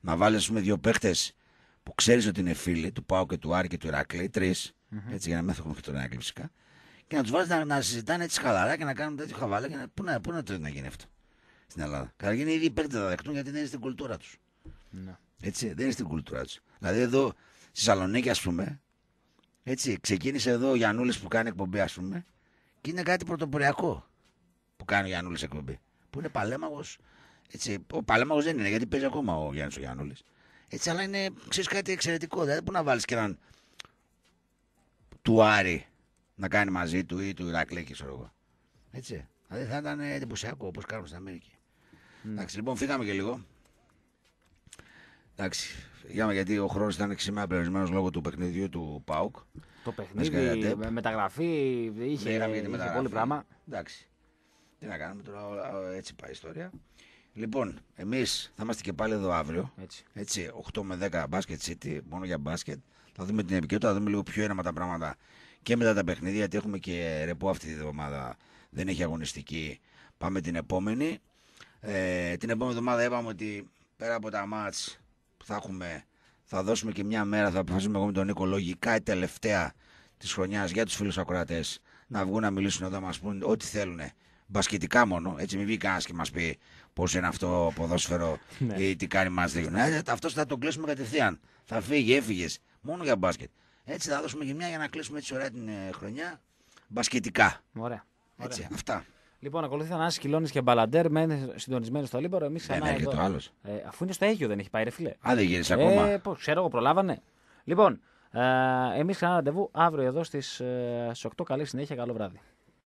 Να βάλεις, ας πούμε, δύο παίχτες που ξέρεις ότι είναι φίλοι του Πάου και του Άρη και του Ηρακλή, mm-hmm. έτσι για να μην έχουμε και τον Ηρακλή φυσικά, και να τους βάζει να, να, συζητάνε έτσι χαλαρά και να κάνουν τέτοιο χαβάλα. Και να, πού, να, πού να, το, να γίνει αυτό στην Ελλάδα. Καταρχήν ήδη οι παίχτες θα δεχτούν γιατί δεν είναι στην κουλτούρα τους. Mm-hmm. Ναι. Έτσι, δεν είναι στην κουλτούρα τους. Δηλαδή εδώ στη Θεσσαλονίκη, ας πούμε, έτσι, ξεκίνησε εδώ ο Γιανούλης που κάνει εκπομπή, ας πούμε, και είναι κάτι πρωτοποριακό που κάνει ο Γιανούλης εκπομπή. Που είναι παλέμαγος. ο παλέμαγος δεν είναι, γιατί παίζει ακόμα ο Γιάννης ο Γιανούλης. Έτσι, αλλά είναι, ξέρεις κάτι εξαιρετικό. Δηλαδή, πού να βάλεις και έναν του Άρη να κάνει μαζί του ή του Ηρακλέκη, ξέρω εγώ. Έτσι. Δηλαδή θα ήταν εντυπωσιακό όπως κάνουμε στην Αμερική. Mm. Εντάξει, λοιπόν, φύγαμε και λίγο. Εντάξει, για γιατί ο χρόνος ήταν σήμερα περιορισμένος λόγω του παιχνιδιού του ΠΑΟΚ. Το παιχνίδι, με μεταγραφή, είχε, Λέγαμε πολύ πράγμα. Εντάξει. Τι να κάνουμε τώρα, έτσι πάει η ιστορία. Λοιπόν, εμείς θα είμαστε και πάλι εδώ αύριο. Έτσι. έτσι 8 με 10 μπάσκετ City, μόνο για μπάσκετ. Θα δούμε την επικαιρότητα, θα δούμε λίγο πιο έναμα τα πράγματα και μετά τα παιχνίδια, γιατί έχουμε και ρεπό αυτή τη εβδομάδα. Δεν έχει αγωνιστική. Πάμε την επόμενη. Ε, την επόμενη εβδομάδα είπαμε ότι πέρα από τα μάτς θα θα δώσουμε και μια μέρα, θα αποφασίσουμε εγώ με τον Νίκο, λογικά η τελευταία της χρονιάς για τους φίλους ακροατές, να βγουν να μιλήσουν εδώ, να μας πούν ό,τι θέλουν. Μπασκετικά μόνο, έτσι μην βγει κανένας και μας πει πώς είναι αυτό ποδόσφαιρο *laughs* ναι. ή τι κάνει μας δείχνει. Ε, αυτός θα τον κλείσουμε κατευθείαν. Θα φύγει, έφυγες. Μόνο για μπάσκετ. Έτσι θα δώσουμε και μια για να κλείσουμε έτσι ωραία την ε, χρονιά. Μπασκετικά. Ωραία. Έτσι, ωραία. αυτά.
Λοιπόν, ακολουθεί ένα και Μπαλαντέρ. Μένε συντονισμένο στο Λίμπορο. Εμείς ε, ξανά. Ναι, το άλλος. Ε, αφού είναι στο Αίγιο, δεν έχει πάει, ρε φίλε. Α, δεν γύρισε ε, ακόμα. Πώς, ξέρω εγώ, προλάβανε. Λοιπόν, ε, εμείς ξανά ραντεβού αύριο εδώ στις 8. Ε, Καλή συνέχεια, καλό βράδυ.